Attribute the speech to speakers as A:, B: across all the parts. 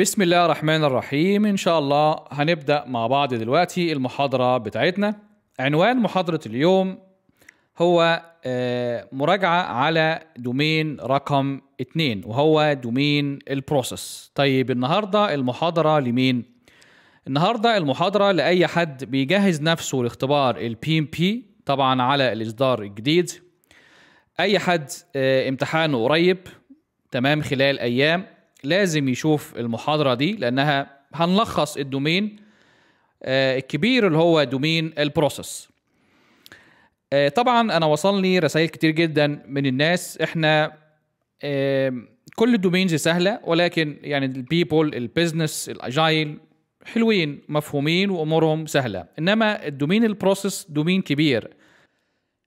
A: بسم الله الرحمن الرحيم إن شاء الله هنبدأ مع بعض دلوقتي المحاضرة بتاعتنا عنوان محاضرة اليوم هو آه، مراجعة على دومين رقم 2 وهو دومين البروسيس طيب النهاردة المحاضرة لمين؟ النهاردة المحاضرة لأي حد بيجهز نفسه لاختبار البي ام بي طبعا على الإصدار الجديد أي حد آه، امتحانه قريب تمام خلال أيام لازم يشوف المحاضرة دي لأنها هنلخص الدومين آه، الكبير اللي هو دومين البروسيس آه، طبعا أنا وصلني رسائل كتير جدا من الناس إحنا كل الدومينز سهلة ولكن يعني البيبول البيزنس الأجايل حلوين مفهومين وأمورهم سهلة إنما الدومين البروسيس دومين كبير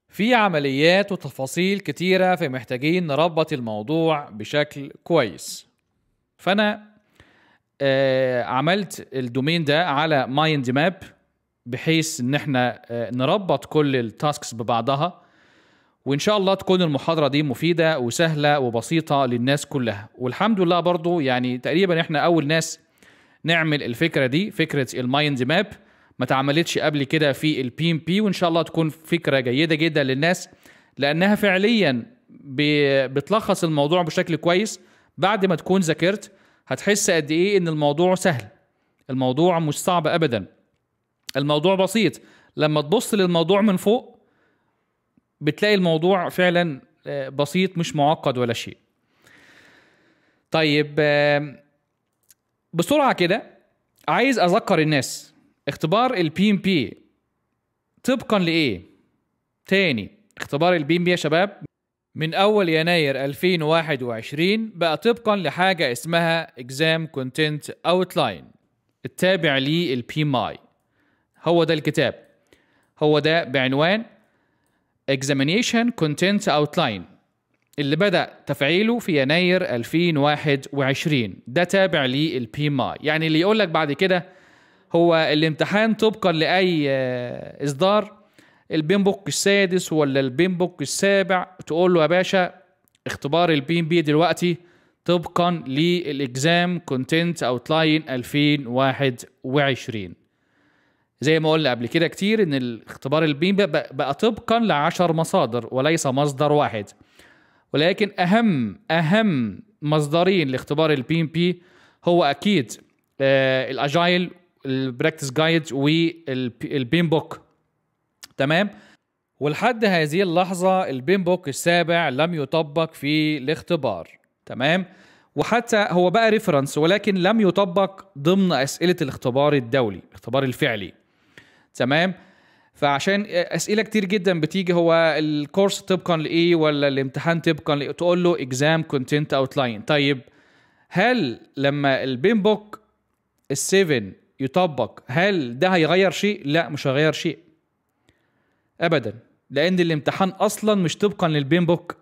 A: في عمليات وتفاصيل كتيرة فمحتاجين نربط الموضوع بشكل كويس فانا آه، عملت الدومين ده على مايند ماب بحيث ان احنا آه، نربط كل التاسكس ببعضها وان شاء الله تكون المحاضره دي مفيده وسهله وبسيطه للناس كلها والحمد لله برضو يعني تقريبا احنا اول ناس نعمل الفكره دي فكره المايند ماب ما اتعملتش قبل كده في البي ام بي وان شاء الله تكون فكره جيده جدا للناس لانها فعليا بتلخص الموضوع بشكل كويس بعد ما تكون ذاكرت هتحس قد ايه ان الموضوع سهل الموضوع مش صعب ابدا الموضوع بسيط لما تبص للموضوع من فوق بتلاقي الموضوع فعلا آه، بسيط مش معقد ولا شيء طيب آه، بسرعه كده عايز اذكر الناس اختبار البي ام بي طبقا لايه تاني اختبار البي ام بي يا شباب من أول يناير 2021 بقى طبقا لحاجة اسمها Exam Content Outline التابع للبي البي ماي هو ده الكتاب هو ده بعنوان Examination Content Outline اللي بدأ تفعيله في يناير 2021 ده تابع للبي ماي يعني اللي يقول لك بعد كده هو الامتحان طبقا لأي آه، إصدار البين بوك السادس ولا البين بوك السابع تقول له يا باشا اختبار البين بي دلوقتي طبقا للاكزام كونتنت اوت لاين 2021 زي ما قلنا قبل كده كتير ان الاختبار البين بقى, بقى طبقا لعشر مصادر وليس مصدر واحد ولكن اهم اهم مصدرين لاختبار البي ام بي هو اكيد آه الاجايل البراكتس جايد والبين بوك تمام ولحد هذه اللحظة البيمبوك السابع لم يطبق في الاختبار تمام وحتى هو بقى ريفرنس ولكن لم يطبق ضمن أسئلة الاختبار الدولي الاختبار الفعلي تمام فعشان اسئله كتير جدا بتيجي هو الكورس طبقا لايه ولا الامتحان طبقا لإيه تقول له اكزام كونتنت outline طيب هل لما البين بوك ال يطبق هل ده هيغير شيء لا مش هيغير شيء ابدا لان الامتحان اصلا مش طبقا للبين بوك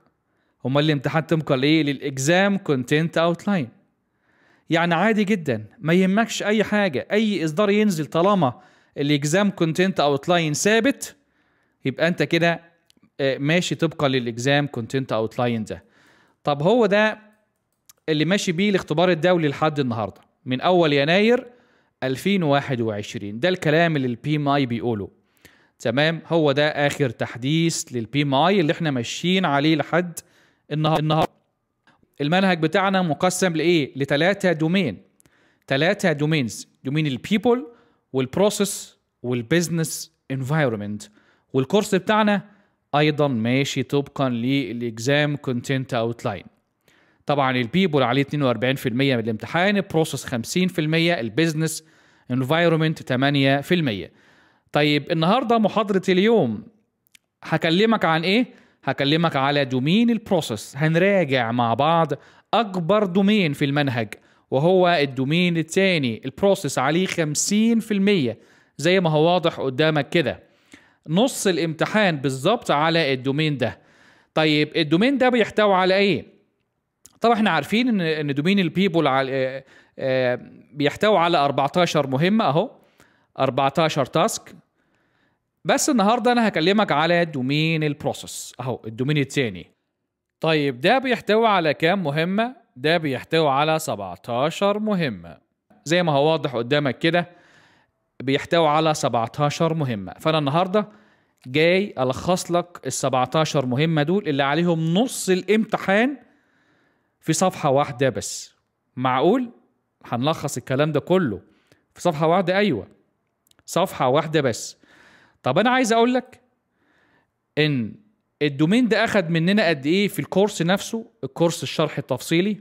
A: هما الامتحان طبقا لايه للاكزام كونتنت اوتلاين يعني عادي جدا ما يهمكش اي حاجه اي اصدار ينزل طالما الاكزام كونتنت اوتلاين ثابت يبقى انت كده آه، ماشي طبقا للاكزام كونتنت اوتلاين ده طب هو ده اللي ماشي بيه الاختبار الدولي لحد النهارده من اول يناير 2021 ده الكلام اللي البي ماي بيقوله تمام هو ده اخر تحديث للبي ماي اللي احنا ماشيين عليه لحد النهارده النهار. المنهج بتاعنا مقسم لايه لثلاثه دومين ثلاثه دومينز دومين البيبل والبروسيس والبيزنس انفايرمنت والكورس بتاعنا ايضا ماشي طبقا للاكزام كونتنت اوتلاين طبعا البيبل عليه 42% من الامتحان البروسيس 50% البيزنس انفايرمنت 8% طيب النهارده محاضره اليوم هكلمك عن ايه هكلمك على دومين البروسيس هنراجع مع بعض اكبر دومين في المنهج وهو الدومين الثاني البروسيس عليه 50% زي ما هو واضح قدامك كده نص الامتحان بالظبط على الدومين ده طيب الدومين ده بيحتوي على ايه طبعا احنا عارفين ان ان دومين البيبول على آه، آه، بيحتوي على 14 مهمه اهو 14 تاسك بس النهارده انا هكلمك على دومين البروسيس اهو الدومين الثاني طيب ده بيحتوي على كام مهمه ده بيحتوي على 17 مهمه زي ما هو واضح قدامك كده بيحتوي على 17 مهمه فانا النهارده جاي الخص لك ال 17 مهمه دول اللي عليهم نص الامتحان في صفحه واحده بس معقول هنلخص الكلام ده كله في صفحه واحده ايوه صفحه واحده بس طب انا عايز اقول لك ان الدومين ده اخد مننا قد ايه في الكورس نفسه الكورس الشرح التفصيلي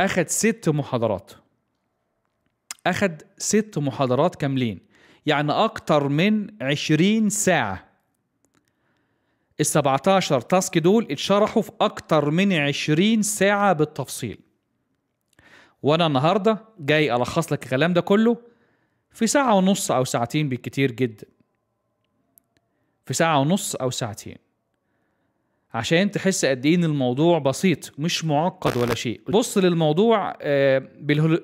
A: اخد ست محاضرات اخد ست محاضرات كاملين يعني اكتر من 20 ساعه ال 17 تاسك دول اتشرحوا في اكتر من 20 ساعه بالتفصيل وانا النهارده جاي الخص لك الكلام ده كله في ساعة ونص أو ساعتين بالكتير جدا في ساعة ونص أو ساعتين عشان تحس قد ايه ان الموضوع بسيط مش معقد ولا شيء بص للموضوع آه،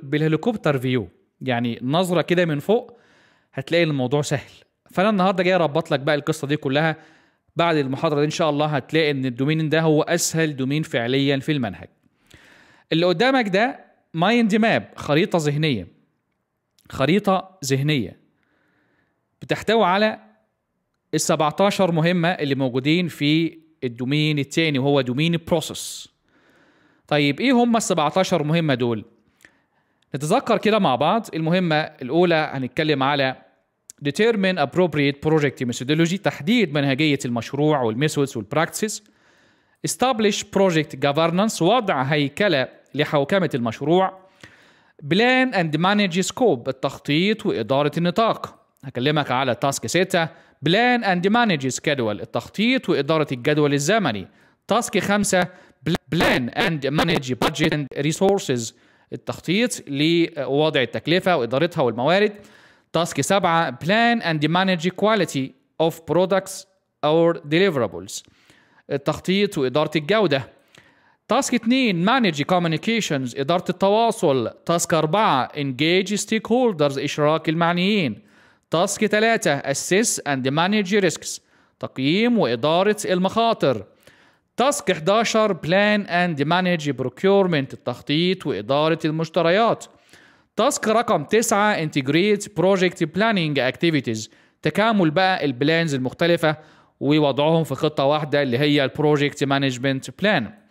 A: بالهليكوبتر فيو يعني نظره كده من فوق هتلاقي الموضوع سهل فانا النهارده جاي اربط لك بقى القصه دي كلها بعد المحاضره دي ان شاء الله هتلاقي ان الدومين ده هو اسهل دومين فعليا في المنهج اللي قدامك ده مايند ماب خريطه ذهنيه خريطة ذهنية بتحتوي على ال 17 مهمة اللي موجودين في الدومين الثاني وهو دومين بروسس طيب ايه هم ال 17 مهمة دول؟ نتذكر كده مع بعض المهمة الأولى هنتكلم على determine appropriate project methodology تحديد منهجية المشروع والميثودز والبراكتسز establish project governance وضع هيكلة لحوكمة المشروع بلان اند مانج سكوب التخطيط وإدارة النطاق هكلمك على تاسك 6 بلان اند مانج سكادول التخطيط وإدارة الجدول الزمني تاسك 5 بلان اند مانج بادجت اند ريسورسز التخطيط لوضع التكلفة وإدارتها والموارد تاسك 7 بلان اند مانج كواليتي اوف برودكتس اور deliverables التخطيط وإدارة الجودة تاسك 2 مانج كوميونيكيشنز اداره التواصل تاسك 4 انجيج ستيك هولدرز اشراك المعنيين تاسك 3 اسس اند مانج ريسكس تقييم واداره المخاطر تاسك 11 بلان اند مانج بروكيورمنت التخطيط واداره المشتريات تاسك رقم 9 انتجريت بروجكت بلانينج اكتيفيتيز تكامل بقى البلانز المختلفه ووضعهم في خطه واحده اللي هي البروجكت مانجمنت بلان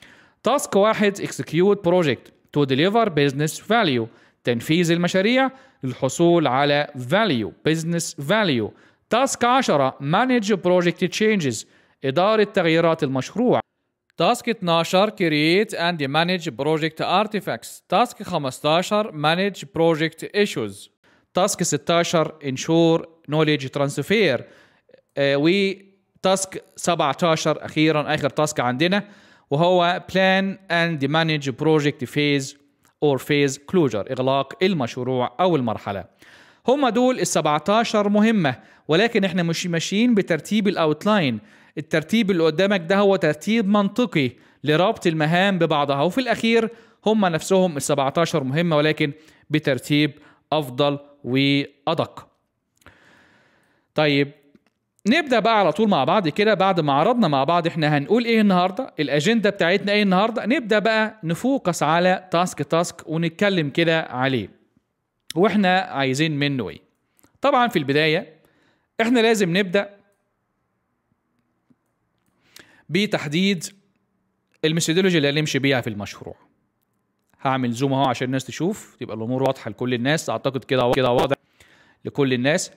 A: تاسك واحد اكسكيوت بروجكت تو ديليفر بزنس فاليو تنفيذ المشاريع للحصول على فاليو بزنس فاليو تاسك 10 مانج بروجكت تشينجز إدارة تغييرات المشروع تاسك 12 كرييت اند مانج بروجكت ارتيفاكتس تاسك 15 مانج بروجكت ايشوز تاسك 16 انشور نوليدج ترانسفير و تاسك 17 اخيرا اخر تاسك عندنا وهو plan and manage project phase or phase closure إغلاق المشروع أو المرحلة هم دول ال 17 مهمة ولكن احنا مش ماشيين بترتيب الاوتلاين الترتيب اللي قدامك ده هو ترتيب منطقي لربط المهام ببعضها وفي الأخير هم نفسهم ال 17 مهمة ولكن بترتيب أفضل وأدق طيب نبدا بقى على طول مع بعض كده بعد ما عرضنا مع بعض احنا هنقول ايه النهارده الاجنده بتاعتنا ايه النهارده نبدا بقى نفوكس على تاسك تاسك ونتكلم كده عليه واحنا عايزين منه ايه طبعا في البدايه احنا لازم نبدا بتحديد الميثودولوجي اللي هنمشي بيها في المشروع هعمل زوم اهو عشان الناس تشوف تبقى الامور واضحه لكل الناس اعتقد كده كده واضح لكل الناس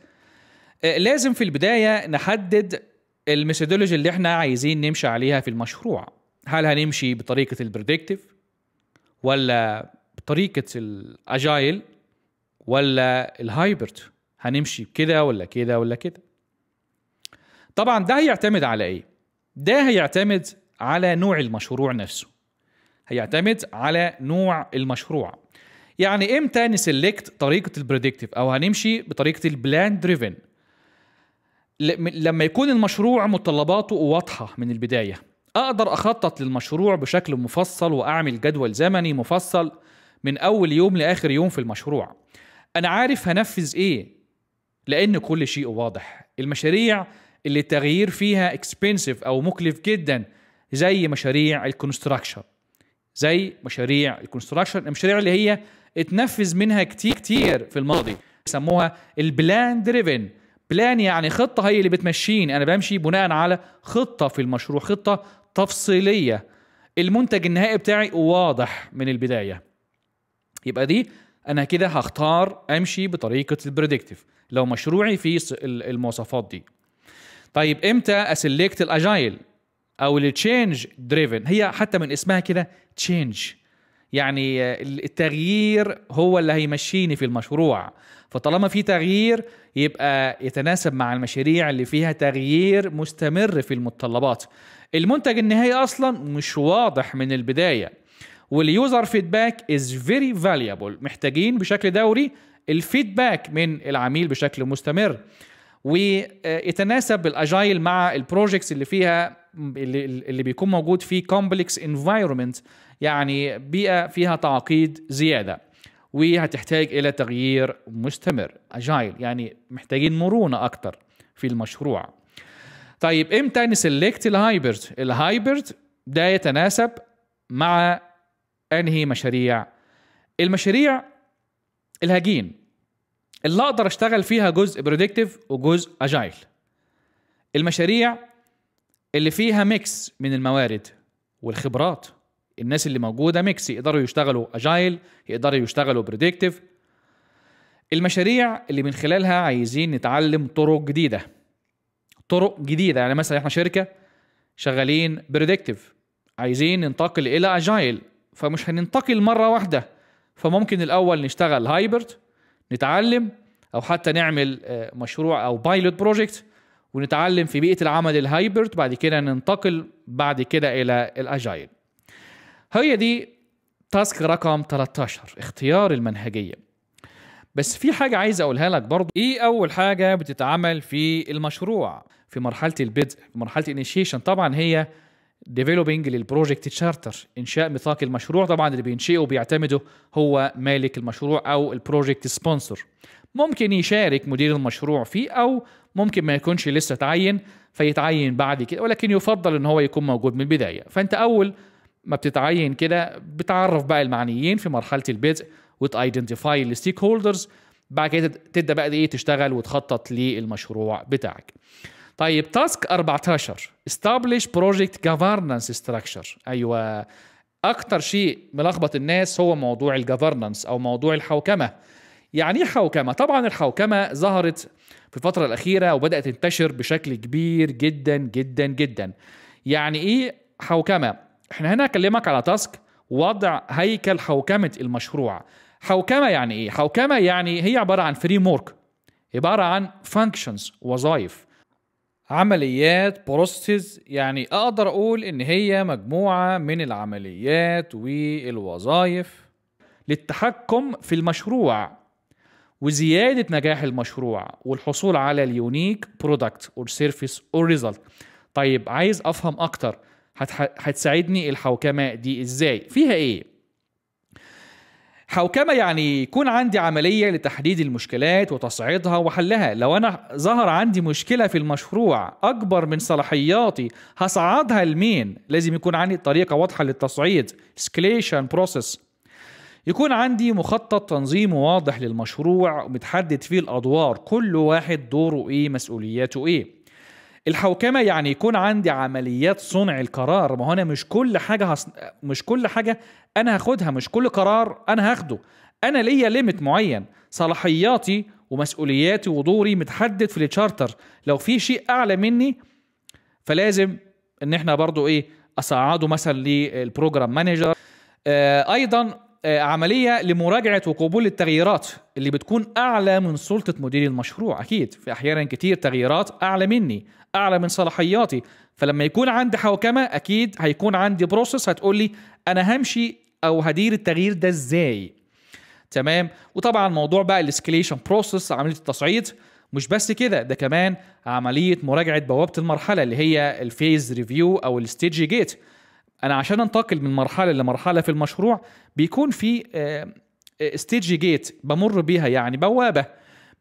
A: آه، لازم في البدايه نحدد الميثودولوجي اللي احنا عايزين نمشي عليها في المشروع هل هنمشي بطريقه البريدكتيف ولا بطريقه الاجايل ولا الهايبرد هنمشي كده ولا كده ولا كده طبعا ده هيعتمد على ايه ده هيعتمد على نوع المشروع نفسه هيعتمد على نوع المشروع يعني امتى نسلكت طريقه البريدكتيف او هنمشي بطريقه البلان دريفن لما يكون المشروع متطلباته واضحه من البدايه اقدر اخطط للمشروع بشكل مفصل واعمل جدول زمني مفصل من اول يوم لاخر يوم في المشروع انا عارف هنفذ ايه لان كل شيء واضح المشاريع اللي التغيير فيها اكسبنسيف او مكلف جدا زي مشاريع الكونستراكشن زي مشاريع الكونستراكشن المشاريع اللي هي اتنفذ منها كتير كتير في الماضي بيسموها البلان دريفن بلان يعني خطه هي اللي بتمشيني انا بمشي بناء على خطه في المشروع خطه تفصيليه المنتج النهائي بتاعي واضح من البدايه يبقى دي انا كده هختار امشي بطريقه البريدكتيف لو مشروعي فيه المواصفات دي طيب امتى اسلكت الاجايل او التشينج دريفن هي حتى من اسمها كده تشينج يعني التغيير هو اللي هيمشيني في المشروع فطالما في تغيير يبقى يتناسب مع المشاريع اللي فيها تغيير مستمر في المتطلبات المنتج النهائي اصلا مش واضح من البدايه واليوزر فيدباك از فيري فاليبل محتاجين بشكل دوري الفيدباك من العميل بشكل مستمر ويتناسب الاجايل مع البروجكتس اللي فيها اللي, اللي بيكون موجود في كومبلكس انفايرمنت يعني بيئه فيها تعقيد زياده وهتحتاج الى تغيير مستمر اجايل يعني محتاجين مرونه اكتر في المشروع طيب امتى نسلكت الهايبرد الهايبرد ده يتناسب مع انهي مشاريع المشاريع الهجين اللي اقدر اشتغل فيها جزء بريدكتيف وجزء اجايل المشاريع اللي فيها ميكس من الموارد والخبرات الناس اللي موجوده ميكس يقدروا يشتغلوا اجايل يقدروا يشتغلوا بريدكتيف المشاريع اللي من خلالها عايزين نتعلم طرق جديده طرق جديده يعني مثلا احنا شركه شغالين بريدكتيف عايزين ننتقل الى اجايل فمش هننتقل مره واحده فممكن الاول نشتغل هايبرد نتعلم او حتى نعمل آه، مشروع او بايلوت بروجكت ونتعلم في بيئه العمل الهايبرد بعد كده ننتقل بعد كده الى الاجايل هي دي تاسك رقم 13 اختيار المنهجية بس في حاجة عايز أقولها لك برضو إيه أول حاجة بتتعمل في المشروع في مرحلة البدء في مرحلة الانيشيشن طبعا هي ديفلوبينج للبروجكت تشارتر انشاء ميثاق المشروع طبعا اللي بينشئه وبيعتمده هو مالك المشروع او البروجكت سبونسر ممكن يشارك مدير المشروع فيه او ممكن ما يكونش لسه تعين فيتعين بعد كده ولكن يفضل ان هو يكون موجود من البدايه فانت اول ما بتتعين كده بتعرف بقى المعنيين في مرحله البدء وتايدنتيفاي الستيك هولدرز بعد كده تبدا بقى ايه تشتغل وتخطط للمشروع بتاعك طيب تاسك 14 استابليش بروجكت governance ستراكشر ايوه اكتر شيء ملخبط الناس هو موضوع الجفرنس او موضوع الحوكمه يعني ايه حوكمه طبعا الحوكمه ظهرت في الفتره الاخيره وبدات تنتشر بشكل كبير جدا جدا جدا يعني ايه حوكمه احنا هنا اكلمك على تاسك وضع هيكل حوكمه المشروع حوكمه يعني ايه حوكمه يعني هي عباره عن فريم ورك عباره عن فانكشنز وظائف عمليات بروسيس يعني اقدر اقول ان هي مجموعه من العمليات والوظائف للتحكم في المشروع وزياده نجاح المشروع والحصول على اليونيك برودكت اور سيرفيس اور ريزلت طيب عايز افهم اكتر هتساعدني الحوكمه دي ازاي فيها ايه حوكمه يعني يكون عندي عمليه لتحديد المشكلات وتصعيدها وحلها لو انا ظهر عندي مشكله في المشروع اكبر من صلاحياتي هصعدها لمين لازم يكون عندي طريقه واضحه للتصعيد اسكليشن بروسس يكون عندي مخطط تنظيم واضح للمشروع ومتحدد فيه الادوار كل واحد دوره ايه مسؤولياته ايه الحوكمه يعني يكون عندي عمليات صنع القرار ما هو انا مش كل حاجه هص... مش كل حاجه انا هاخدها مش كل قرار انا هاخده انا ليا ليميت معين صلاحياتي ومسؤولياتي ودوري متحدد في التشارتر لو في شيء اعلى مني فلازم ان احنا برضو ايه اصعده مثلا للبروجرام آه، مانجر ايضا آه، عمليه لمراجعه وقبول التغييرات اللي بتكون اعلى من سلطه مدير المشروع اكيد في احيانا كتير تغييرات اعلى مني اعلى من صلاحياتي فلما يكون عندي حوكمه اكيد هيكون عندي بروسس هتقول لي انا همشي او هدير التغيير ده ازاي تمام وطبعا موضوع بقى الاسكليشن بروسس عمليه التصعيد مش بس كده ده كمان عمليه مراجعه بوابه المرحله اللي هي الفيز ريفيو او الستيج جيت انا عشان انتقل من مرحله لمرحله في المشروع بيكون في ستيج آه، جيت آه، بمر بيها يعني بوابه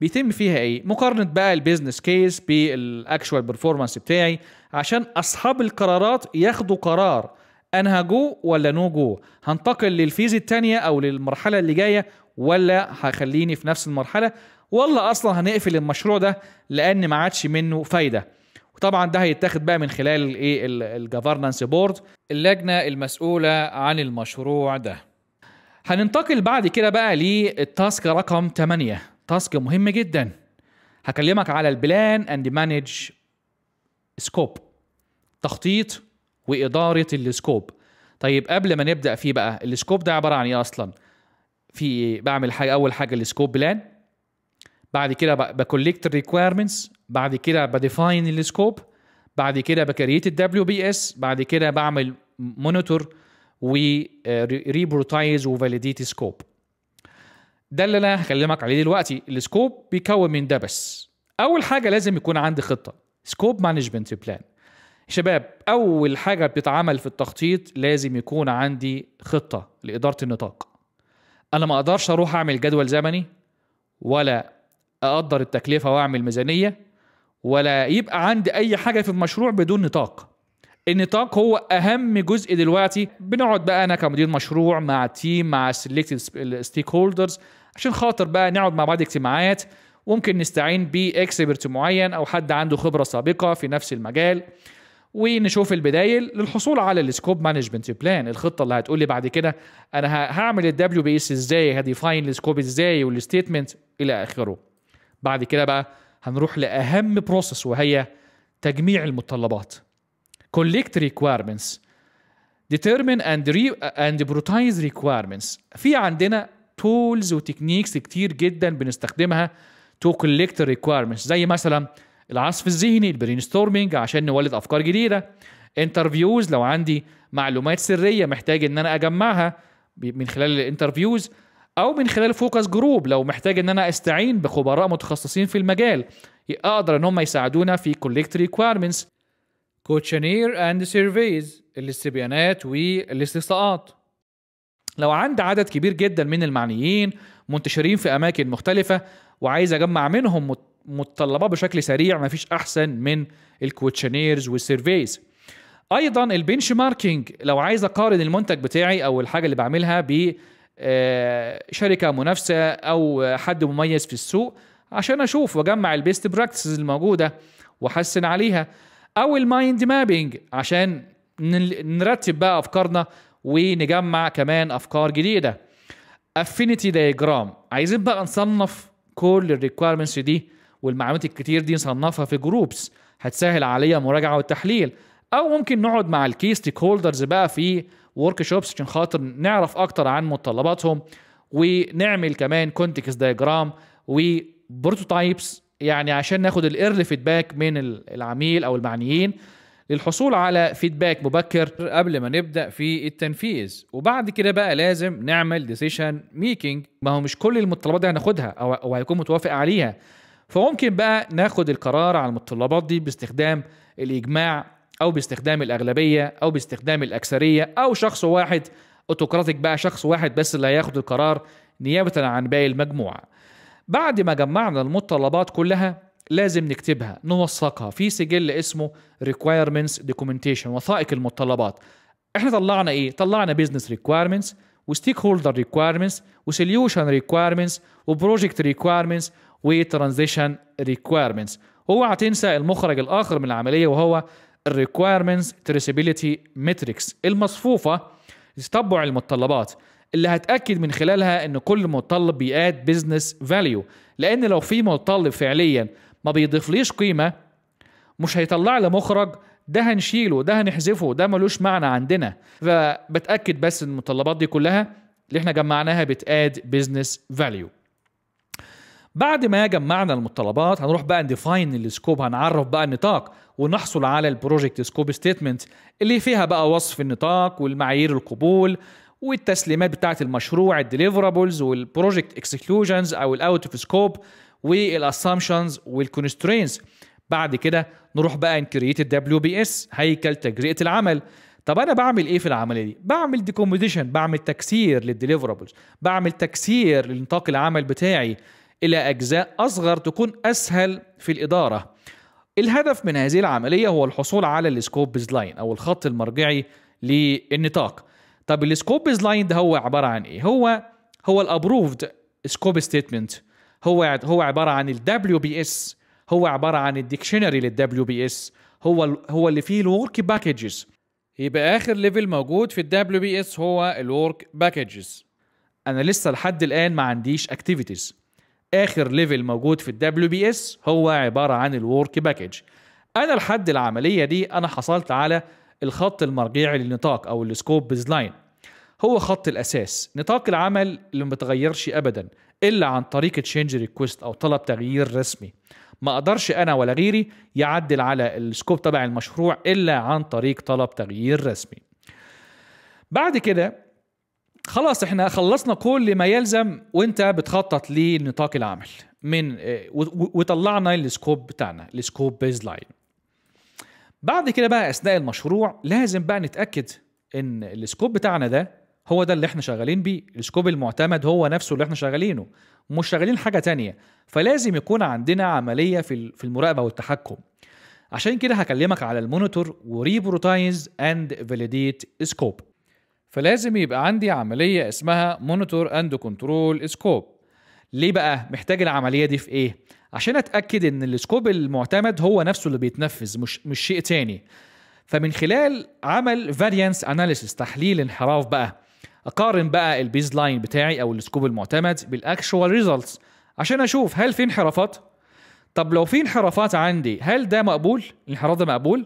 A: بيتم فيها ايه مقارنه بقى البيزنس كيس بالاكشوال بيرفورمانس بتاعي عشان اصحاب القرارات ياخدوا قرار انا هجو ولا نو جو هنتقل للفيز الثانيه او للمرحله اللي جايه ولا هخليني في نفس المرحله ولا اصلا هنقفل المشروع ده لان ما عادش منه فايده طبعا ده هيتاخد بقى من خلال الايه الجفرنس بورد اللجنه المسؤوله عن المشروع ده هننتقل بعد كده بقى للتاسك رقم 8 تاسك مهم جدا هكلمك على البلان اند مانج سكوب تخطيط واداره السكوب طيب قبل ما نبدا فيه بقى السكوب ده عباره عن ايه اصلا في بعمل حاجه اول حاجه السكوب بلان بعد كده بكولكت الريكويرمنتس بعد كده بديفاين السكوب بعد كده بكريت الدبليو بي اس بعد كده بعمل مونيتور وريبروتايز وفاليديت سكوب ده اللي انا هكلمك عليه دلوقتي السكوب بيكون من ده بس اول حاجه لازم يكون عندي خطه سكوب مانجمنت بلان شباب اول حاجه بتتعمل في التخطيط لازم يكون عندي خطه لاداره النطاق انا ما اقدرش اروح اعمل جدول زمني ولا اقدر التكلفه واعمل ميزانيه ولا يبقى عندي اي حاجه في المشروع بدون نطاق النطاق هو اهم جزء دلوقتي بنقعد بقى انا كمدير مشروع مع تيم مع سيلكتد ستيك هولدرز عشان خاطر بقى نقعد مع بعض اجتماعات ممكن نستعين باكسبرت معين او حد عنده خبره سابقه في نفس المجال ونشوف البدايل للحصول على السكوب مانجمنت بلان الخطه اللي هتقول لي بعد كده انا هعمل الدبليو بي اس ازاي هديفاين السكوب ازاي والستيتمنت الى اخره بعد كده بقى هنروح لأهم بروسس وهي تجميع المتطلبات collect requirements determine and, re and prioritize requirements في عندنا تولز وتكنيكس كتير جدا بنستخدمها تو collect requirements زي مثلا العصف الذهني البرين ستورمنج عشان نولد افكار جديده انترفيوز لو عندي معلومات سريه محتاج ان انا اجمعها من خلال الانترفيوز او من خلال فوكس جروب لو محتاج ان انا استعين بخبراء متخصصين في المجال اقدر ان هم يساعدونا في كوليكت ريكويرمنتس كوتشنير اند سيرفيز الاستبيانات والاستقصاءات لو عندي عدد كبير جدا من المعنيين منتشرين في اماكن مختلفه وعايز اجمع منهم متطلبات بشكل سريع مفيش احسن من الكوتشنيرز والسيرفيز ايضا البنش ماركينج لو عايز اقارن المنتج بتاعي او الحاجه اللي بعملها آه، شركه منافسه او حد مميز في السوق عشان اشوف واجمع البيست براكتسز الموجوده واحسن عليها او المايند مابينج عشان نرتب بقى افكارنا ونجمع كمان افكار جديده افينيتي دايجرام عايزين بقى نصنف كل الريكويرمنتس دي والمعلومات الكتير دي نصنفها في جروبس هتسهل عليا المراجعه والتحليل او ممكن نقعد مع الكي ستيك هولدرز بقى في ورك شوبس عشان خاطر نعرف اكتر عن متطلباتهم ونعمل كمان كونتكست دايجرام وبروتوتايبس يعني عشان ناخد الايرلي فيدباك من العميل او المعنيين للحصول على فيدباك مبكر قبل ما نبدا في التنفيذ وبعد كده بقى لازم نعمل ديسيشن ميكنج ما هو مش كل المتطلبات دي هناخدها او او هيكون متوافق عليها فممكن بقى ناخد القرار على المتطلبات دي باستخدام الاجماع او باستخدام الاغلبيه او باستخدام الاكثريه او شخص واحد اوتوكراتيك بقى شخص واحد بس اللي هياخد القرار نيابه عن باقي المجموعه بعد ما جمعنا المتطلبات كلها لازم نكتبها نوثقها في سجل اسمه requirements documentation وثائق المتطلبات احنا طلعنا ايه طلعنا business requirements وستيك هولدر ريكوايرمنتس وسوليوشن ريكوايرمنتس وبروجكت ريكوايرمنتس وترانزيشن ريكوايرمنتس اوعى تنسى المخرج الاخر من العمليه وهو الريكويرمنتس تريسيبيليتي متريكس المصفوفه تتبع المتطلبات اللي هتاكد من خلالها ان كل متطلب بياد بزنس فاليو لان لو في متطلب فعليا ما بيضيفليش قيمه مش هيطلع لي مخرج ده هنشيله ده هنحذفه ده ملوش معنى عندنا فبتاكد بس ان المتطلبات دي كلها اللي احنا جمعناها بتاد بزنس فاليو بعد ما جمعنا المتطلبات هنروح بقى نديفاين السكوب هنعرف بقى النطاق ونحصل على البروجكت سكوب ستيتمنت اللي فيها بقى وصف النطاق والمعايير القبول والتسليمات بتاعه المشروع الديليفرابلز والبروجكت اكسكلوجنز او الاوت اوف سكوب والاسامبشنز والكونسترينز بعد كده نروح بقى نكريت الدبليو بي اس هيكل تجرئه العمل طب انا بعمل ايه في العمليه دي بعمل ديكوموديشن بعمل تكسير للديليفرابلز بعمل تكسير لنطاق العمل بتاعي الى اجزاء اصغر تكون اسهل في الاداره الهدف من هذه العملية هو الحصول على السكوبز لاين أو الخط المرجعي للنطاق طب السكوبز لاين ده هو عبارة عن إيه؟ هو هو الابروفد سكوب ستيتمنت هو هو عبارة عن الدبليو بي اس هو عبارة عن الديكشنري للدبليو بي اس هو هو اللي فيه الورك باكجز يبقى اخر ليفل موجود في الدبليو بي اس هو الورك باكجز انا لسه لحد الان ما عنديش اكتيفيتيز اخر ليفل موجود في الدبليو بي اس هو عباره عن الورك باكج انا لحد العمليه دي انا حصلت على الخط المرجعي للنطاق او السكوب بيز لاين هو خط الاساس نطاق العمل اللي ما بتغيرش ابدا الا عن طريق تشينج ريكويست او طلب تغيير رسمي ما اقدرش انا ولا غيري يعدل على السكوب تبع المشروع الا عن طريق طلب تغيير رسمي بعد كده خلاص احنا خلصنا كل ما يلزم وانت بتخطط لنطاق العمل من آه، وطلعنا السكوب بتاعنا السكوب بيز لاين بعد كده بقى اثناء المشروع لازم بقى نتاكد ان السكوب بتاعنا ده هو ده اللي احنا شغالين بيه السكوب المعتمد هو نفسه اللي احنا شغالينه مش شغالين حاجه تانية فلازم يكون عندنا عمليه في في المراقبه والتحكم عشان كده هكلمك على المونيتور وريبروتايز اند فاليديت سكوب فلازم يبقى عندي عملية اسمها مونيتور اند كنترول سكوب ليه بقى محتاج العملية دي في ايه عشان اتأكد ان السكوب المعتمد هو نفسه اللي بيتنفذ مش مش شيء تاني فمن خلال عمل فاريانس اناليسيس تحليل انحراف بقى اقارن بقى البيز لاين بتاعي او السكوب المعتمد بالاكشوال ريزلتس عشان اشوف هل في انحرافات طب لو في انحرافات عندي هل ده مقبول الانحراف ده مقبول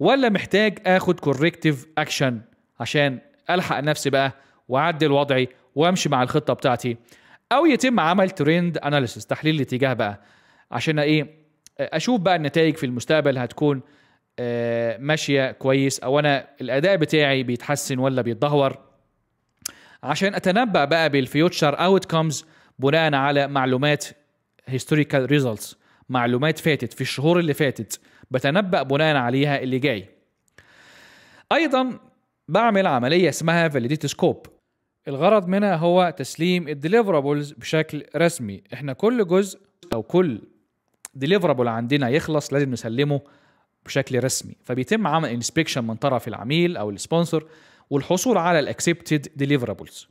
A: ولا محتاج اخد كوركتيف اكشن عشان الحق نفسي بقى واعدل وضعي وامشي مع الخطه بتاعتي او يتم عمل ترند اناليسيس تحليل الاتجاه بقى عشان ايه اشوف بقى النتائج في المستقبل هتكون آه، ماشيه كويس او انا الاداء بتاعي بيتحسن ولا بيتدهور عشان اتنبأ بقى بالفيوتشر اوتكمز بناء على معلومات هيستوريكال ريزلتس معلومات فاتت في الشهور اللي فاتت بتنبأ بناء عليها اللي جاي ايضا بعمل عملية اسمها فاليديت سكوب الغرض منها هو تسليم الديليفرابلز بشكل رسمي احنا كل جزء او كل ديليفرابل عندنا يخلص لازم نسلمه بشكل رسمي فبيتم عمل انسبكشن من طرف العميل او السبونسر والحصول على الاكسبتد ديليفرابلز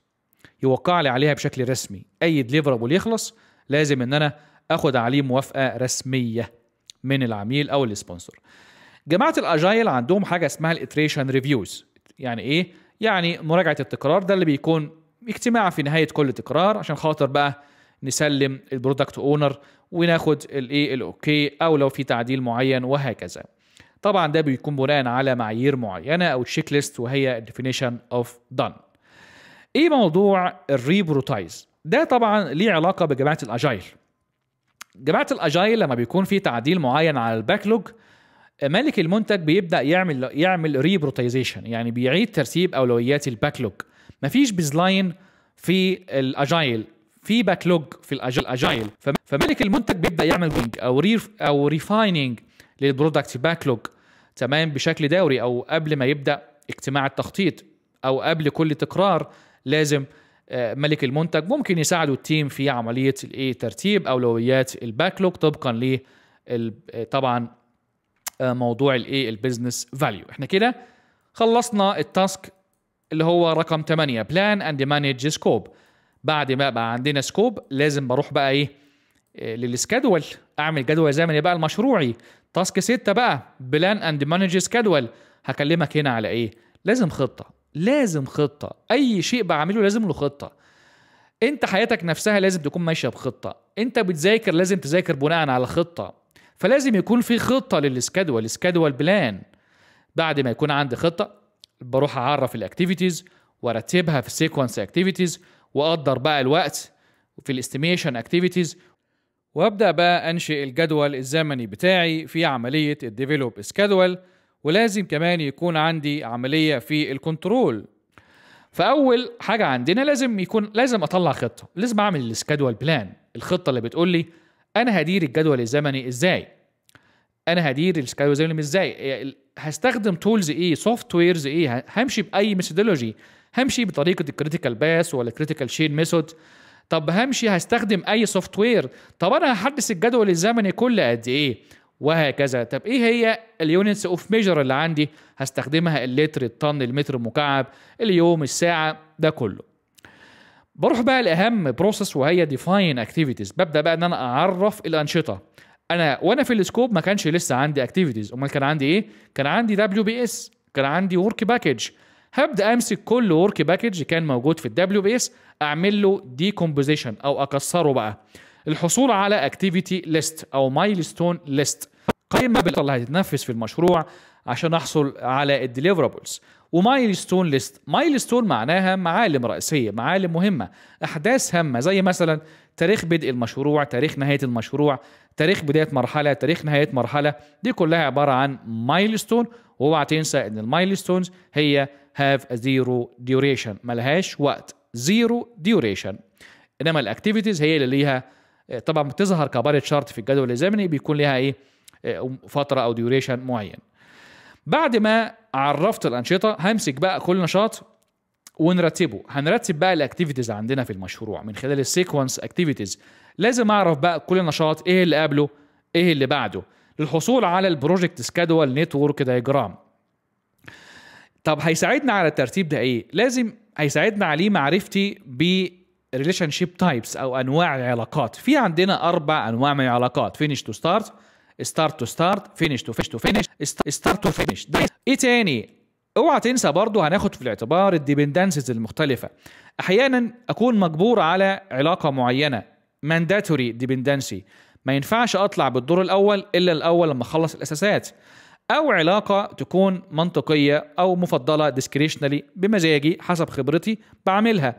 A: يوقع لي عليها بشكل رسمي اي ديليفرابل يخلص لازم ان انا اخد عليه موافقه رسميه من العميل او السبونسر جماعه الاجايل عندهم حاجه اسمها الاتريشن ريفيوز يعني ايه يعني مراجعه التكرار ده اللي بيكون اجتماع في نهايه كل تكرار عشان خاطر بقى نسلم البرودكت اونر وناخد الايه الاوكي او لو في تعديل معين وهكذا طبعا ده بيكون بناء على معايير معينه او تشيك ليست وهي الديفينيشن اوف دن. ايه موضوع الريبروتايز ده طبعا ليه علاقه بجماعه الاجايل جماعه الاجايل لما بيكون في تعديل معين على الباكلوج مالك المنتج بيبدا يعمل يعمل ريبروتيزيشن يعني بيعيد ترتيب اولويات الباكلوج مفيش بيزلاين في الاجايل في باكلوج في الاجايل فمالك المنتج بيبدا يعمل بينج او ريف او ريفايننج للبرودكت باكلوج تمام بشكل دوري او قبل ما يبدا اجتماع التخطيط او قبل كل تكرار لازم آه، ملك المنتج ممكن يساعدوا التيم في عمليه الايه ترتيب اولويات الباكلوج طبقا ل طبعا موضوع الايه البيزنس فاليو احنا كده خلصنا التاسك اللي هو رقم 8 بلان اند مانج سكوب بعد ما بقى عندنا سكوب لازم بروح بقى ايه للسكادول اعمل جدول زمني بقى لمشروعي تاسك 6 بقى بلان اند مانج سكادول هكلمك هنا على ايه لازم خطه لازم خطه اي شيء بعمله لازم له خطه انت حياتك نفسها لازم تكون ماشيه بخطه انت بتذاكر لازم تذاكر بناء على خطه فلازم يكون في خطه للسكادوال سكادول بلان بعد ما يكون عندي خطه بروح اعرف الاكتيفيتيز وارتبها في سيكونس اكتيفيتيز واقدر بقى الوقت في الاستيميشن اكتيفيتيز وابدا بقى انشئ الجدول الزمني بتاعي في عمليه الديفلوب سكادوال ولازم كمان يكون عندي عمليه في الكنترول فاول حاجه عندنا لازم يكون لازم اطلع خطه لازم اعمل السكادوال بلان الخطه اللي بتقول لي انا هدير الجدول الزمني ازاي انا هدير الجدول الزمني ازاي إيه، هستخدم تولز ايه سوفت ويرز ايه همشي باي ميثودولوجي همشي بطريقه الكريتيكال باس ولا الكريتيكال شين ميثود طب همشي هستخدم اي سوفت وير طب انا هحدث الجدول الزمني كل قد ايه وهكذا طب ايه هي اليونتس اوف ميجر اللي عندي هستخدمها اللتر الطن المتر المكعب اليوم الساعه ده كله بروح بقى لاهم بروسس وهي ديفاين اكتيفيتيز ببدا بقى ان انا اعرف الانشطه انا وانا في السكوب ما كانش لسه عندي اكتيفيتيز امال كان عندي ايه كان عندي دبليو بي اس كان عندي ورك باكج هبدا امسك كل ورك باكج كان موجود في الدبليو بي اس اعمل له ديكومبوزيشن او اكسره بقى الحصول على اكتيفيتي ليست او مايلستون ليست قائمه بالخطط اللي هتتنفذ في المشروع عشان احصل على الديليفرابلز ومايل ستون ليست مايل ستون معناها معالم رئيسية معالم مهمة أحداث هامة زي مثلا تاريخ بدء المشروع تاريخ نهاية المشروع تاريخ بداية مرحلة تاريخ نهاية مرحلة دي كلها عبارة عن مايل ستون واوعى تنسى ان المايل هي هاف زيرو ديوريشن ملهاش وقت زيرو ديوريشن انما الاكتيفيتيز هي اللي ليها طبعا بتظهر كبار شارت في الجدول الزمني بيكون ليها ايه آه، فتره او ديوريشن معين بعد ما عرفت الانشطه همسك بقى كل نشاط ونرتبه هنرتب بقى الاكتيفيتيز عندنا في المشروع من خلال السيكونس اكتيفيتيز لازم اعرف بقى كل نشاط ايه اللي قبله ايه اللي بعده للحصول على البروجكت سكادول نتورك دايجرام طب هيساعدنا على الترتيب ده ايه لازم هيساعدنا عليه معرفتي ب ريليشن شيب تايبس او انواع العلاقات في عندنا اربع انواع من العلاقات فينيش تو ستارت ستارت تو ستارت فينش تو فينش تو فينش ستارت تو فينش ايه تاني اوعى تنسى برضه هناخد في الاعتبار الديبندنسز المختلفه احيانا اكون مجبور على علاقه معينه مانداتوري ديبندنسي ما ينفعش اطلع بالدور الاول الا الاول لما اخلص الاساسات او علاقه تكون منطقيه او مفضله ديسكريشنالي بمزاجي حسب خبرتي بعملها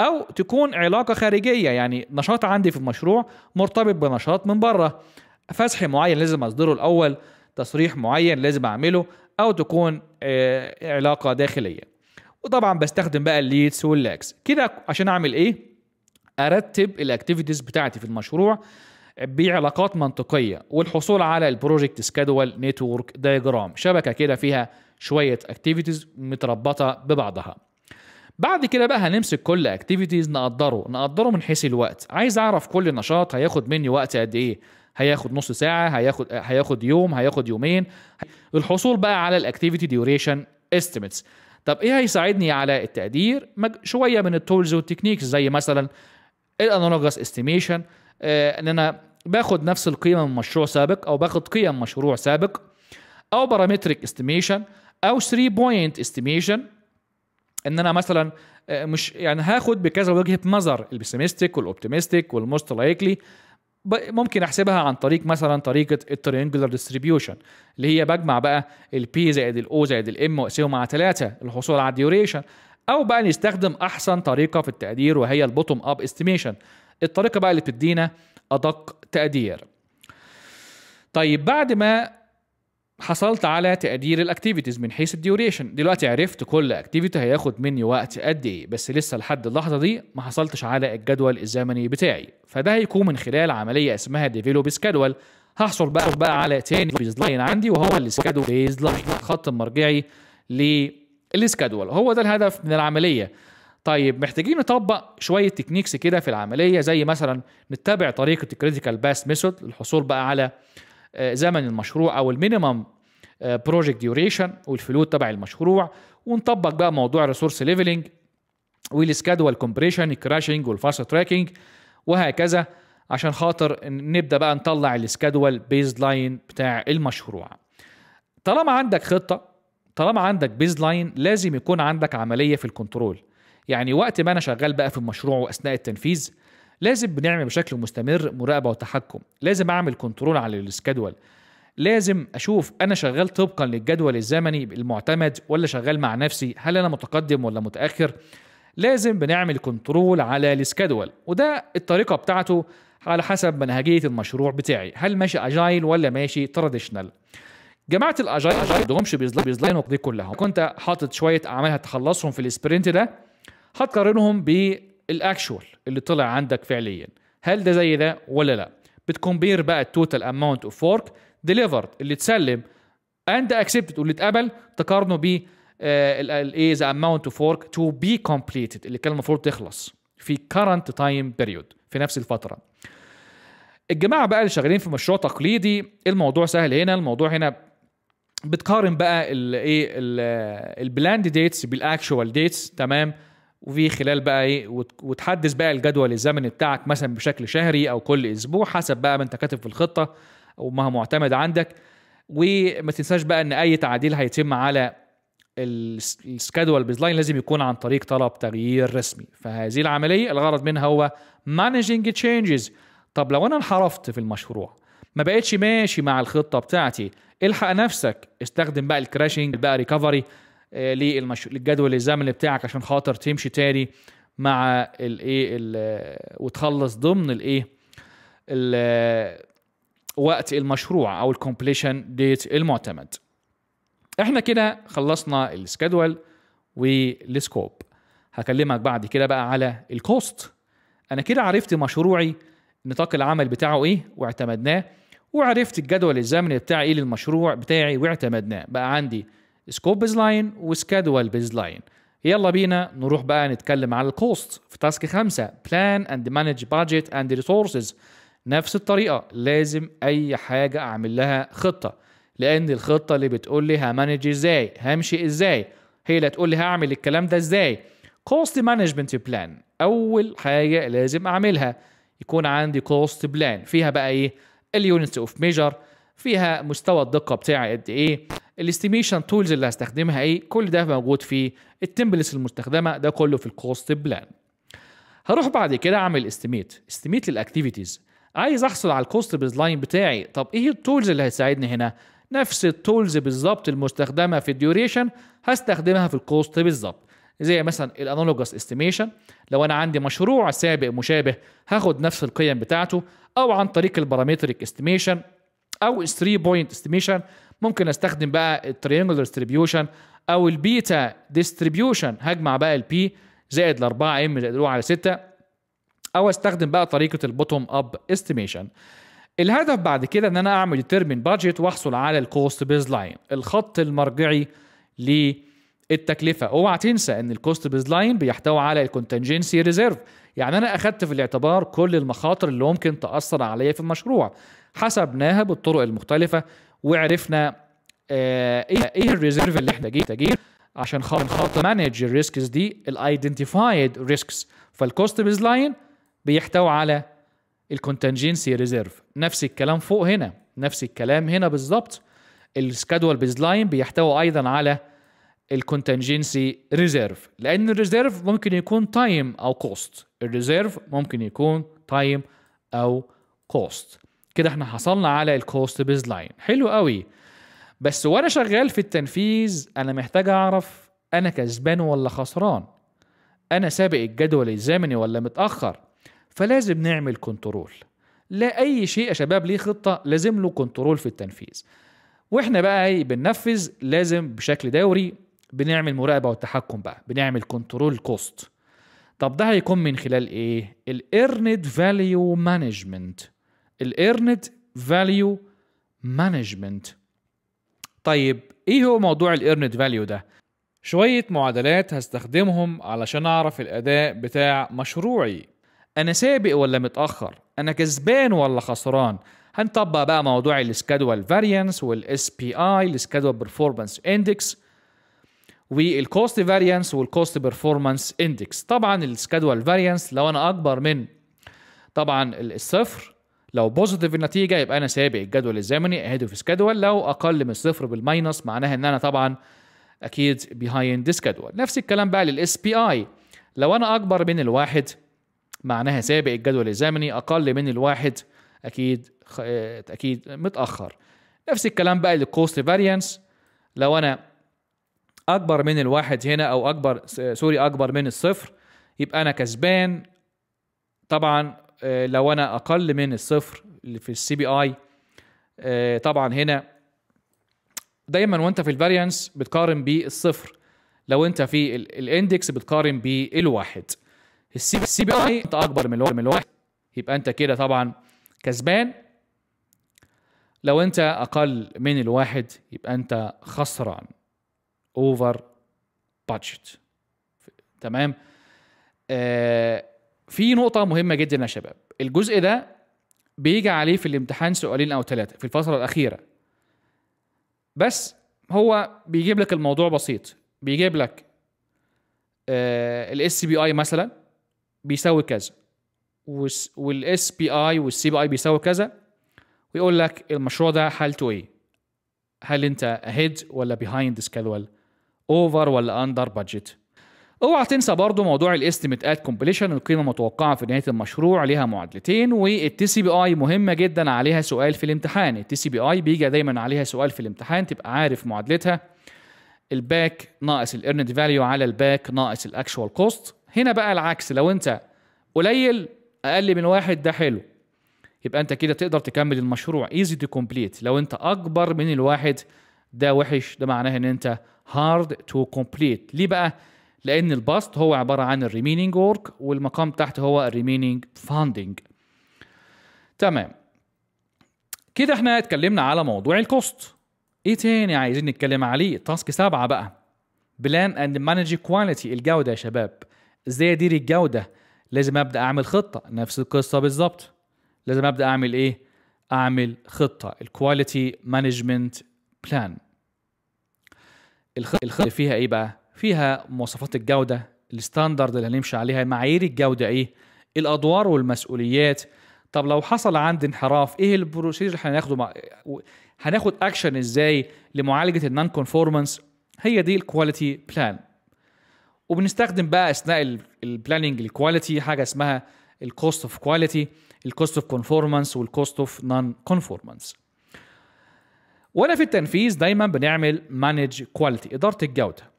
A: او تكون علاقه خارجيه يعني نشاط عندي في المشروع مرتبط بنشاط من بره فسح معين لازم اصدره الاول تصريح معين لازم اعمله او تكون آه، علاقه داخليه وطبعا بستخدم بقى الليدز واللاكس كده عشان اعمل ايه ارتب الاكتيفيتيز بتاعتي في المشروع بعلاقات منطقيه والحصول على البروجكت سكادول نتورك دايجرام شبكه كده فيها شويه اكتيفيتيز متربطه ببعضها بعد كده بقى هنمسك كل اكتيفيتيز نقدره نقدره من حيث الوقت عايز اعرف كل نشاط هياخد مني وقت قد ايه هياخد نص ساعه هياخد هياخد يوم هياخد يومين الحصول بقى على الاكتيفيتي ديوريشن استيميتس طب ايه هيساعدني على التقدير شويه من التولز والتكنيكس زي مثلا الانالوجس استيميشن آه، ان انا باخد نفس القيمه من مشروع سابق او باخد قيم مشروع سابق او بارامتريك استيميشن او 3 بوينت استيميشن ان انا مثلا آه، مش يعني هاخد بكذا وجهه نظر البسيمستيك والاوبتيمستيك والموست لايكلي ممكن احسبها عن طريق مثلا طريقه الترينجلر ديستريبيوشن اللي هي بجمع بقى البي زائد الاو زائد الام واقسمهم على 3 للحصول على الديوريشن او بقى نستخدم احسن طريقه في التقدير وهي البوتوم اب استيميشن الطريقه بقى اللي بتدينا ادق تقدير طيب بعد ما حصلت على تقدير الاكتيفيتيز من حيث الديوريشن دلوقتي عرفت كل اكتيفيتي هياخد مني وقت قد ايه بس لسه لحد اللحظه دي ما حصلتش على الجدول الزمني بتاعي فده هيكون من خلال عمليه اسمها ديفلوب سكادول هحصل بقى بقى على تاني بيز لاين عندي وهو السكادول بيز لاين الخط المرجعي للسكادول هو ده الهدف من العمليه طيب محتاجين نطبق شويه تكنيكس كده في العمليه زي مثلا نتبع طريقه الكريتيكال باس ميثود للحصول بقى على آه، زمن المشروع او المينيمم بروجكت ديوريشن والفلوت تبع المشروع ونطبق بقى موضوع الريسورس ليفلنج والسكادوال كومبريشن الكراشنج والفاست تراكنج وهكذا عشان خاطر نبدا بقى نطلع السكادوال بيز لاين بتاع المشروع طالما عندك خطه طالما عندك بيز لاين لازم يكون عندك عمليه في الكنترول يعني وقت ما انا شغال بقى في المشروع واثناء التنفيذ لازم بنعمل بشكل مستمر مراقبه وتحكم لازم اعمل كنترول على السكادول لازم اشوف انا شغال طبقا للجدول الزمني المعتمد ولا شغال مع نفسي هل انا متقدم ولا متاخر لازم بنعمل كنترول على السكادول وده الطريقه بتاعته على حسب منهجيه المشروع بتاعي هل ماشي اجايل ولا ماشي تراديشنال جماعه الاجايل ما عندهمش بيزلاينوا دي كلها كنت حاطط شويه اعمال هتخلصهم في السبرنت ده هتقارنهم ب الاكشوال اللي طلع عندك فعليا هل ده زي ده ولا لا بتكمبير بقى التوتال اماونت اوف فورك ديليفرد اللي اتسلم اند اكسبتد واللي اتقبل تقارنه ب الايه ذا اماونت اوف فورك تو بي كومبليتد اللي كان المفروض تخلص في كرنت تايم بيريود في نفس الفتره الجماعه بقى اللي شغالين في مشروع تقليدي الموضوع سهل هنا الموضوع هنا بتقارن بقى الايه البلاند ديتس بالاكشوال ديتس تمام وفي خلال بقى ايه وتحدث بقى الجدول الزمني بتاعك مثلا بشكل شهري او كل اسبوع حسب بقى ما انت كاتب في الخطه او ما هو معتمد عندك وما تنساش بقى ان اي تعديل هيتم على السكادول بيزلاين لازم يكون عن طريق طلب تغيير رسمي فهذه العمليه الغرض منها هو مانجينج تشينجز طب لو انا انحرفت في المشروع ما بقتش ماشي مع الخطه بتاعتي الحق نفسك استخدم بقى الكراشنج بقى ريكفري للجدول الزمني بتاعك عشان خاطر تمشي تاني مع الايه وتخلص ضمن الايه وقت المشروع او الكومبليشن ديت المعتمد احنا كده خلصنا السكادول والسكوب هكلمك بعد كده بقى على الكوست انا كده عرفت مشروعي نطاق العمل بتاعه ايه واعتمدناه وعرفت الجدول الزمني بتاعي ايه للمشروع بتاعي واعتمدناه بقى عندي سكوب بيز لاين وسكادوال بيز لاين يلا بينا نروح بقى نتكلم على الكوست في تاسك خمسة بلان اند مانج بادجت اند ريسورسز نفس الطريقة لازم أي حاجة أعمل لها خطة لأن الخطة اللي بتقول لي همانج إزاي همشي إزاي هي اللي هتقول لي هعمل الكلام ده إزاي كوست مانجمنت بلان أول حاجة لازم أعملها يكون عندي كوست بلان فيها بقى إيه اليونتس أوف ميجر فيها مستوى الدقة بتاعي قد إيه الاستيميشن تولز اللي هستخدمها ايه كل ده موجود في التمبلتس المستخدمه ده كله في الكوست بلان هروح بعد كده اعمل استيميت استيميت للاكتيفيتيز عايز احصل على الكوست بيز لاين بتاعي طب ايه التولز اللي هتساعدني هنا نفس التولز بالظبط المستخدمه في الديوريشن هستخدمها في الكوست بالظبط زي مثلا الانالوجس استيميشن لو انا عندي مشروع سابق مشابه هاخد نفس القيم بتاعته او عن طريق البارامتريك استيميشن او 3 بوينت استيميشن ممكن استخدم بقى التريانجل ديستريبيوشن او البيتا ديستريبيوشن هجمع بقى البي زائد الأربعة 4 ام زائد على 6 او استخدم بقى طريقه البوتوم اب استيميشن الهدف بعد كده ان انا اعمل ديترمين بادجت واحصل على الكوست بيز لاين الخط المرجعي للتكلفه اوعى تنسى ان الكوست بيز لاين بيحتوي على الكونتنجنسي ريزيرف يعني انا اخدت في الاعتبار كل المخاطر اللي ممكن تاثر عليا في المشروع حسبناها بالطرق المختلفه وعرفنا آه، ايه ايه الريزيرف اللي احنا جايين عشان خاطر خاطر مانج الريسكس دي الايدنتيفايد ريسكس فالكوست بيز لاين بيحتوي على الكونتنجنسي ريزيرف نفس الكلام فوق هنا نفس الكلام هنا بالظبط السكادول بيز لاين بيحتوي ايضا على الكونتنجنسي ريزيرف لان الريزيرف ممكن يكون تايم او كوست الريزيرف ممكن يكون تايم او كوست كده احنا حصلنا على الكوست بيز لاين حلو قوي بس وانا شغال في التنفيذ انا محتاج اعرف انا كسبان ولا خسران انا سابق الجدول الزمني ولا متاخر فلازم نعمل كنترول لا اي شيء يا شباب ليه خطه لازم له كنترول في التنفيذ واحنا بقى ايه بننفذ لازم بشكل دوري بنعمل مراقبه والتحكم بقى بنعمل كنترول كوست طب ده هيكون من خلال ايه الايرند فاليو مانجمنت الايرند فاليو مانجمنت طيب ايه هو موضوع الايرند فاليو ده شوية معادلات هستخدمهم علشان اعرف الاداء بتاع مشروعي انا سابق ولا متاخر انا كسبان ولا خسران هنطبق بقى موضوع السكادوال فاريانس والاس بي اي السكادوال بيرفورمانس اندكس والكوست فاريانس والكوست بيرفورمانس اندكس طبعا السكادوال فاريانس لو انا اكبر من طبعا الصفر لو بوزيتيف النتيجه يبقى انا سابق الجدول الزمني اهيد اوف سكادول لو اقل من صفر بالماينس معناها ان انا طبعا اكيد بيهايند سكادول نفس الكلام بقى للاس بي اي لو انا اكبر من الواحد معناها سابق الجدول الزمني اقل من الواحد اكيد آه، اكيد متاخر نفس الكلام بقى للكوست فاريانس لو انا اكبر من الواحد هنا او اكبر سوري آه، اكبر من الصفر يبقى انا كسبان طبعا آه، لو انا اقل من الصفر اللي في السي بي اي آه، طبعا هنا دايما وانت في الفاريانس بتقارن بالصفر لو انت في الاندكس بتقارن بالواحد السي بي اي انت اكبر من الواحد يبقى انت كده طبعا كسبان لو انت اقل من الواحد يبقى انت خسران اوفر بادجت تمام آه في نقطه مهمه جدا يا شباب الجزء ده بيجي عليه في الامتحان سؤالين او ثلاثه في الفتره الاخيره بس هو بيجيب لك الموضوع بسيط بيجيب لك الاس بي اي مثلا بيساوي كذا والاس بي اي والسي بي اي بيساوي كذا ويقول لك المشروع ده حالته ايه هل انت اهيد ولا بيهايند سكادول اوفر ولا اندر بادجت اوعى تنسى برضو موضوع الاستيميت ات كومبليشن القيمه المتوقعه في نهايه المشروع ليها معادلتين والتي سي بي اي مهمه جدا عليها سؤال في الامتحان التي سي بي اي بيجي دايما عليها سؤال في الامتحان تبقى عارف معادلتها الباك ناقص الايرند فاليو على الباك ناقص الاكشوال كوست هنا بقى العكس لو انت قليل اقل من واحد ده حلو يبقى انت كده تقدر تكمل المشروع ايزي تو كومبليت لو انت اكبر من الواحد ده وحش ده معناه ان انت هارد تو كومبليت ليه بقى لان الباست هو عباره عن الريمينينج ورك والمقام تحت هو الريمينينج فاندنج تمام كده احنا اتكلمنا على موضوع الكوست ايه تاني عايزين نتكلم عليه تاسك سبعة بقى بلان اند مانج كواليتي الجوده يا شباب ازاي ادير الجوده لازم ابدا اعمل خطه نفس القصه بالظبط لازم ابدا اعمل ايه اعمل خطه الكواليتي مانجمنت بلان الخطه فيها ايه بقى فيها مواصفات الجودة الستاندرد اللي هنمشي عليها معايير الجودة ايه الادوار والمسؤوليات طب لو حصل عندي انحراف ايه البروسيجر اللي هناخده مع... هناخد اكشن ازاي لمعالجة النون كونفورمانس هي دي الكواليتي بلان وبنستخدم بقى اثناء البلاننج الكواليتي حاجه اسمها الكوست اوف كواليتي الكوست اوف كونفورمانس والكوست اوف نون كونفورمانس وانا في التنفيذ دايما بنعمل مانج كواليتي اداره الجوده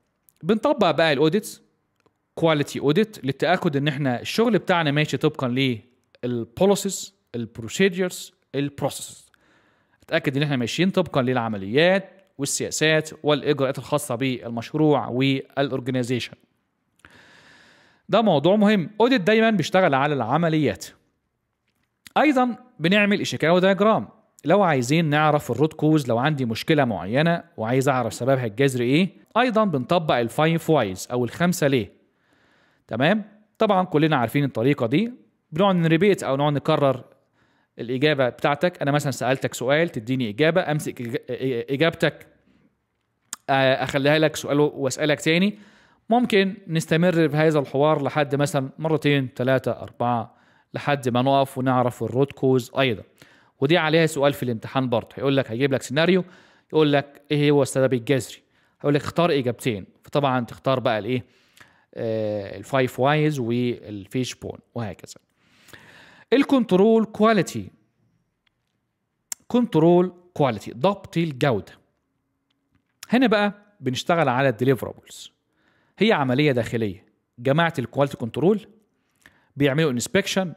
A: بنطبق بقى الاوديتس كواليتي اوديت للتاكد ان احنا الشغل بتاعنا ماشي طبقا للبوليسيز البروسيدجرز البروسيسز اتاكد ان احنا ماشيين طبقا للعمليات والسياسات والاجراءات الخاصه بالمشروع والاورجنايزيشن ده موضوع مهم اوديت دايما بيشتغل على العمليات ايضا بنعمل اشكال ودياجرام لو عايزين نعرف الروت كوز لو عندي مشكله معينه وعايز اعرف سببها الجذري ايه ايضا بنطبق الفايف وايز او الخمسه ليه تمام طبعا كلنا عارفين الطريقه دي بنقعد نريبيت او نقعد نكرر الاجابه بتاعتك انا مثلا سالتك سؤال تديني اجابه امسك اجابتك آه، اخليها لك سؤال واسالك تاني ممكن نستمر بهذا الحوار لحد مثلا مرتين ثلاثه اربعه لحد ما نقف ونعرف الروت كوز ايضا ودي عليها سؤال في الامتحان برضه هيقول لك هيجيب لك سيناريو يقول لك ايه هو السبب الجذري هيقول لك اختار اجابتين فطبعا تختار بقى الايه آه الفايف وايز والفيش بون وهكذا الكنترول كواليتي كنترول كواليتي ضبط الجوده هنا بقى بنشتغل على الديليفرابلز هي عمليه داخليه جماعه الكواليتي كنترول بيعملوا انسبكشن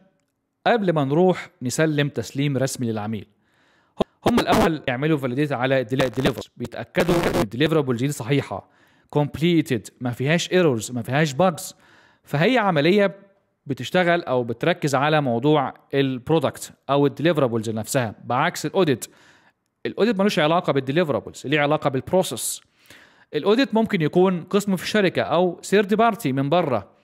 A: قبل ما نروح نسلم تسليم رسمي للعميل هم الاول يعملوا فاليديت على الدليفر بيتاكدوا ان الديليفرابل دي صحيحه كومبليتد ما فيهاش ايرورز ما فيهاش باجز فهي عمليه بتشتغل او بتركز على موضوع البرودكت او الديليفرابلز نفسها بعكس الاوديت الاوديت ملوش علاقه بالديليفرابلز ليه علاقه بالبروسيس الاوديت ممكن يكون قسم في الشركه او سيرد بارتي من بره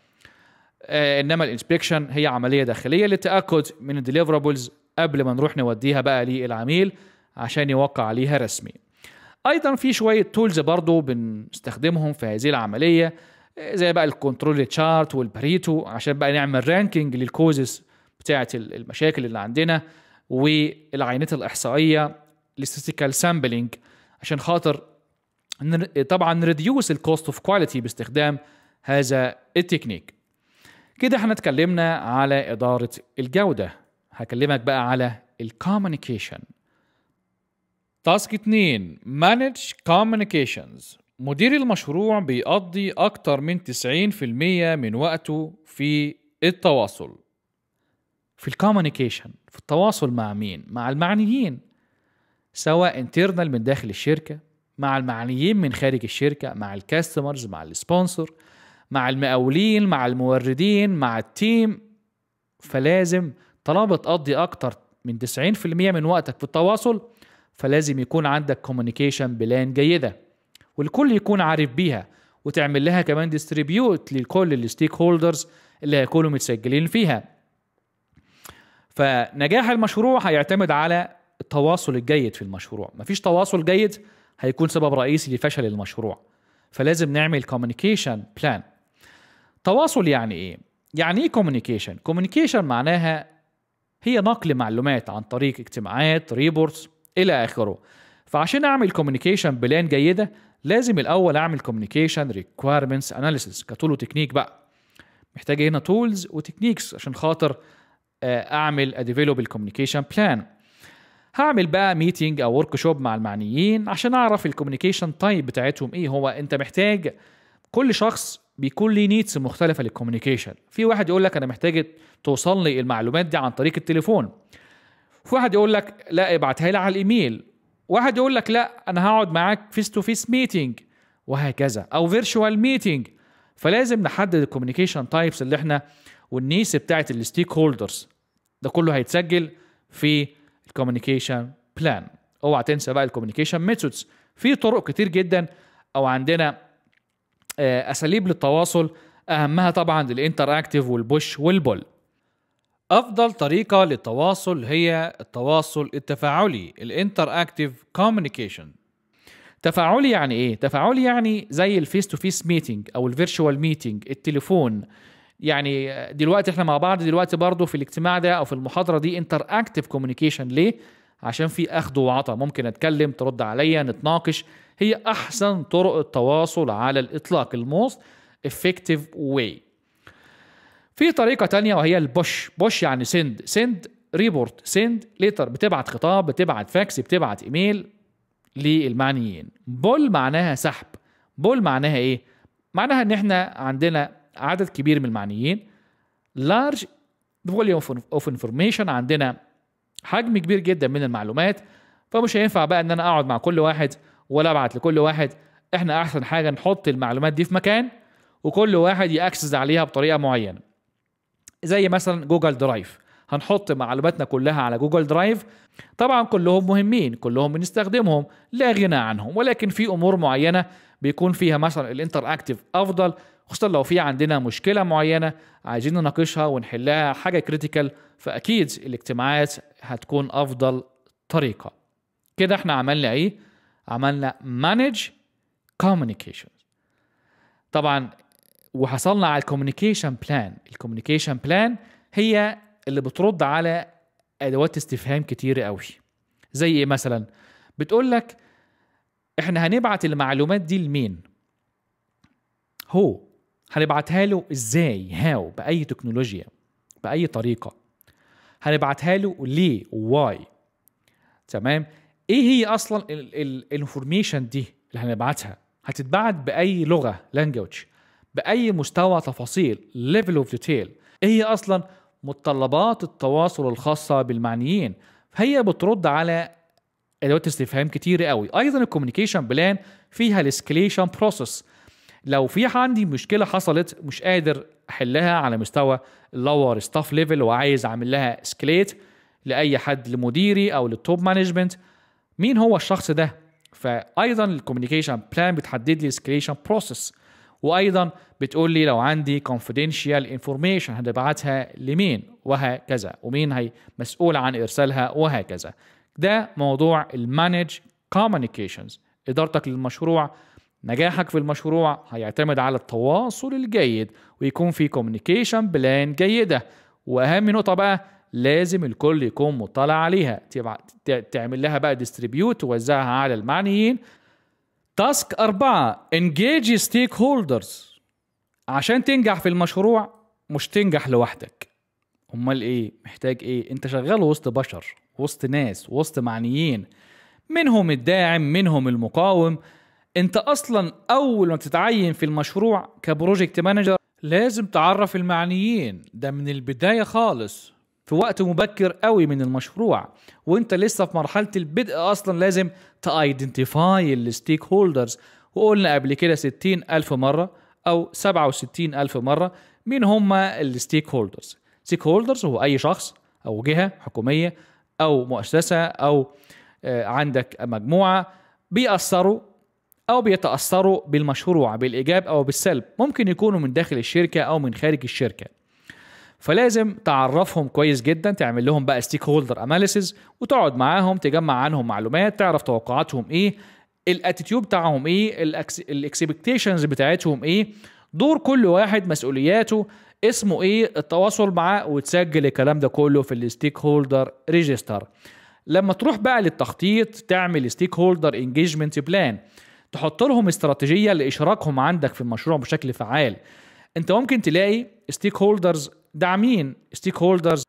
A: آه، انما الانسبكشن هي عمليه داخليه للتاكد من الديليفرابلز قبل ما نروح نوديها بقى للعميل عشان يوقع عليها رسمي ايضا في شويه تولز برضو بنستخدمهم في هذه العمليه آه، زي بقى الكنترول تشارت والبريتو عشان بقى نعمل رانكينج للكوزز بتاعه المشاكل اللي عندنا والعينات الاحصائيه الاستاتيكال سامبلينج عشان خاطر طبعا نريديوس الكوست اوف كواليتي باستخدام هذا التكنيك كده احنا اتكلمنا على إدارة الجودة هكلمك بقى على الكوميونيكيشن تاسك 2 مانج كوميونيكيشنز مدير المشروع بيقضي أكتر من 90% من وقته في التواصل في الكوميونيكيشن في التواصل مع مين؟ مع المعنيين سواء انترنال من داخل الشركة مع المعنيين من خارج الشركة مع الكاستمرز مع السبونسر مع المقاولين مع الموردين مع التيم فلازم طالما بتقضي اكتر من 90% من وقتك في التواصل فلازم يكون عندك كوميونيكيشن بلان جيده والكل يكون عارف بيها وتعمل لها كمان ديستريبيوت لكل الستيك هولدرز اللي هيكونوا متسجلين فيها فنجاح المشروع هيعتمد على التواصل الجيد في المشروع مفيش تواصل جيد هيكون سبب رئيسي لفشل المشروع فلازم نعمل كوميونيكيشن بلان تواصل يعني ايه يعني ايه كوميونيكيشن كوميونيكيشن معناها هي نقل معلومات عن طريق اجتماعات ريبورتس الى اخره فعشان اعمل كوميونيكيشن بلان جيده لازم الاول اعمل كوميونيكيشن ريكويرمنتس اناليسيس كتول وتكنيك بقى محتاج هنا تولز وتكنيكس عشان خاطر آه، اعمل اديفلوب الكوميونيكيشن بلان هعمل بقى ميتنج او ورك شوب مع المعنيين عشان اعرف الكوميونيكيشن تايب بتاعتهم ايه هو انت محتاج كل شخص بيكون ليه نيتس مختلفه للكوميونيكيشن في واحد يقول لك انا محتاج توصل لي المعلومات دي عن طريق التليفون في واحد يقول لك لا ابعتها لي على الايميل واحد يقول لك لا انا هقعد معاك فيس تو فيس ميتنج وهكذا او فيرتشوال ميتنج فلازم نحدد الكوميونيكيشن تايبس اللي احنا والنيس بتاعت الستيك هولدرز ده كله هيتسجل في الكوميونيكيشن بلان اوعى تنسى بقى الكوميونيكيشن ميثودز في طرق كتير جدا او عندنا آه، اساليب للتواصل اهمها طبعا الانتراكتيف والبوش والبول افضل طريقه للتواصل هي التواصل التفاعلي الانتراكتيف كوميونيكيشن تفاعلي يعني ايه تفاعلي يعني زي الفيس تو فيس ميتنج او الفيرتشوال ميتنج التليفون يعني دلوقتي احنا مع بعض دلوقتي برضه في الاجتماع ده او في المحاضره دي انتر اكتف كوميونيكيشن ليه عشان في اخد وعطا ممكن اتكلم ترد عليا نتناقش هي احسن طرق التواصل على الاطلاق الموست افكتيف واي في طريقة تانية وهي البوش بوش يعني سند سند ريبورت سند ليتر بتبعت خطاب بتبعت فاكس بتبعت ايميل للمعنيين بول معناها سحب بول معناها ايه معناها ان احنا عندنا عدد كبير من المعنيين large volume إيه؟ of information عندنا حجم كبير جدا من المعلومات فمش هينفع بقى ان انا اقعد مع كل واحد ولا ابعت لكل واحد احنا احسن حاجه نحط المعلومات دي في مكان وكل واحد ياكسس عليها بطريقه معينه زي مثلا جوجل درايف هنحط معلوماتنا كلها على جوجل درايف طبعا كلهم مهمين كلهم بنستخدمهم لا غنى عنهم ولكن في امور معينه بيكون فيها مثلا الانتر اكتف افضل خصوصا لو في عندنا مشكله معينه عايزين نناقشها ونحلها حاجه كريتيكال فاكيد الاجتماعات هتكون افضل طريقه كده احنا عملنا ايه عملنا مانج كوميونيكيشن طبعا وحصلنا على الكوميونيكيشن بلان الكوميونيكيشن بلان هي اللي بترد على ادوات استفهام كتير قوي زي ايه مثلا بتقول لك احنا هنبعت المعلومات دي لمين هو هنبعتها له ازاي هاو باي تكنولوجيا باي طريقه هنبعتها له ليه واي تمام ايه هي اصلا الانفورميشن دي اللي هنبعتها هتتبعت باي لغه لانجوج باي مستوى تفاصيل ليفل اوف ديتيل ايه هي اصلا متطلبات التواصل الخاصه بالمعنيين هي بترد على ادوات استفهام كتير قوي ايضا الكوميونيكيشن بلان فيها الاسكليشن بروسس لو في عندي مشكله حصلت مش قادر احلها على مستوى اللور ستاف ليفل وعايز اعمل لها اسكليت لاي حد لمديري او للتوب مانجمنت مين هو الشخص ده فايضا الكوميونيكيشن بلان بتحدد لي الاسكليشن بروسيس وايضا بتقول لي لو عندي كونفيدنشال انفورميشن هتبعتها لمين وهكذا ومين هي مسؤول عن ارسالها وهكذا ده موضوع المانج كوميونيكيشنز ادارتك للمشروع نجاحك في المشروع هيعتمد على التواصل الجيد ويكون في كوميونيكيشن بلان جيدة وأهم نقطة بقى لازم الكل يكون مطلع عليها تعمل لها بقى ديستريبيوت توزعها على المعنيين تاسك أربعة انجيج ستيك هولدرز عشان تنجح في المشروع مش تنجح لوحدك امال ايه محتاج ايه انت شغال وسط بشر وسط ناس وسط معنيين منهم الداعم منهم المقاوم انت اصلا اول ما تتعين في المشروع كبروجكت مانجر لازم تعرف المعنيين ده من البدايه خالص في وقت مبكر قوي من المشروع وانت لسه في مرحله البدء اصلا لازم تايدنتيفاي الستيك هولدرز وقلنا قبل كده ستين ألف مرة أو وستين ألف مرة مين هم الستيك هولدرز ستيك هولدرز هو أي شخص أو جهة حكومية أو مؤسسة أو آه، عندك مجموعة بيأثروا أو بيتأثروا بالمشروع بالإيجاب أو بالسلب ممكن يكونوا من داخل الشركة أو من خارج الشركة فلازم تعرفهم كويس جدا تعمل لهم بقى ستيك هولدر اناليسيز وتقعد معاهم تجمع عنهم معلومات تعرف توقعاتهم ايه الاتيتيود بتاعهم ايه الاكسبكتيشنز بتاعتهم ايه دور كل واحد مسؤولياته اسمه ايه التواصل معاه وتسجل الكلام ده كله في الستيك هولدر ريجستر لما تروح بقى للتخطيط تعمل ستيك هولدر انجيجمنت بلان تحط لهم استراتيجيه لاشراكهم عندك في المشروع بشكل فعال انت ممكن تلاقي ستيك هولدرز داعمين ستيك هولدرز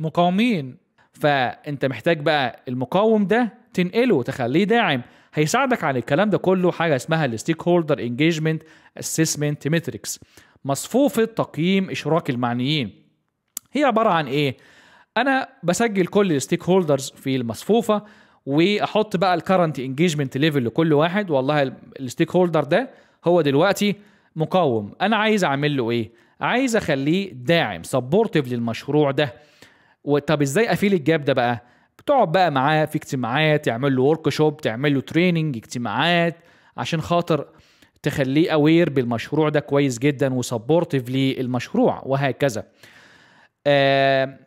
A: مقاومين فانت محتاج بقى المقاوم ده تنقله تخليه داعم هيساعدك على الكلام ده كله حاجه اسمها الستيك هولدر انجيجمنت اسسمنت ميتريكس مصفوفه تقييم اشراك المعنيين هي عباره عن ايه انا بسجل كل الستيك هولدرز في المصفوفه واحط بقى الكرنت انجيجمنت ليفل لكل واحد والله الستيك هولدر ده هو دلوقتي مقاوم انا عايز اعمل له ايه عايز اخليه داعم سبورتيف للمشروع ده طب ازاي افيل الجاب ده بقى بتقعد بقى معاه في اجتماعات تعمل له ورك شوب تعمل له تريننج اجتماعات عشان خاطر تخليه اوير بالمشروع ده كويس جدا وسبورتيف للمشروع وهكذا آه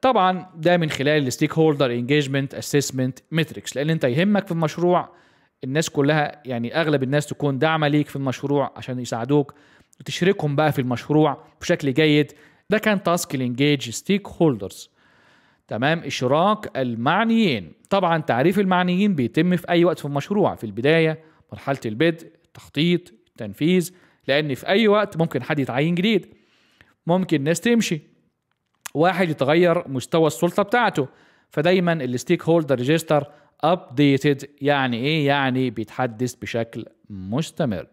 A: طبعا ده من خلال الستيك هولدر انجيجمنت اسسمنت متريكس لان انت يهمك في المشروع الناس كلها يعني اغلب الناس تكون داعمه ليك في المشروع عشان يساعدوك وتشركهم بقى في المشروع بشكل جيد ده كان تاسك الانجيج ستيك هولدرز تمام اشراك المعنيين طبعا تعريف المعنيين بيتم في اي وقت في المشروع في البدايه مرحله البدء التخطيط التنفيذ لان في اي وقت ممكن حد يتعين جديد ممكن ناس تمشي واحد يتغير مستوى السلطه بتاعته فدايما الستيك هولدر ريجستر ابديتد يعني ايه يعني بيتحدث بشكل مستمر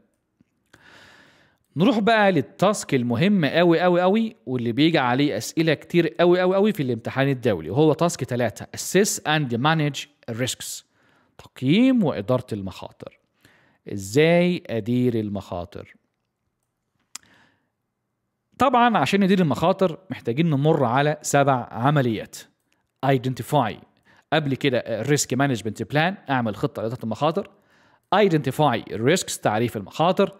A: نروح بقى للتاسك المهم قوي قوي قوي واللي بيجي عليه اسئله كتير قوي قوي قوي في الامتحان الدولي وهو تاسك ثلاثة اسيس اند مانج ريسكس تقييم واداره المخاطر ازاي ادير المخاطر طبعا عشان ندير المخاطر محتاجين نمر على سبع عمليات ايدنتيفاي قبل كده الريسك مانجمنت بلان اعمل خطه لاداره المخاطر ايدنتيفاي الريسكس تعريف المخاطر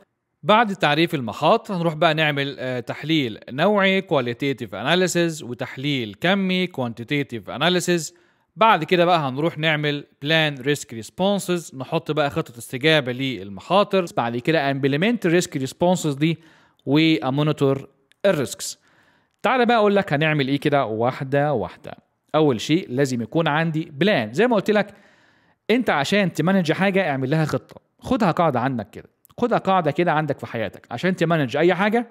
A: بعد تعريف المخاطر هنروح بقى نعمل آه، تحليل نوعي كواليتيتيف اناليسيز وتحليل كمي كوانتيتيف اناليسيز بعد كده بقى هنروح نعمل بلان ريسك ريسبونسز نحط بقى خطه استجابه للمخاطر بعد كده امبلمنت ريسك ريسبونسز دي وامونيتور الريسكس تعال بقى اقول لك هنعمل ايه كده واحده واحده اول شيء لازم يكون عندي بلان زي ما قلت لك انت عشان تمانج حاجه اعمل لها خطه خدها قاعده عندك كده خدها قاعده كده عندك في حياتك عشان تمانج اي حاجه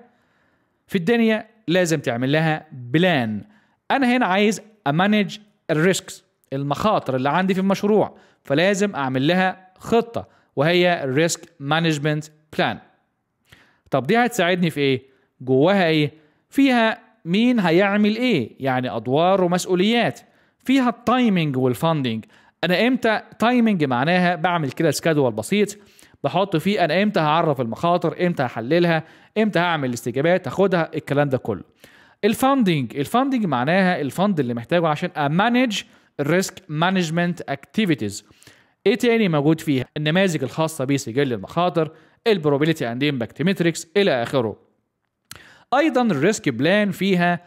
A: في الدنيا لازم تعمل لها بلان انا هنا عايز امانج الريسكس المخاطر اللي عندي في المشروع فلازم اعمل لها خطه وهي الريسك مانجمنت بلان طب دي هتساعدني في ايه جواها ايه فيها مين هيعمل ايه يعني ادوار ومسؤوليات فيها التايمنج والفاندنج انا امتى تايمنج معناها بعمل كده سكادول بسيط بحط فيه انا امتى هعرف المخاطر امتى هحللها امتى هعمل استجابات هاخدها الكلام ده كله الفاندنج الفاندنج معناها الفند اللي محتاجه عشان امانج الريسك مانجمنت اكتيفيتيز ايه تاني موجود فيها النماذج الخاصه بسجل المخاطر البروبابيلتي اند امباكت ماتريكس الى اخره ايضا الريسك بلان فيها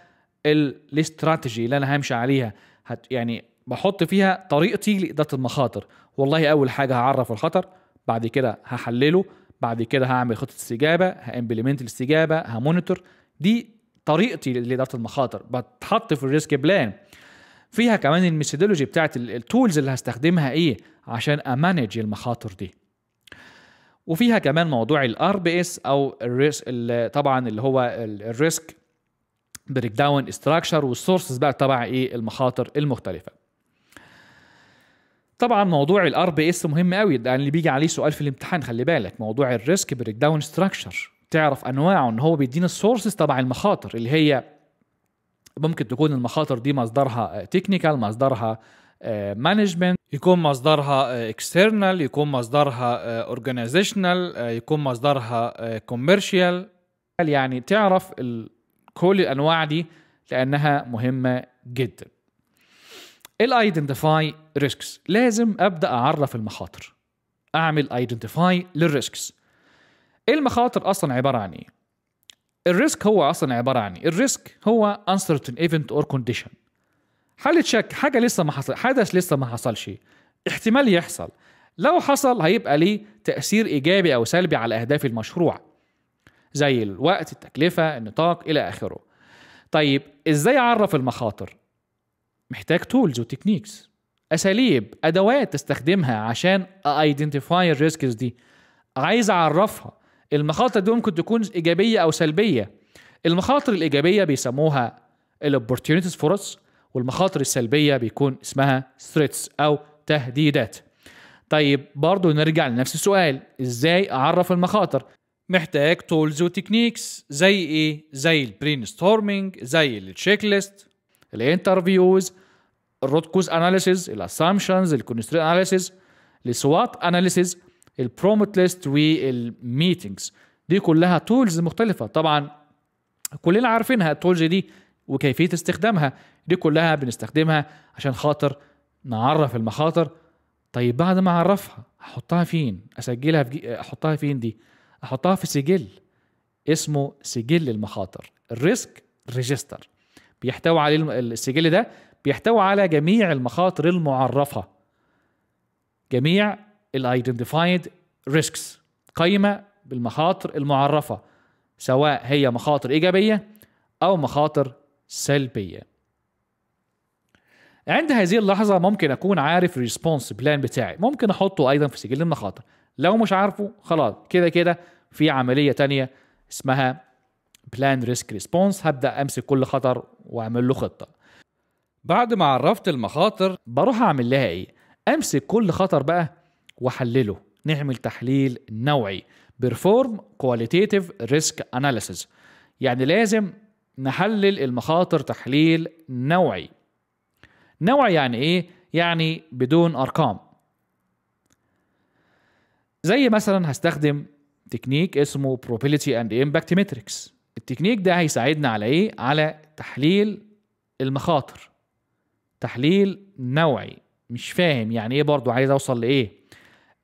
A: الاستراتيجي اللي انا همشي عليها هت يعني بحط فيها طريقتي لاداره المخاطر والله اول حاجه هعرف الخطر بعد كده هحلله بعد كده هعمل خطه استجابه هامبلمنت الاستجابه همونيتور دي طريقتي لاداره المخاطر بتحط في الريسك بلان فيها كمان الميثودولوجي بتاعت التولز اللي هستخدمها ايه عشان امانج المخاطر دي وفيها كمان موضوع الار بي اس او الريسك طبعا اللي هو الريسك بريك داون استراكشر والسورسز بقى تبع ايه المخاطر المختلفه طبعا موضوع الار بي اس مهم قوي ده اللي بيجي عليه سؤال في الامتحان خلي بالك موضوع الريسك بريك داون استراكشر تعرف انواعه ان هو بيدينا السورسز تبع المخاطر اللي هي ممكن تكون المخاطر دي مصدرها تكنيكال مصدرها مانجمنت آه، يكون مصدرها اكسترنال آه، يكون مصدرها اورجانيزيشنال آه، آه، يكون مصدرها كوميرشال يعني تعرف كل الانواع دي لانها مهمه جدا الايدنتيفاي ريسكس لازم ابدا اعرف المخاطر اعمل ايدنتيفاي للريسكس المخاطر اصلا عباره عن ايه الريسك هو اصلا عباره عن ايه الريسك هو uncertain event or condition حالة شك حاجة لسه ما حصل حدث لسه ما حصلش احتمال يحصل لو حصل هيبقى ليه تأثير إيجابي أو سلبي على أهداف المشروع زي الوقت التكلفة النطاق إلى آخره طيب إزاي أعرف المخاطر محتاج تولز وتكنيكس أساليب أدوات تستخدمها عشان ايدنتيفاي الريسكس دي عايز أعرفها المخاطر دي ممكن تكون إيجابية أو سلبية المخاطر الإيجابية بيسموها الاوبورتيونيتيز فرص والمخاطر السلبية بيكون اسمها threats أو تهديدات طيب برضه نرجع لنفس السؤال ازاي اعرف المخاطر محتاج تولز وتكنيكس زي ايه زي البرين ستورمينج زي التشيك ليست الانترفيوز الروت كوز اناليسيز الاسامشنز الكونستري اناليسيز السوات اناليسيز البروموت ليست والميتنجز دي كلها تولز مختلفه طبعا كلنا عارفينها التولز دي وكيفيه استخدامها دي كلها بنستخدمها عشان خاطر نعرف المخاطر طيب بعد ما اعرفها احطها فين اسجلها في احطها فين دي احطها في سجل اسمه سجل المخاطر الريسك ريجستر بيحتوي عليه السجل ده بيحتوي على جميع المخاطر المعرفه جميع الايدنتيفايد ريسكس قائمه بالمخاطر المعرفه سواء هي مخاطر ايجابيه او مخاطر سلبية عند هذه اللحظة ممكن أكون عارف الريسبونس بلان بتاعي ممكن أحطه أيضا في سجل المخاطر لو مش عارفه خلاص كده كده في عملية تانية اسمها بلان ريسك ريسبونس هبدأ أمسك كل خطر وأعمل له خطة بعد ما عرفت المخاطر بروح أعمل لها إيه أمسك كل خطر بقى وأحلله نعمل تحليل نوعي بيرفورم كواليتيتيف ريسك اناليسيز يعني لازم نحلل المخاطر تحليل نوعي نوعي يعني ايه يعني بدون ارقام زي مثلا هستخدم تكنيك اسمه probability and impact matrix التكنيك ده هيساعدنا على ايه على تحليل المخاطر تحليل نوعي مش فاهم يعني ايه برضو عايز اوصل لايه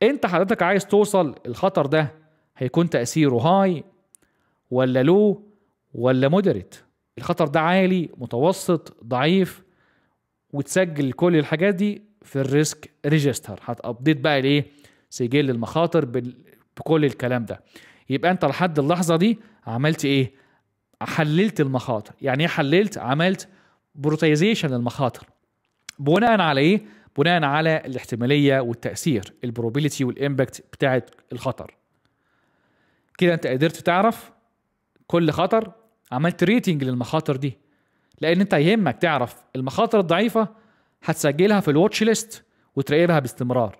A: انت حضرتك عايز توصل الخطر ده هيكون تاثيره هاي ولا لو ولا مودريت الخطر ده عالي متوسط ضعيف وتسجل كل الحاجات دي في الريسك ريجستر هتابديت بقى الايه سجل المخاطر بكل الكلام ده يبقى انت لحد اللحظه دي عملت ايه حللت المخاطر يعني ايه حللت عملت بروتيزيشن للمخاطر بناء على ايه بناء على الاحتماليه والتاثير البروبيليتي والامباكت بتاعت الخطر كده انت قدرت تعرف كل خطر عملت ريتنج للمخاطر دي لان انت يهمك تعرف المخاطر الضعيفه هتسجلها في الواتش ليست وتراقبها باستمرار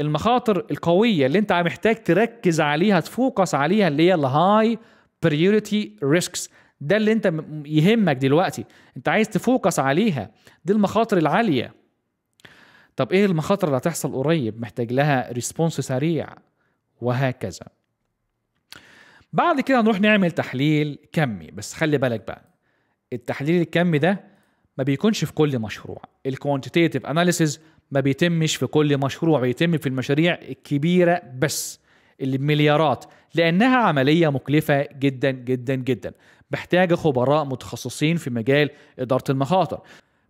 A: المخاطر القويه اللي انت محتاج تركز عليها تفوكس عليها اللي هي الهاي بريوريتي ريسكس ده اللي انت يهمك دلوقتي انت عايز تفوكس عليها دي المخاطر العاليه طب ايه المخاطر اللي هتحصل قريب محتاج لها ريسبونس سريع وهكذا بعد كده نروح نعمل تحليل كمي بس خلي بالك بقى التحليل الكمي ده ما بيكونش في كل مشروع الكوانتيتيف اناليسز ما بيتمش في كل مشروع بيتم في المشاريع الكبيرة بس اللي بمليارات لأنها عملية مكلفة جدا جدا جدا محتاجة خبراء متخصصين في مجال إدارة المخاطر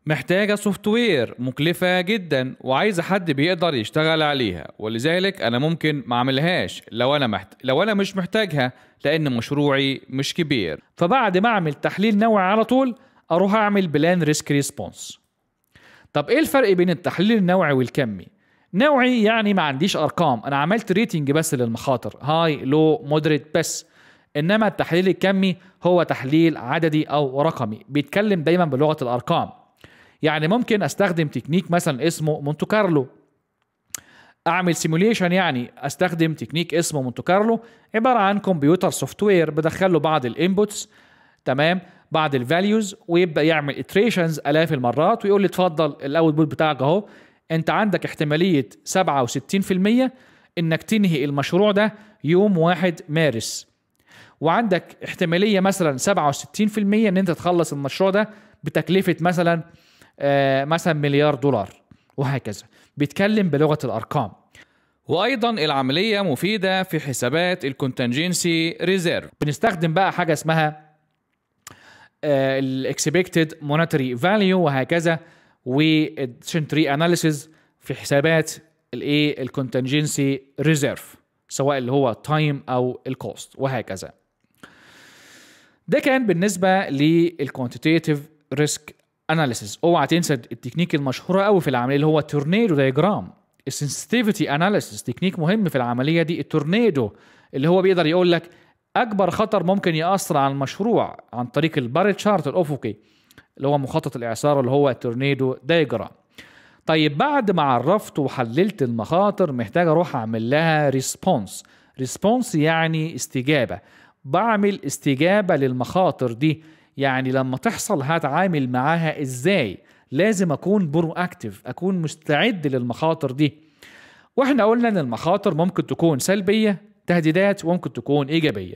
A: محتاجة سوفت وير مكلفة جدا وعايزة حد بيقدر يشتغل عليها ولذلك أنا ممكن ما أعملهاش لو أنا محت... لو أنا مش محتاجها لأن مشروعي مش كبير فبعد ما أعمل تحليل نوعي على طول أروح أعمل بلان ريسك ريسبونس طب إيه الفرق بين التحليل النوعي والكمي؟ نوعي يعني ما عنديش أرقام أنا عملت ريتنج بس للمخاطر هاي لو مودريت بس إنما التحليل الكمي هو تحليل عددي أو رقمي بيتكلم دايما بلغة الأرقام يعني ممكن استخدم تكنيك مثلا اسمه مونتو كارلو اعمل سيموليشن يعني استخدم تكنيك اسمه مونتو كارلو عباره عن كمبيوتر سوفت وير بدخل له بعض الانبوتس تمام بعض الفاليوز ويبدا يعمل اتريشنز الاف المرات ويقول لي اتفضل الاوتبوت بتاعك اهو انت عندك احتماليه 67% انك تنهي المشروع ده يوم 1 مارس وعندك احتماليه مثلا 67% ان انت تخلص المشروع ده بتكلفه مثلا آه، مثلا مليار دولار وهكذا بيتكلم بلغه الارقام وايضا العمليه مفيده في حسابات الكونتنجنسي ريزيرف بنستخدم بقى حاجه اسمها الاكسبكتد مونتري فاليو وهكذا والشنتري اناليسيز في حسابات الايه الكونتنجنسي ريزيرف سواء اللي هو تايم او الكوست وهكذا ده كان بالنسبه للكوانتيتيف ريسك اناليسيز اوعى تنسى التكنيك المشهوره قوي في العمليه اللي هو تورنيدو دايجرام السنسيتيفيتي اناليسيز تكنيك مهم في العمليه دي التورنيدو اللي هو بيقدر يقول لك اكبر خطر ممكن ياثر على المشروع عن طريق الباري تشارت الافقي اللي هو مخطط الاعصار اللي هو التورنيدو دايجرام طيب بعد ما عرفت وحللت المخاطر محتاج اروح اعمل لها ريسبونس ريسبونس يعني استجابه بعمل استجابه للمخاطر دي يعني لما تحصل هتعامل معاها ازاي لازم اكون برو اكتف اكون مستعد للمخاطر دي واحنا قلنا ان المخاطر ممكن تكون سلبيه تهديدات وممكن تكون ايجابيه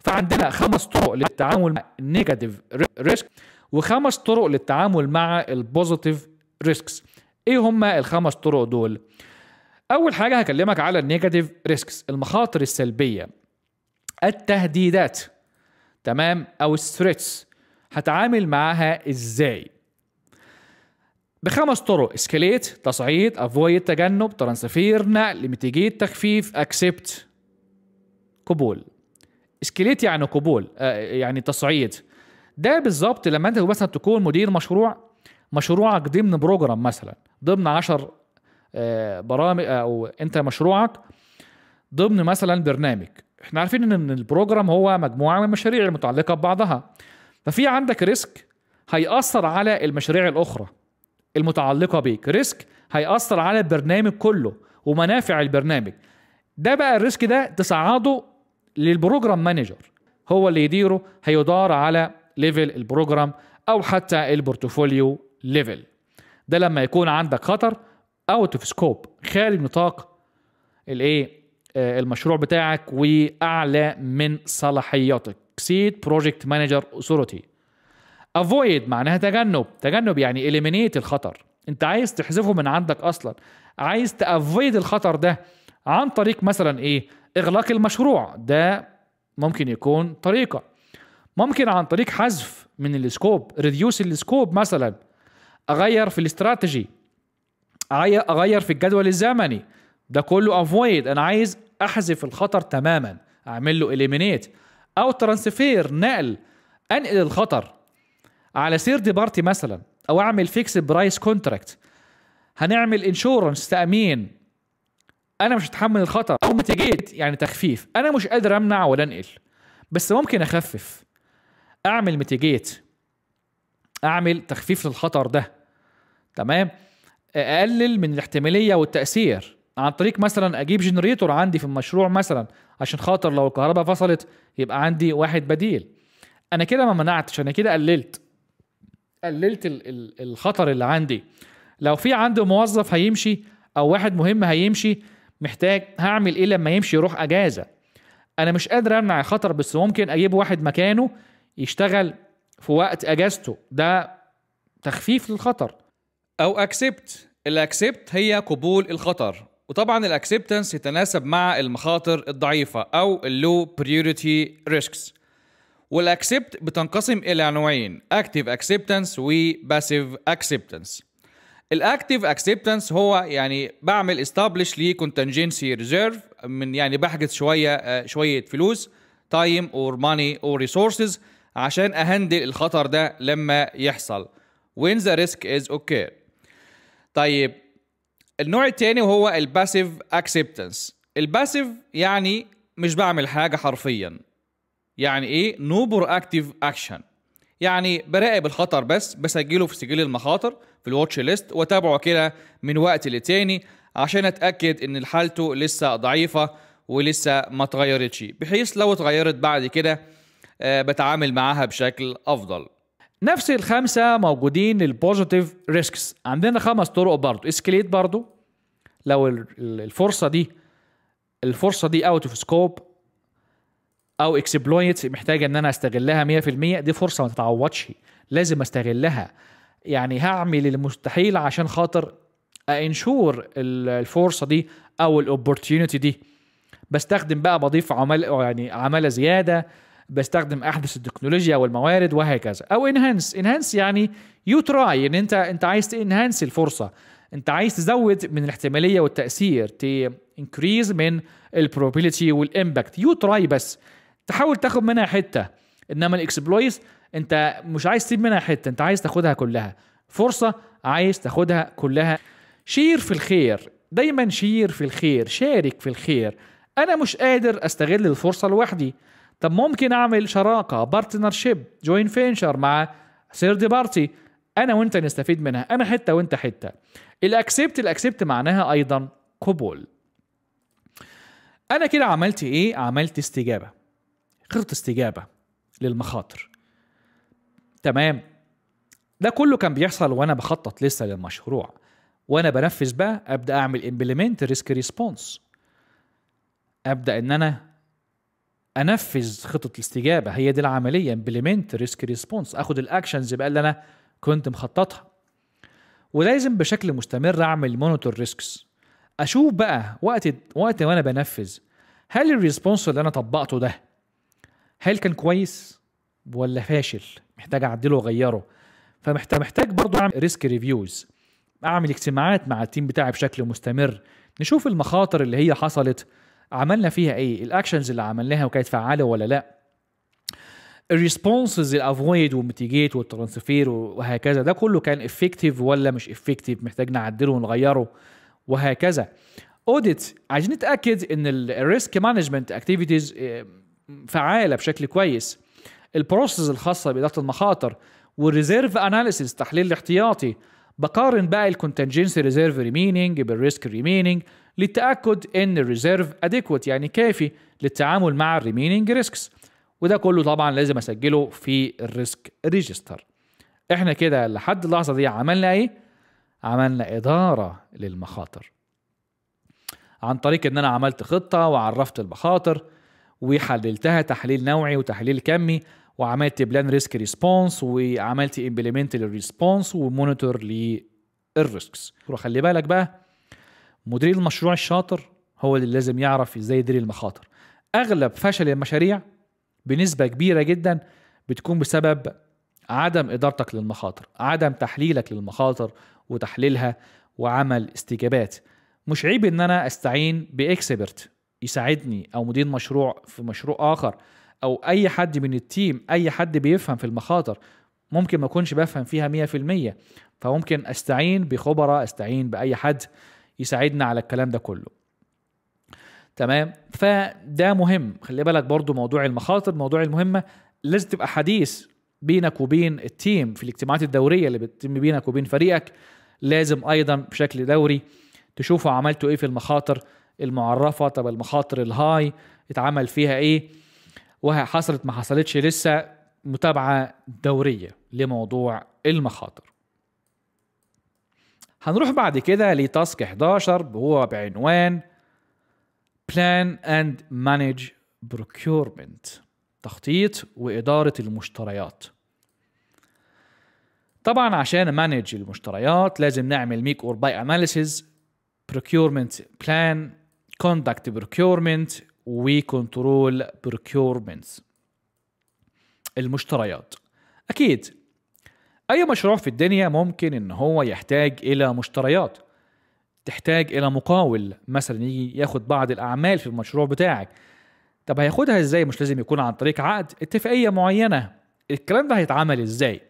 A: فعندنا خمس طرق للتعامل مع النيجاتيف ريسك وخمس طرق للتعامل مع البوزيتيف ريسكس ايه هما الخمس طرق دول اول حاجه هكلمك على النيجاتيف ريسكس المخاطر السلبيه التهديدات تمام او ستريتس هتعامل معاها ازاي بخمس طرق اسكليت تصعيد افويد تجنب ترانسفير نقل ميتيجيت تخفيف اكسبت قبول اسكليت يعني قبول آه يعني تصعيد ده بالظبط لما انت مثلا تكون مدير مشروع مشروعك ضمن بروجرام مثلا ضمن 10 آه برامج آه، او انت مشروعك ضمن مثلا برنامج احنا عارفين ان البروجرام هو مجموعه من المشاريع المتعلقه ببعضها ففي عندك ريسك هيأثر على المشاريع الاخرى المتعلقه بيك ريسك هيأثر على البرنامج كله ومنافع البرنامج ده بقى الريسك ده تصعده للبروجرام مانجر هو اللي يديره هيدار على ليفل البروجرام او حتى البورتفوليو ليفل ده لما يكون عندك خطر اوت اوف سكوب خارج نطاق الايه آه، المشروع بتاعك واعلى من صلاحياتك سيد بروجكت مانجر اسورتي افويد معناها تجنب تجنب يعني اليمينيت الخطر انت عايز تحذفه من عندك اصلا عايز تافويد الخطر ده عن طريق مثلا ايه اغلاق المشروع ده ممكن يكون طريقه ممكن عن طريق حذف من السكوب ريديوس السكوب مثلا اغير في الاستراتيجي اغير في الجدول الزمني ده كله افويد انا عايز احذف الخطر تماما اعمل له اليمينيت او ترانسفير نقل انقل الخطر على دي بارتي مثلا او اعمل فيكس برايس كونتراكت هنعمل انشورنس تامين انا مش هتحمل الخطر او متيجيت يعني تخفيف انا مش قادر امنع ولا انقل بس ممكن اخفف اعمل متيجيت اعمل تخفيف للخطر ده تمام اقلل من الاحتماليه والتاثير عن طريق مثلا اجيب جنريتور عندي في المشروع مثلا عشان خاطر لو الكهرباء فصلت يبقى عندي واحد بديل انا كده ما منعتش انا كده قللت قللت الخطر اللي عندي لو في عندي موظف هيمشي او واحد مهم هيمشي محتاج هعمل ايه لما يمشي يروح اجازه انا مش قادر امنع الخطر بس ممكن اجيب واحد مكانه يشتغل في وقت اجازته ده تخفيف للخطر او اكسبت الاكسبت هي قبول الخطر وطبعا الاكسبتنس يتناسب مع المخاطر الضعيفه او اللو بريوريتي ريسكس والاكسبت بتنقسم الى نوعين اكتيف اكسبتنس وباسيف اكسبتنس الاكتيف اكسبتنس هو يعني بعمل استابلش لي كونتنجنسي ريزيرف من يعني بحجز شويه آه، شويه فلوس تايم اور ماني اور ريسورسز عشان اهندل الخطر ده لما يحصل when the risk is اوكي okay. طيب النوع الثاني وهو الباسيف اكسبتنس الباسيف يعني مش بعمل حاجه حرفيا يعني ايه نوبر اكتيف اكشن يعني براقب الخطر بس بسجله في سجل المخاطر في الواتش ليست واتابعه كده من وقت لتاني عشان اتاكد ان حالته لسه ضعيفه ولسه ما اتغيرتش بحيث لو اتغيرت بعد كده آه، بتعامل معاها بشكل افضل نفس الخمسه موجودين البوزيتيف ريسكس عندنا خمس طرق برضو اسكليت برضو لو الفرصه دي الفرصه دي اوت اوف سكوب او اكسبلويت محتاجه ان انا استغلها 100% دي فرصه ما تتعوضش لازم استغلها يعني هعمل المستحيل عشان خاطر انشور الفرصه دي او الاوبورتيونيتي دي بستخدم بقى بضيف عمل يعني عماله زياده بستخدم احدث التكنولوجيا والموارد وهكذا او انهانس انهانس يعني يو تراي ان انت انت عايز تنهانس الفرصه انت عايز تزود من الاحتماليه والتاثير انكريز من البروبابيلتي والامباكت يو تراي بس تحاول تاخد منها حته انما الاكسبلويز انت مش عايز تسيب منها حته انت عايز تاخدها كلها فرصه عايز تاخدها كلها شير في الخير دايما شير في الخير شارك في الخير انا مش قادر استغل الفرصه لوحدي طب ممكن اعمل شراكه بارتنر شيب جوين فينشر مع دي بارتي انا وانت نستفيد منها انا حته وانت حته الاكسبت الاكسبت معناها ايضا قبول انا كده عملت ايه عملت استجابه خطه استجابه للمخاطر تمام ده كله كان بيحصل وانا بخطط لسه للمشروع وانا بنفذ بقى ابدا اعمل امبلمنت ريسك ريسبونس ابدا ان انا انفذ خطه الاستجابه هي دي العمليه امبلمنت ريسك ريسبونس اخد الاكشنز بقى اللي انا كنت مخططها ولازم بشكل مستمر اعمل مونيتور ريسكس اشوف بقى وقت وقت وانا بنفذ هل الريسبونس اللي انا طبقته ده هل كان كويس ولا فاشل محتاج اعدله واغيره فمحتاج محتاج برضه اعمل ريسك ريفيوز اعمل اجتماعات مع التيم بتاعي بشكل مستمر نشوف المخاطر اللي هي حصلت عملنا فيها ايه الاكشنز اللي عملناها وكانت فعاله ولا لا الريسبونسز الافويد والميتيجيت والترانسفير وهكذا ده كله كان افكتيف ولا مش افكتيف محتاج نعدله ونغيره وهكذا اوديت عايزين نتاكد ان الريسك مانجمنت اكتيفيتيز فعاله بشكل كويس البروسيس الخاصه باداره المخاطر والريزيرف اناليسيس تحليل الاحتياطي بقارن بقى الكونتنجنسي ريزيرف ريمينينج بالريسك ريمينينج للتأكد أن الريزيرف أديكوت يعني كافي للتعامل مع الريمينينج ريسكس وده كله طبعا لازم أسجله في الريسك ريجستر احنا كده لحد اللحظة دي عملنا ايه؟ عملنا إدارة للمخاطر عن طريق ان انا عملت خطة وعرفت المخاطر وحللتها تحليل نوعي وتحليل كمي وعملت بلان ريسك ريسبونس وعملت امبلمنت للريسبونس ومونيتور للريسكس وخلي بالك بقى مدير المشروع الشاطر هو اللي لازم يعرف ازاي يدير المخاطر اغلب فشل المشاريع بنسبه كبيره جدا بتكون بسبب عدم ادارتك للمخاطر عدم تحليلك للمخاطر وتحليلها وعمل استجابات مش عيب ان انا استعين باكسبرت يساعدني او مدير مشروع في مشروع اخر او اي حد من التيم اي حد بيفهم في المخاطر ممكن ما اكونش بفهم فيها 100% فممكن استعين بخبراء استعين باي حد يساعدنا على الكلام ده كله تمام فده مهم خلي بالك برضو موضوع المخاطر موضوع المهمه لازم تبقى حديث بينك وبين التيم في الاجتماعات الدوريه اللي بتتم بينك وبين فريقك لازم ايضا بشكل دوري تشوفوا عملتوا ايه في المخاطر المعرفه طب المخاطر الهاي اتعمل فيها ايه حصلت ما حصلتش لسه متابعه دوريه لموضوع المخاطر هنروح بعد كده لتاسك 11 وهو بعنوان Plan and Manage Procurement تخطيط وإدارة المشتريات طبعا عشان مانج المشتريات لازم نعمل ميك اور باي اناليسيز procurement plan conduct procurement وكنترول بروكيورمنت المشتريات اكيد اي مشروع في الدنيا ممكن ان هو يحتاج الى مشتريات تحتاج الى مقاول مثلا يجي ياخد بعض الاعمال في المشروع بتاعك طب هياخدها ازاي مش لازم يكون عن طريق عقد اتفاقيه معينه الكلام ده هيتعمل ازاي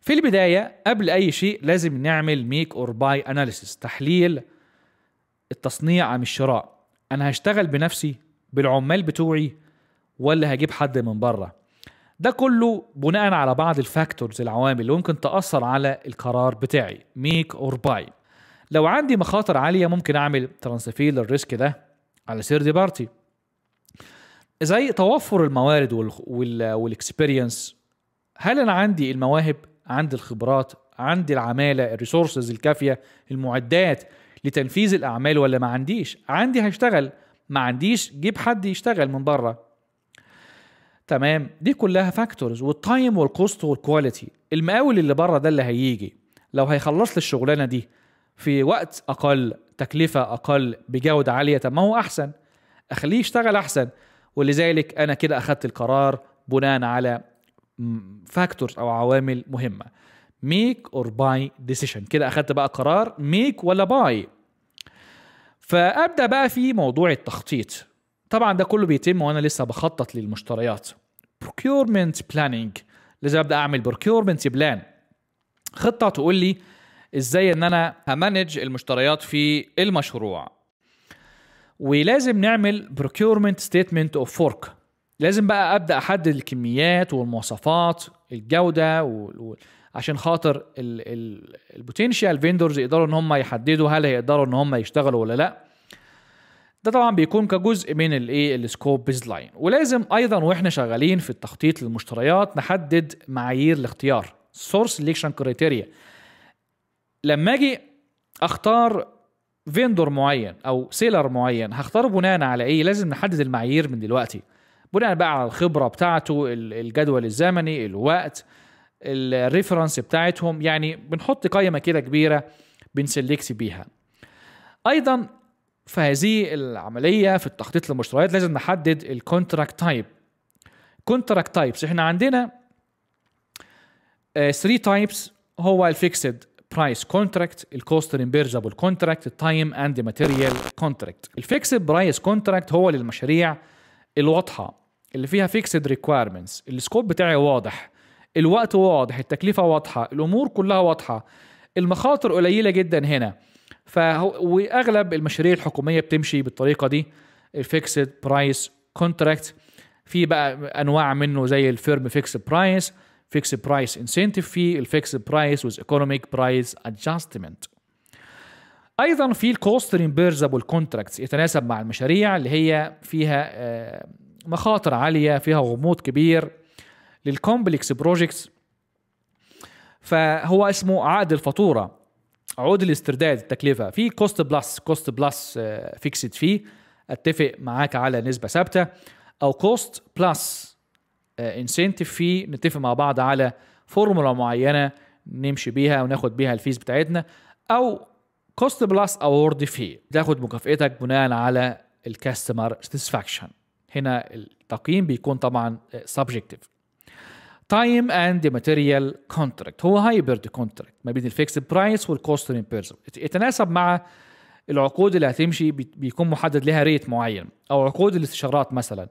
A: في البدايه قبل اي شيء لازم نعمل ميك اور باي اناليسيس تحليل التصنيع عن الشراء انا هشتغل بنفسي بالعمال بتوعي ولا هجيب حد من بره ده كله بناء على بعض الفاكتورز العوامل اللي ممكن تاثر على القرار بتاعي ميك اور باي لو عندي مخاطر عاليه ممكن اعمل ترانسفير للريسك ده على دي بارتي زي توفر الموارد والاكسبيرينس هل انا عندي المواهب عندي الخبرات عندي العماله الريسورسز الكافيه المعدات لتنفيذ الاعمال ولا ما عنديش عندي هشتغل ما عنديش جيب حد يشتغل من بره تمام دي كلها فاكتورز والتايم والكوست والكواليتي المقاول اللي بره ده اللي هيجي لو هيخلص لي الشغلانه دي في وقت اقل تكلفه اقل بجوده عاليه طب ما هو احسن اخليه يشتغل احسن ولذلك انا كده اخذت القرار بناء على فاكتورز او عوامل مهمه ميك اور باي ديسيشن كده اخذت بقى قرار ميك ولا باي فابدا بقى في موضوع التخطيط طبعا ده كله بيتم وانا لسه بخطط للمشتريات بروكيورمنت بلانينج لازم ابدا اعمل بروكيورمنت بلان خطه تقول لي ازاي ان انا امانج المشتريات في المشروع ولازم نعمل بروكيورمنت ستيتمنت اوف فورك لازم بقى ابدا احدد الكميات والمواصفات الجوده و... عشان خاطر البوتنشال فيندورز يقدروا ان هم يحددوا هل هيقدروا ان هم يشتغلوا ولا لا ده طبعا بيكون كجزء من الايه السكوب بيز لاين ولازم ايضا واحنا شغالين في التخطيط للمشتريات نحدد معايير الاختيار سورس سيليكشن كريتيريا لما اجي اختار فيندور معين او سيلر معين هختار بناء على ايه لازم نحدد المعايير من دلوقتي بناء بقى على الخبره بتاعته الجدول الزمني الوقت الريفرنس بتاعتهم يعني بنحط قائمه كده كبيره بنسلكت بيها ايضا فهذه العمليه في التخطيط للمشتريات لازم نحدد الكونتراكت تايب كونتراكت تايبس احنا عندنا 3 آه، تايبس هو الفيكسد برايس كونتراكت الكوست ريمبيرجابل كونتراكت التايم اند ماتيريال كونتراكت الفيكسد برايس كونتراكت هو للمشاريع الواضحه اللي فيها فيكسد ريكويرمنتس السكوب بتاعي واضح الوقت واضح التكلفه واضحه الامور كلها واضحه المخاطر قليله جدا هنا فهو واغلب المشاريع الحكوميه بتمشي بالطريقه دي الفيكسد برايس كونتراكت في بقى انواع منه زي الفيرم فيكس برايس فيكس برايس انسنتيف في الفيكس برايس وذ ايكونوميك برايس ادجستمنت ايضا في الكوست ريمبيرزابل كونتراكتس يتناسب مع المشاريع اللي هي فيها آه، مخاطر عاليه فيها غموض كبير للكومبلكس بروجكتس فهو اسمه عقد الفاتوره عقود الاسترداد التكلفه في كوست بلس كوست بلس فيكسد في اتفق معاك على نسبه ثابته او كوست بلس انسنتيف في نتفق مع بعض على فورمولا معينه نمشي بيها وناخد بيها الفيز بتاعتنا او كوست بلس اوورد في تاخد مكافئتك بناء على الكاستمر ساتسفاكشن هنا التقييم بيكون طبعا سبجكتيف آه، تايم اند ماتيريال كونتراكت هو هايبرد كونتراكت ما بين الفيكس برايس والكوست ريمبيرسمنت يتناسب مع العقود اللي هتمشي بيكون محدد لها ريت معين او عقود الاستشارات مثلا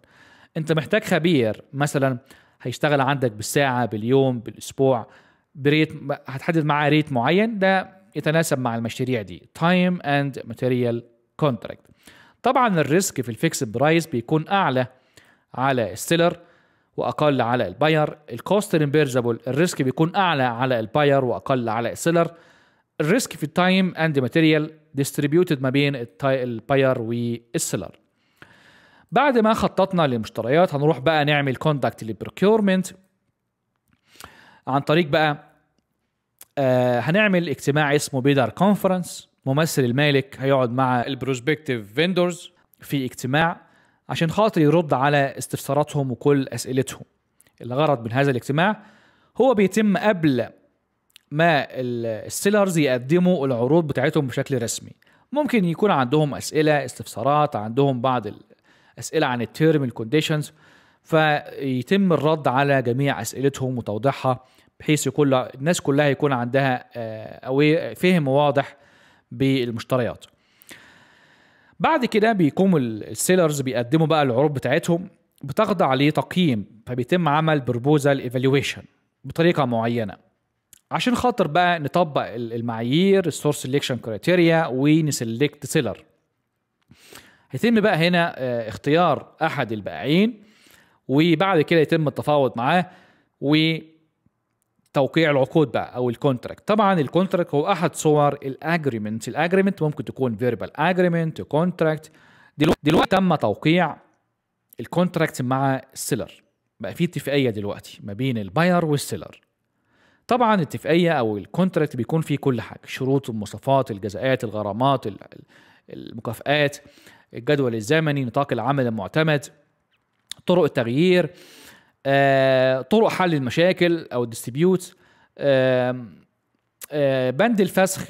A: انت محتاج خبير مثلا هيشتغل عندك بالساعه باليوم بالاسبوع بريت هتحدد معاه ريت معين ده يتناسب مع المشاريع دي تايم اند ماتيريال كونتراكت طبعا الريسك في الفيكس برايس بيكون اعلى على السيلر واقل على الباير الكوست ريمبيرزابل الريسك بيكون اعلى على الباير واقل على السيلر الريسك في التايم اند ماتيريال ديستريبيوتد ما بين الباير والسيلر بعد ما خططنا للمشتريات هنروح بقى نعمل كوندكت للبروكيورمنت عن طريق بقى آه هنعمل اجتماع اسمه بيدر كونفرنس ممثل المالك هيقعد مع البروسبكتيف فيندورز في اجتماع عشان خاطر يرد على استفساراتهم وكل اسئلتهم الغرض من هذا الاجتماع هو بيتم قبل ما السيلرز يقدموا العروض بتاعتهم بشكل رسمي ممكن يكون عندهم اسئله استفسارات عندهم بعض الاسئله عن التيرم الكونديشنز فيتم الرد على جميع اسئلتهم وتوضيحها بحيث يكون الناس كلها يكون عندها آه، فهم واضح بالمشتريات بعد كده بيقوم السيلرز بيقدموا بقى العروض بتاعتهم بتخضع لتقييم فبيتم عمل بروبوزال ايفالويشن بطريقه معينه عشان خاطر بقى نطبق المعايير السورس سيلكشن كريتيريا ونسلكت سيلر هيتم بقى هنا آه، اختيار احد البائعين وبعد كده يتم التفاوض معاه و توقيع العقود بقى او الكونتراكت طبعا الكونتراكت هو احد صور الاجريمنت الاجريمنت ممكن تكون فيربال اجريمنت كونتراكت دلوقتي تم توقيع الكونتراكت مع السيلر بقى في اتفاقيه دلوقتي ما بين الباير والسيلر طبعا الاتفاقيه او الكونتراكت بيكون فيه كل حاجه شروط المواصفات الجزاءات الغرامات المكافئات الجدول الزمني نطاق العمل المعتمد طرق التغيير آه، طرق حل المشاكل او الديستريبيوت آه، بند الفسخ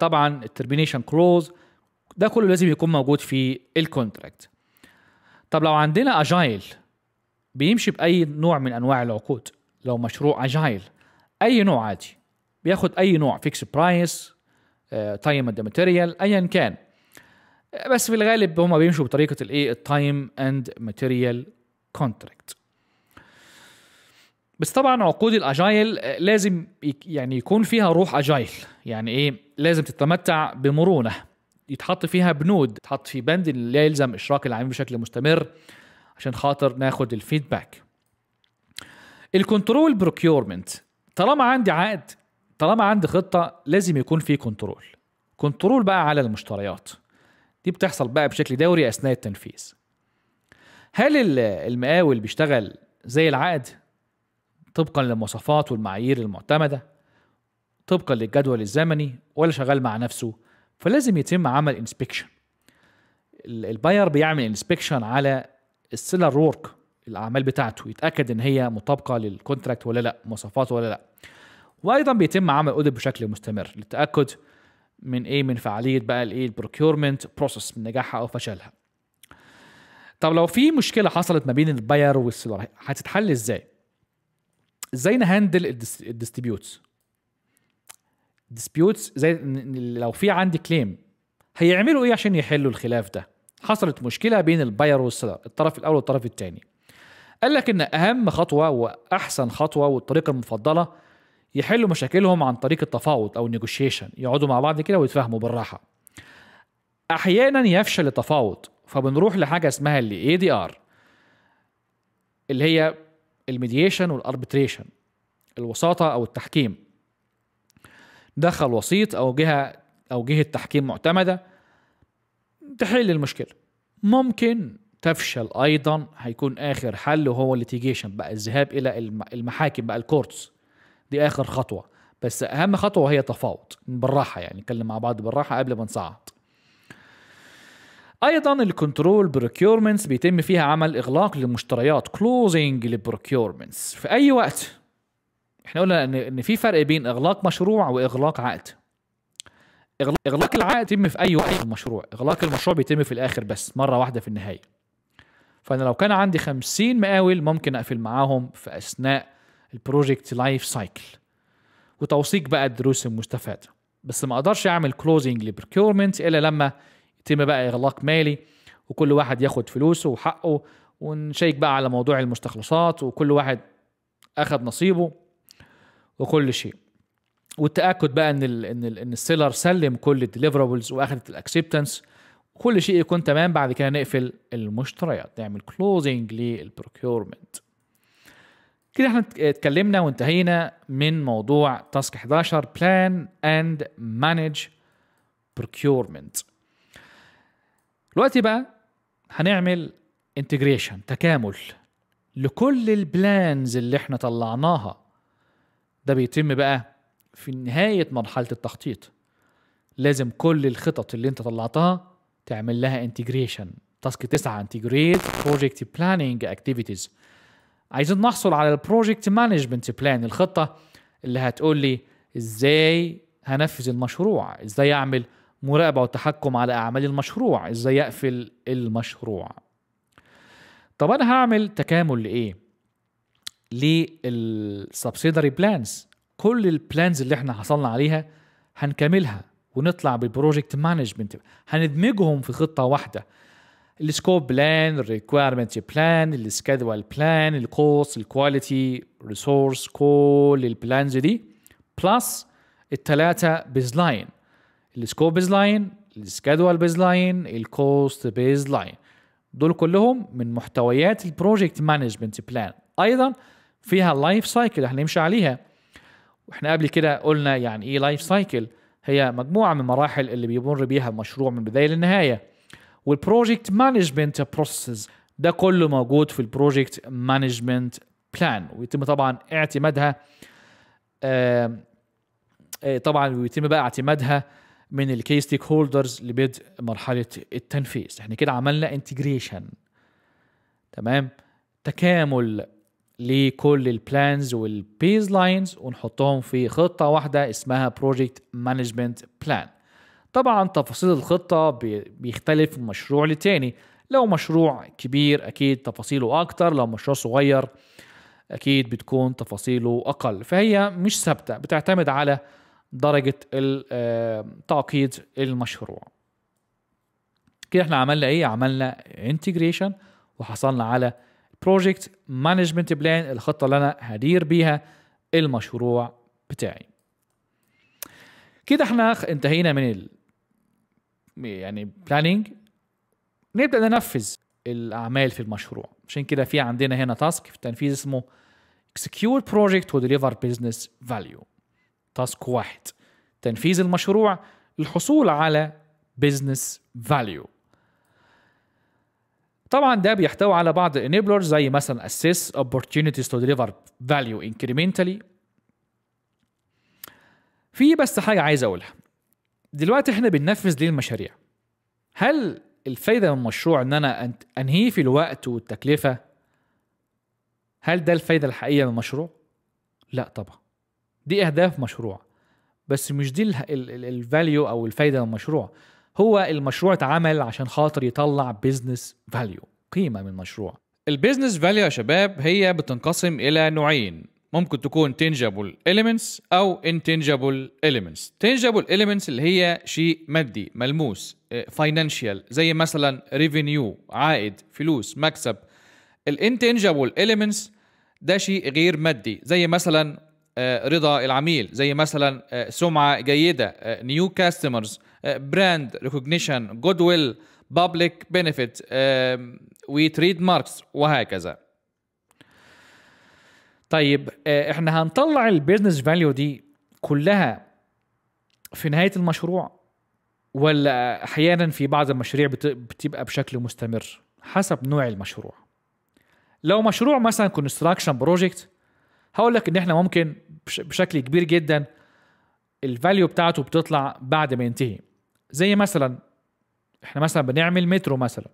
A: طبعا الترمينيشن كلوز ده كله لازم يكون موجود في الكونتراكت طب لو عندنا اجايل بيمشي باي نوع من انواع العقود لو مشروع اجايل اي نوع عادي بياخد اي نوع فيكس برايس تايم اند ماتيريال ايا كان بس في الغالب هما بيمشوا بطريقه الايه التايم اند ماتيريال كونتراكت بس طبعا عقود الاجايل آه، لازم يعني يكون فيها روح اجايل يعني ايه لازم تتمتع بمرونه يتحط فيها بنود يتحط في بند لا يلزم اشراك العميل بشكل مستمر عشان خاطر ناخد الفيدباك الكنترول بروكيورمنت طالما عندي عقد طالما عندي خطه لازم يكون في كنترول كنترول بقى على المشتريات دي بتحصل بقى بشكل دوري اثناء التنفيذ هل المقاول بيشتغل زي العقد طبقا للمواصفات والمعايير المعتمدة طبقا للجدول الزمني ولا شغال مع نفسه فلازم يتم عمل انسبكشن الباير بيعمل انسبكشن على السيلر وورك الاعمال بتاعته يتاكد ان هي مطابقه للكونتراكت ولا لا مواصفاته ولا لا وايضا بيتم عمل اوديت بشكل مستمر للتاكد من ايه من فعاليه بقى الايه البروكيورمنت بروسس من نجاحها او فشلها طب لو في مشكله حصلت ما بين الباير والسيلر هتتحل ازاي ازاي نهندل الديسبيوتس ديسبيوتس زي لو في عندي كليم هيعملوا ايه عشان يحلوا الخلاف ده حصلت مشكله بين الباير والسيلر الطرف الاول والطرف الثاني قال لك ان اهم خطوه واحسن خطوه والطريقه المفضله يحلوا مشاكلهم عن طريق التفاوض او النيجوشيشن يقعدوا مع بعض كده ويتفاهموا بالراحه احيانا يفشل التفاوض فبنروح لحاجه اسمها الاي دي ار اللي هي الميديشن والاربتريشن الوساطه او التحكيم دخل وسيط او جهه او جهه تحكيم معتمده تحل المشكله ممكن تفشل ايضا هيكون اخر حل وهو الليتيجيشن بقى الذهاب الى المحاكم بقى الكورتس دي اخر خطوه بس اهم خطوه هي تفاوض بالراحه يعني نتكلم مع بعض بالراحه قبل ما نصعد ايضا الكنترول بروكيورمنتس بيتم فيها عمل اغلاق للمشتريات كلوزنج للبروكيورمنتس في اي وقت احنا قلنا ان في فرق بين اغلاق مشروع واغلاق عقد اغلاق العقد بيتم في اي وقت في المشروع اغلاق المشروع بيتم في الاخر بس مره واحده في النهايه فانا لو كان عندي 50 مقاول ممكن اقفل معاهم في اثناء البروجكت لايف سايكل وتوثيق بقى الدروس المستفاده بس ما اقدرش اعمل كلوزنج لبروكيورمنت الا لما يتم بقى إغلاق مالي وكل واحد ياخد فلوسه وحقه ونشيك بقى على موضوع المستخلصات وكل واحد أخد نصيبه وكل شيء والتاكد بقى ان الـ ان الـ ان السيلر سلم كل الديليفرابلز واخدت الاكسبتنس وكل شيء يكون تمام بعد كده نقفل المشتريات نعمل كلوزنج للبروكيورمنت كده احنا اتكلمنا وانتهينا من موضوع تاسك 11 بلان اند مانج بروكيورمنت دلوقتي بقى هنعمل انتجريشن تكامل لكل البلانز اللي احنا طلعناها ده بيتم بقى في نهاية مرحلة التخطيط لازم كل الخطط اللي انت طلعتها تعمل لها انتجريشن تاسك تسعة انتجريت بروجكت بلاننج اكتيفيتيز عايزين نحصل على البروجكت مانجمنت بلان الخطه اللي هتقول لي ازاي هنفذ المشروع ازاي اعمل مراقبه وتحكم على اعمال المشروع ازاي اقفل المشروع طب انا هعمل تكامل لايه للسبسيدري بلانز كل البلانز اللي احنا حصلنا عليها هنكملها ونطلع بالبروجكت مانجمنت هندمجهم في خطه واحده السكوب بلان الريكويرمنت بلان السكادوال بلان الكوست الكواليتي ريسورس كل البلانز دي بلس الثلاثه بيز لاين السكوب بيز لاين السكادوال بيز لاين الكوست بيز لاين دول كلهم من محتويات البروجكت مانجمنت بلان ايضا فيها اللايف سايكل هنمشي عليها واحنا قبل كده قلنا يعني ايه لايف سايكل هي مجموعه من المراحل اللي بيمر بيها المشروع من بدايه للنهايه والبروجكت مانجمنت بروسيس ده كله موجود في البروجكت مانجمنت بلان ويتم طبعا اعتمادها آه طبعا ويتم بقى اعتمادها من الكي ستيك هولدرز لبدء مرحله التنفيذ احنا كده عملنا انتجريشن تمام تكامل لكل البلانز والبيز لاينز ونحطهم في خطه واحده اسمها بروجكت مانجمنت بلان طبعا تفاصيل الخطه بيختلف من مشروع لتاني لو مشروع كبير اكيد تفاصيله اكتر لو مشروع صغير اكيد بتكون تفاصيله اقل فهي مش ثابته بتعتمد على درجه التعقيد آه، المشروع كده احنا عملنا ايه عملنا انتجريشن وحصلنا على بروجكت مانجمنت بلان الخطه اللي انا هدير بيها المشروع بتاعي كده احنا انتهينا من ال يعني بلانينج نبدا ننفذ الاعمال في المشروع عشان كده في عندنا هنا تاسك في التنفيذ اسمه execute project to deliver business value تاسك واحد تنفيذ المشروع الحصول على بزنس فاليو طبعا ده بيحتوي على بعض enabler زي مثلا assess opportunities to deliver value incrementally في بس حاجة عايز أقولها دلوقتي احنا بننفذ ليه المشاريع هل الفايدة من المشروع ان انا انهيه في الوقت والتكلفة هل ده الفايدة الحقيقية من المشروع؟ لا طبعا دي اهداف مشروع بس مش دي الفاليو او الفايده للمشروع هو المشروع اتعمل عشان خاطر يطلع بيزنس فاليو قيمه من المشروع البيزنس فاليو يا شباب هي بتنقسم الى نوعين ممكن تكون تنجبل اليمنتس او انتنجبل اليمنتس تنجبل اليمنتس اللي هي شيء مادي ملموس فاينانشال آه، زي مثلا ريفينيو عائد فلوس مكسب الانتنجبل اليمنتس ده شيء غير مادي زي مثلا آه، رضا العميل زي مثلا آه، سمعه جيده نيو كاستمرز براند ريكوجنيشن جود ويل بابليك بنفيت وتريد ماركس وهكذا طيب آه، احنا هنطلع البيزنس فاليو دي كلها في نهايه المشروع ولا احيانا في بعض المشاريع بتبقى بشكل مستمر حسب نوع المشروع لو مشروع مثلا كونستراكشن بروجكت هقول لك ان احنا ممكن بشكل كبير جدا الفاليو بتاعته بتطلع بعد ما ينتهي زي مثلا احنا مثلا بنعمل مترو مثلا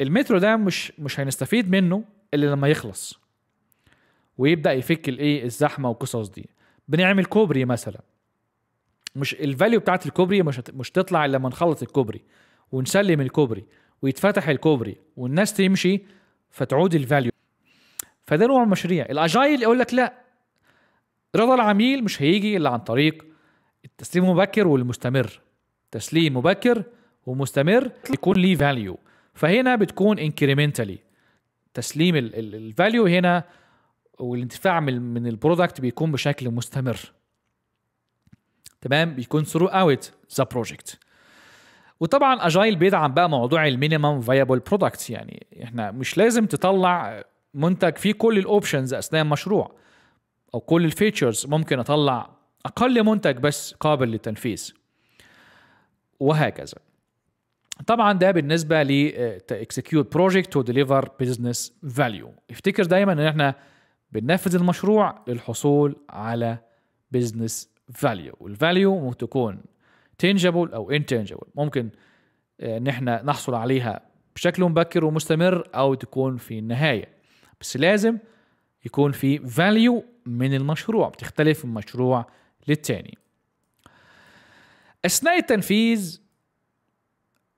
A: المترو ده مش مش هنستفيد منه الا لما يخلص ويبدا يفك الايه الزحمه والقصص دي بنعمل كوبري مثلا مش الفاليو بتاعت الكوبري مش مش تطلع الا لما نخلص الكوبري ونسلم الكوبري ويتفتح الكوبري والناس تمشي فتعود الفاليو فده نوع المشاريع الاجايل يقول لك لا رضا العميل مش هيجي الا عن طريق التسليم المبكر والمستمر تسليم مبكر ومستمر يكون ليه فاليو فهنا بتكون انكريمنتالي تسليم الفاليو هنا والانتفاع من البرودكت بيكون بشكل مستمر تمام بيكون ثرو اوت ذا بروجكت وطبعا اجايل بيدعم بقى موضوع المينيمم فيابل برودكت يعني احنا مش لازم تطلع منتج فيه كل الاوبشنز اثناء مشروع او كل الفيتشرز ممكن اطلع اقل منتج بس قابل للتنفيذ وهكذا طبعا ده بالنسبه ل آه، execute project to deliver business value افتكر دايما ان احنا بننفذ المشروع للحصول على business value والفاليو ممكن تكون tangible او intangible ممكن آه، ان احنا نحصل عليها بشكل مبكر ومستمر او تكون في النهايه بس لازم يكون في فاليو من المشروع بتختلف من مشروع للتاني اثناء التنفيذ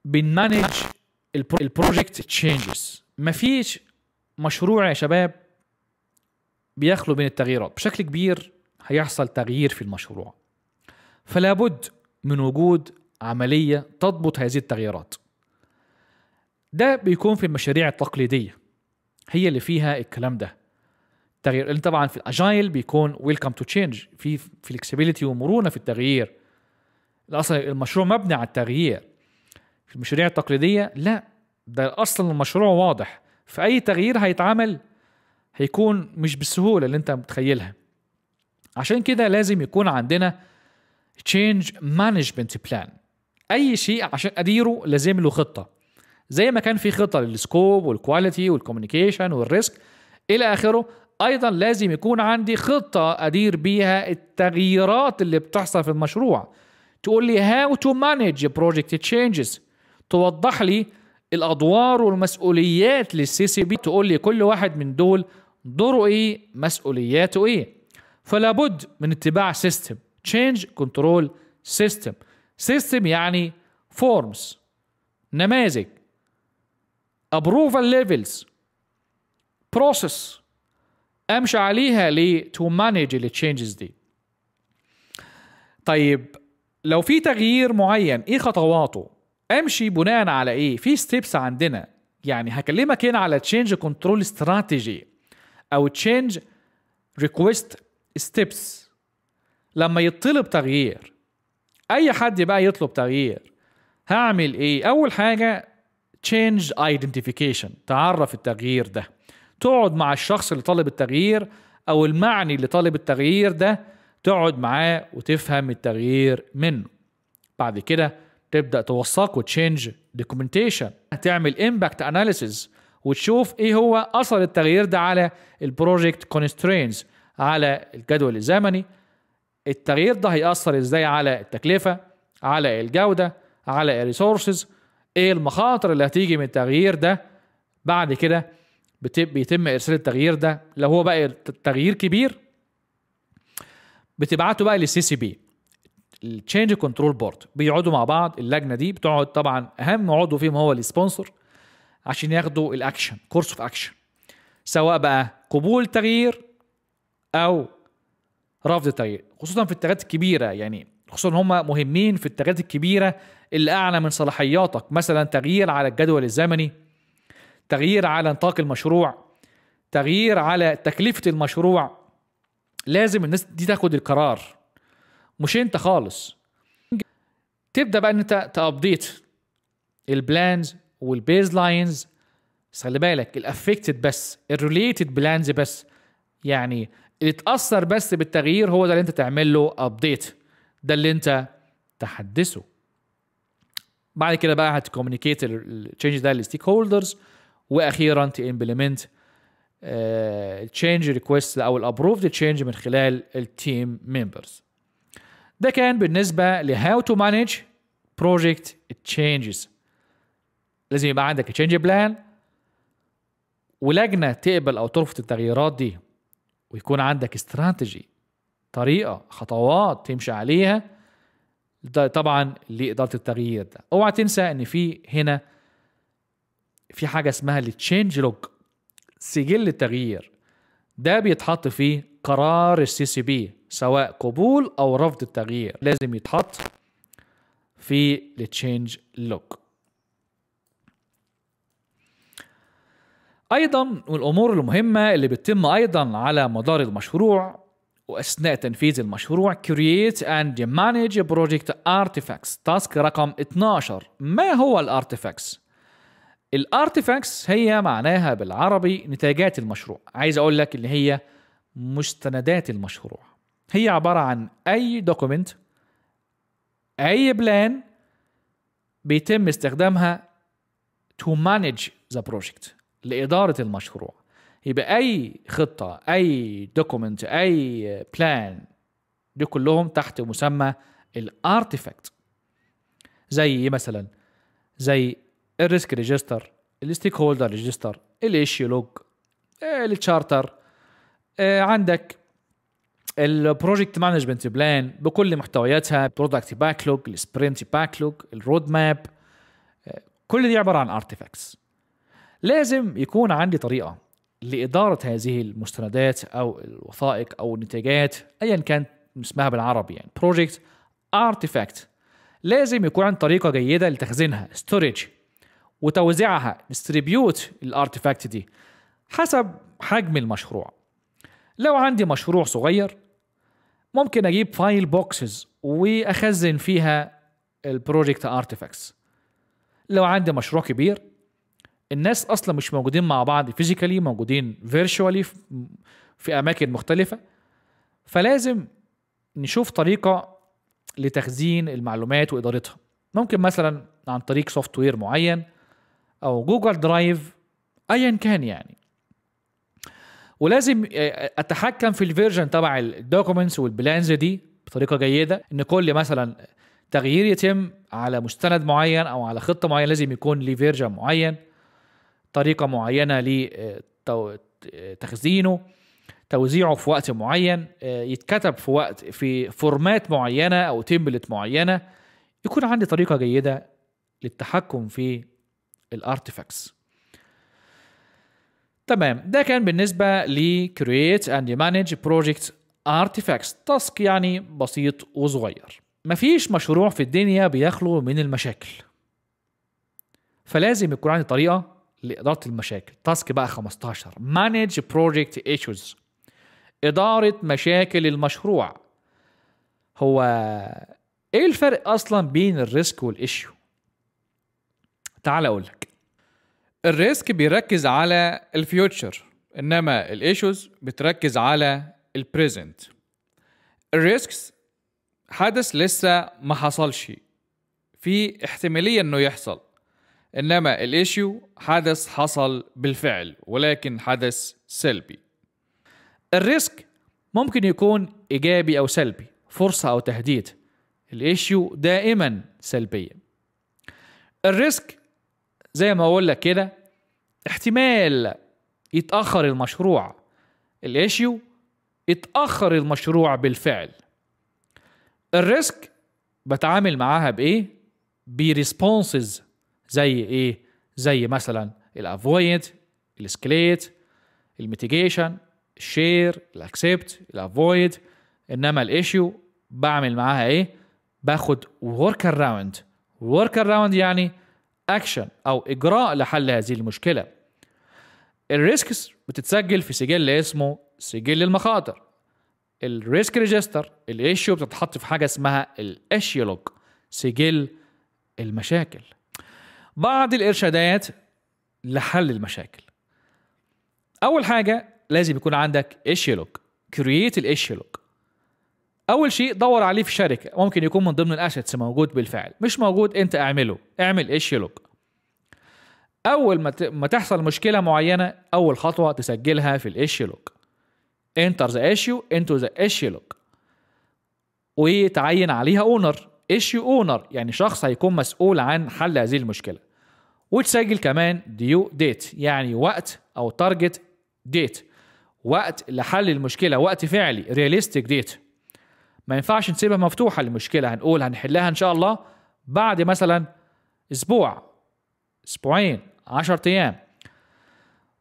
A: بنمانج البروجكت تشينجز ما فيش مشروع يا شباب بيخلو من التغييرات بشكل كبير هيحصل تغيير في المشروع فلا بد من وجود عملية تضبط هذه التغييرات ده بيكون في المشاريع التقليدية هي اللي فيها الكلام ده التغيير طبعا في الاجايل بيكون ويلكم تو تشينج في فلكسبيليتي ومرونه في التغيير اصلا المشروع مبني على التغيير في المشاريع التقليديه لا ده اصلا المشروع واضح فاي تغيير هيتعمل هيكون مش بالسهوله اللي انت متخيلها عشان كده لازم يكون عندنا تشينج مانجمنت بلان اي شيء عشان اديره لازم له خطه زي ما كان في خطه للسكوب والكواليتي والكوميونيكيشن والريسك الى اخره ايضا لازم يكون عندي خطه ادير بيها التغييرات اللي بتحصل في المشروع تقول لي هاو تو مانج بروجكت تشينجز توضح لي الادوار والمسؤوليات للسي سي بي تقول لي كل واحد من دول دوره ايه مسؤولياته ايه فلا بد من اتباع سيستم تشينج كنترول سيستم سيستم يعني فورمز نماذج approval levels process امشي عليها ل to manage التشينجز دي طيب لو في تغيير معين ايه خطواته امشي بناء على ايه في ستيبس عندنا يعني هكلمك هنا على تشينج كنترول استراتيجي او تشينج ريكويست ستيبس لما يطلب تغيير اي حد بقى يطلب تغيير هعمل ايه اول حاجه تشينج ايدنتيفيكيشن تعرف التغيير ده تقعد مع الشخص اللي طالب التغيير او المعني اللي طالب التغيير ده تقعد معاه وتفهم التغيير منه بعد كده تبدا توثقه وتشينج دوكيومنتيشن تعمل امباكت اناليسيز وتشوف ايه هو اثر التغيير ده على البروجكت كونسترينز على الجدول الزمني التغيير ده هيأثر ازاي على التكلفة على الجودة على الريسورسز ايه المخاطر اللي هتيجي من التغيير ده بعد كده بيتم ارسال التغيير ده لو هو بقى تغيير كبير بتبعته بقى للسي سي بي التشينج كنترول بورد بيقعدوا مع بعض اللجنه دي بتقعد طبعا اهم عضو فيهم هو السبونسر عشان ياخدوا الاكشن كورس اوف اكشن سواء بقى قبول تغيير او رفض التغيير خصوصا في التغييرات الكبيره يعني خصوصا هم مهمين في التغييرات الكبيرة اللي أعلى من صلاحياتك مثلا تغيير على الجدول الزمني تغيير على نطاق المشروع تغيير على تكلفة المشروع لازم الناس دي تاخد القرار مش انت خالص تبدا بقى ان انت تابديت البلانز والبيز لاينز خلي بالك الافكتد بس الريليتد بلانز بس يعني اللي اتاثر بس بالتغيير هو ده اللي انت تعمل له ابديت ده اللي انت تحدثه بعد كده بقى هتكومينيكيت التشينج ده للستيك هولدرز واخيرا تمبلمنت التشينج ريكويست او الابروفد تشينج من خلال التيم ممبرز ده كان بالنسبه لهاو تو مانج بروجكت تشينجز لازم يبقى عندك تشينج بلان ولجنه تقبل او ترفض التغييرات دي ويكون عندك استراتيجي طريقه خطوات تمشي عليها طبعا لاداره التغيير ده اوعى تنسى ان في هنا في حاجه اسمها التشينج لوج سجل التغيير ده بيتحط فيه قرار السي سي بي سواء قبول او رفض التغيير لازم يتحط في التشينج لوج ايضا والامور المهمه اللي بتتم ايضا على مدار المشروع وأثناء تنفيذ المشروع Create and Manage Project Artifacts تاسك رقم 12 ما هو الارتيفاكس الارتيفاكس هي معناها بالعربي نتاجات المشروع عايز أقول لك اللي هي مستندات المشروع هي عبارة عن أي دوكيمنت أي بلان بيتم استخدامها to manage the project لإدارة المشروع يبقى اي خطه اي دوكيمنت اي بلان دي كلهم تحت مسمى الارتيفاكت زي إيه مثلا زي الريسك ريجستر الستيك هولدر ريجستر الايشيو لوج التشارتر آه، عندك البروجكت مانجمنت بلان بكل محتوياتها برودكت باكلوج السبرنت باكلوج الرود ماب كل دي عباره عن ارتيفاكتس لازم يكون عندي طريقه لإدارة هذه المستندات أو الوثائق أو النتاجات أيا كان اسمها بالعربي يعني بروجكت ارتيفاكت لازم يكون عن طريقة جيدة لتخزينها ستورج وتوزيعها ديستريبيوت الارتيفاكت دي حسب حجم المشروع لو عندي مشروع صغير ممكن اجيب فايل بوكسز واخزن فيها البروجكت ارتيفاكتس لو عندي مشروع كبير الناس اصلا مش موجودين مع بعض فيزيكالي موجودين فيرشوالي في اماكن مختلفه فلازم نشوف طريقه لتخزين المعلومات وادارتها ممكن مثلا عن طريق سوفت وير معين او جوجل درايف ايا كان يعني ولازم آه، آه، اتحكم في الفيرجن تبع الدوكيومنتس والبلانز دي بطريقه جيده ان كل مثلا تغيير يتم على مستند معين او على خطه معينه لازم يكون ليه فيرجن معين طريقه معينه لتخزينه آه، آه، توزيعه في وقت معين آه، يتكتب في وقت في فورمات معينه او تمبلت معينه يكون عندي طريقه جيده للتحكم في الارتفاكتس تمام ده كان بالنسبه لكرييت اند مانج بروجكت ارتفاكتس تاسك يعني بسيط وصغير مفيش مشروع في الدنيا بيخلو من المشاكل فلازم يكون عندي طريقه لإدارة المشاكل تاسك بقى 15 مانج بروجكت ايشوز إدارة مشاكل المشروع هو ايه الفرق اصلا بين الريسك والايشو تعال اقول لك الريسك بيركز على الفيوتشر انما الايشوز بتركز على البريزنت الريسكس حدث لسه ما حصلش في احتماليه انه يحصل انما الايشيو حدث حصل بالفعل ولكن حدث سلبي الريسك ممكن يكون ايجابي او سلبي فرصه او تهديد الايشيو دائما سلبيه الريسك زي ما اقول لك كده احتمال يتاخر المشروع الايشيو اتاخر المشروع بالفعل الريسك بتعامل معاها بايه بريسبونسز زي ايه زي مثلا الافويد الاسكليت الميتيجيشن الشير الاكسبت الافويد انما الايشيو بعمل معاها ايه باخد ورك اراوند ورك اراوند يعني اكشن او اجراء لحل هذه المشكله الريسكس بتتسجل في سجل اسمه سجل المخاطر الريسك ريجستر الايشيو بتتحط في حاجه اسمها الايشيولوج سجل المشاكل بعض الارشادات لحل المشاكل اول حاجه لازم يكون عندك لوك كرييت لوك اول شيء دور عليه في شركه ممكن يكون من ضمن الاسيتس موجود بالفعل مش موجود انت اعمله اعمل لوك اول ما تحصل مشكله معينه اول خطوه تسجلها في لوك انتر ذا ايشيو انتو ذا لوك وتعين عليها اونر ايشيو اونر يعني شخص هيكون مسؤول عن حل هذه المشكله وتسجل كمان ديو ديت يعني وقت او تارجت ديت وقت لحل المشكله وقت فعلي رياليستيك ديت ما ينفعش نسيبها مفتوحه المشكله هنقول هنحلها ان شاء الله بعد مثلا اسبوع اسبوعين 10 ايام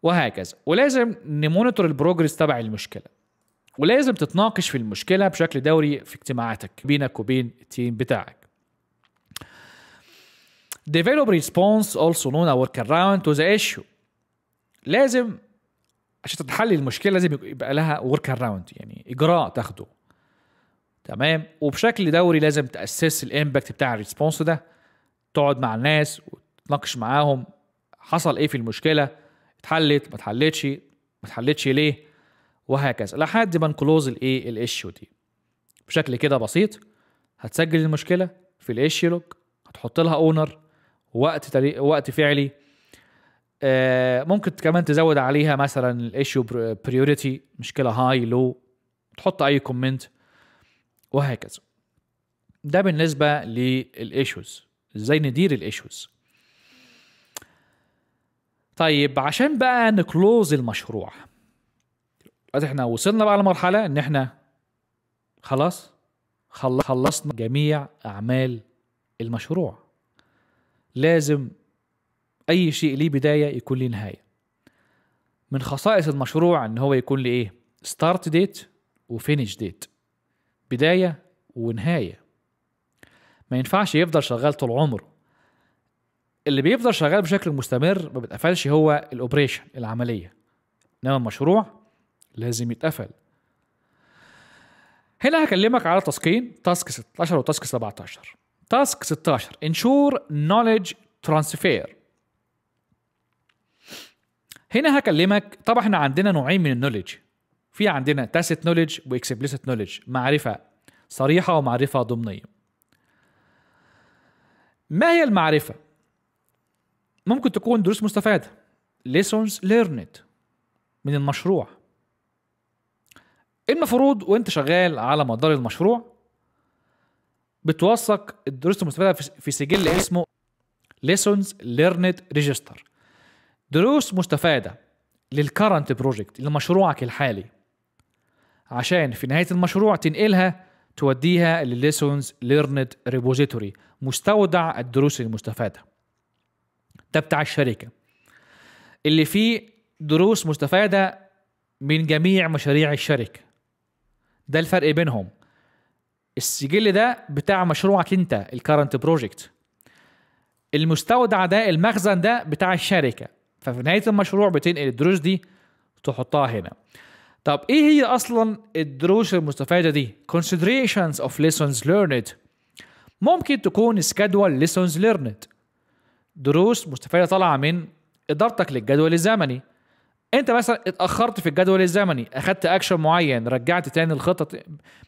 A: وهكذا ولازم نمونيتور البروجرس تبع المشكله ولازم تتناقش في المشكله بشكل دوري في اجتماعاتك بينك وبين التيم بتاعك ديفلوب ريسبونس اولسو نون ورك اراوند تو ذا ايشيو لازم عشان تتحل المشكله لازم يبقى لها ورك اراوند يعني اجراء تاخده تمام وبشكل دوري لازم تاسس الامباكت بتاع الريسبونس ده تقعد مع الناس وتناقش معاهم حصل ايه في المشكله اتحلت ما اتحلتش ما اتحلتش ليه وهكذا لحد ما نكلوز الايه الايشيو دي بشكل كده بسيط هتسجل المشكله في الايشيو لوك هتحط لها اونر وقت تلي... وقت فعلي آه، ممكن كمان تزود عليها مثلا الايشو بريوريتي مشكله هاي لو تحط اي كومنت وهكذا ده بالنسبه للايشوز ازاي ندير الايشوز طيب عشان بقى نكلوز المشروع دلوقتي احنا وصلنا بقى لمرحله ان احنا خلاص خلصنا جميع اعمال المشروع لازم أي شيء ليه بداية يكون ليه نهاية من خصائص المشروع إن هو يكون ليه إيه ستارت ديت وفينيش ديت بداية ونهاية ما ينفعش يفضل شغال طول عمره اللي بيفضل شغال بشكل مستمر ما بيتقفلش هو الاوبريشن العمليه انما المشروع لازم يتقفل هنا هكلمك على تاسكين تاسك 16 وتاسك 17 تاسك 16 انشور نوليدج ترانسفير هنا هكلمك طبعا احنا عندنا نوعين من النوليدج في عندنا تاسيت نوليدج واكسبليسيت نوليدج معرفه صريحه ومعرفه ضمنيه ما هي المعرفه ممكن تكون دروس مستفاده ليسونز ليرند من المشروع إيه المفروض وانت شغال على مدار المشروع بتوثق الدروس المستفاده في سجل اسمه lessons learned register دروس مستفاده للكرنت بروجكت لمشروعك الحالي عشان في نهايه المشروع تنقلها توديها للليسونز ليرند ريبوزيتوري مستودع الدروس المستفاده ده بتاع الشركه اللي فيه دروس مستفاده من جميع مشاريع الشركه ده الفرق بينهم السجل ده بتاع مشروعك انت الكرنت بروجكت المستودع ده المخزن ده بتاع الشركه ففي نهايه المشروع بتنقل الدروس دي تحطها هنا طب ايه هي اصلا الدروس المستفاده دي considerations of lessons learned ممكن تكون schedule lessons learned دروس مستفاده طالعه من ادارتك للجدول الزمني انت مثلا اتاخرت في الجدول الزمني اخدت اكشن معين رجعت تاني الخطط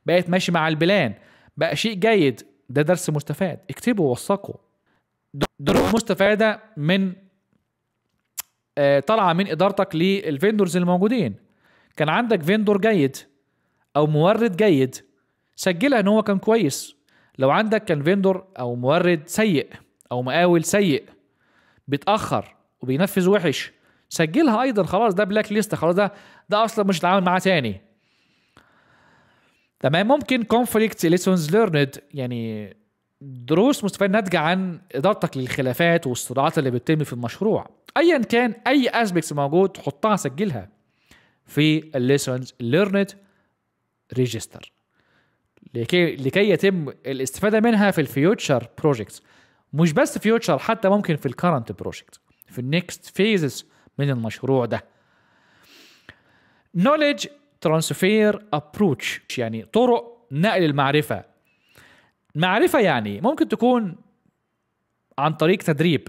A: بقيت ماشي مع البلان بقى شيء جيد ده درس مستفاد اكتبه ووثقه دروس مستفاده من آه، طالعه من ادارتك للفيندورز الموجودين كان عندك فيندور جيد او مورد جيد سجلها ان هو كان كويس لو عندك كان فيندور او مورد سيء او مقاول سيء بيتاخر وبينفذ وحش سجلها ايضا خلاص ده بلاك ليست خلاص ده ده اصلا مش هتعامل معاه تاني تمام ممكن كونفليكت ليسونز ليرند يعني دروس مستفاده ناتجه عن ادارتك للخلافات والصراعات اللي بتتم في المشروع ايا كان اي اسبكتس موجود حطها سجلها في الليسونز ليرند ريجستر لكي لكي يتم الاستفاده منها في الفيوتشر بروجكتس مش بس فيوتشر حتى ممكن في الكرنت بروجكت في النكست فيزز من المشروع ده knowledge ترانسفير ابروتش يعني طرق نقل المعرفه معرفه يعني ممكن تكون عن طريق تدريب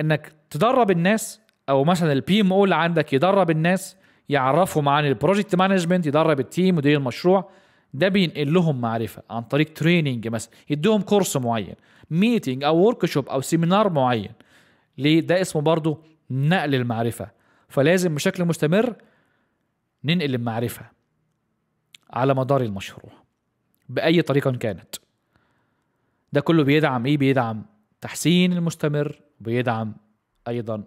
A: انك تدرب الناس او مثلا البي ام او اللي عندك يدرب الناس يعرفهم عن البروجكت مانجمنت يدرب التيم مدير المشروع ده بينقل لهم معرفه عن طريق تريننج مثلا يديهم كورس معين ميتنج او ورك شوب او سيمينار معين ليه ده اسمه برضه نقل المعرفة فلازم بشكل مستمر ننقل المعرفة على مدار المشروع بأي طريقة كانت ده كله بيدعم إيه بيدعم تحسين المستمر بيدعم أيضا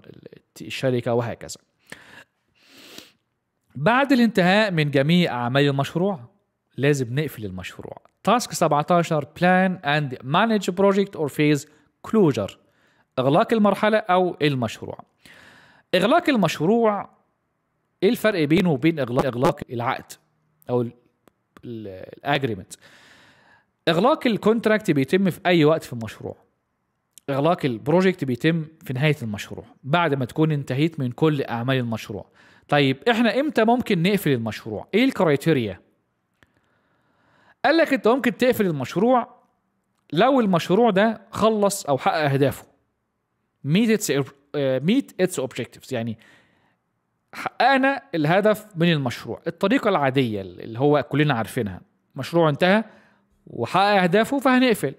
A: الشركة وهكذا بعد الانتهاء من جميع أعمال المشروع لازم نقفل المشروع تاسك 17 بلان اند مانج بروجكت اور فيز كلوجر اغلاق المرحله او المشروع اغلاق المشروع ايه الفرق بينه وبين اغلاق اغلاق العقد او الاجريمنت اغلاق الكونتراكت بيتم في اي وقت في المشروع اغلاق البروجكت بيتم في نهايه المشروع بعد ما تكون انتهيت من كل اعمال المشروع طيب احنا امتى ممكن نقفل المشروع ايه الكرايتيريا قال لك انت ممكن تقفل المشروع لو المشروع ده خلص او حقق اهدافه meet its آه، ميت اتس objectives يعني حققنا الهدف من المشروع الطريقة العادية اللي هو كلنا عارفينها مشروع انتهى وحقق أهدافه فهنقفل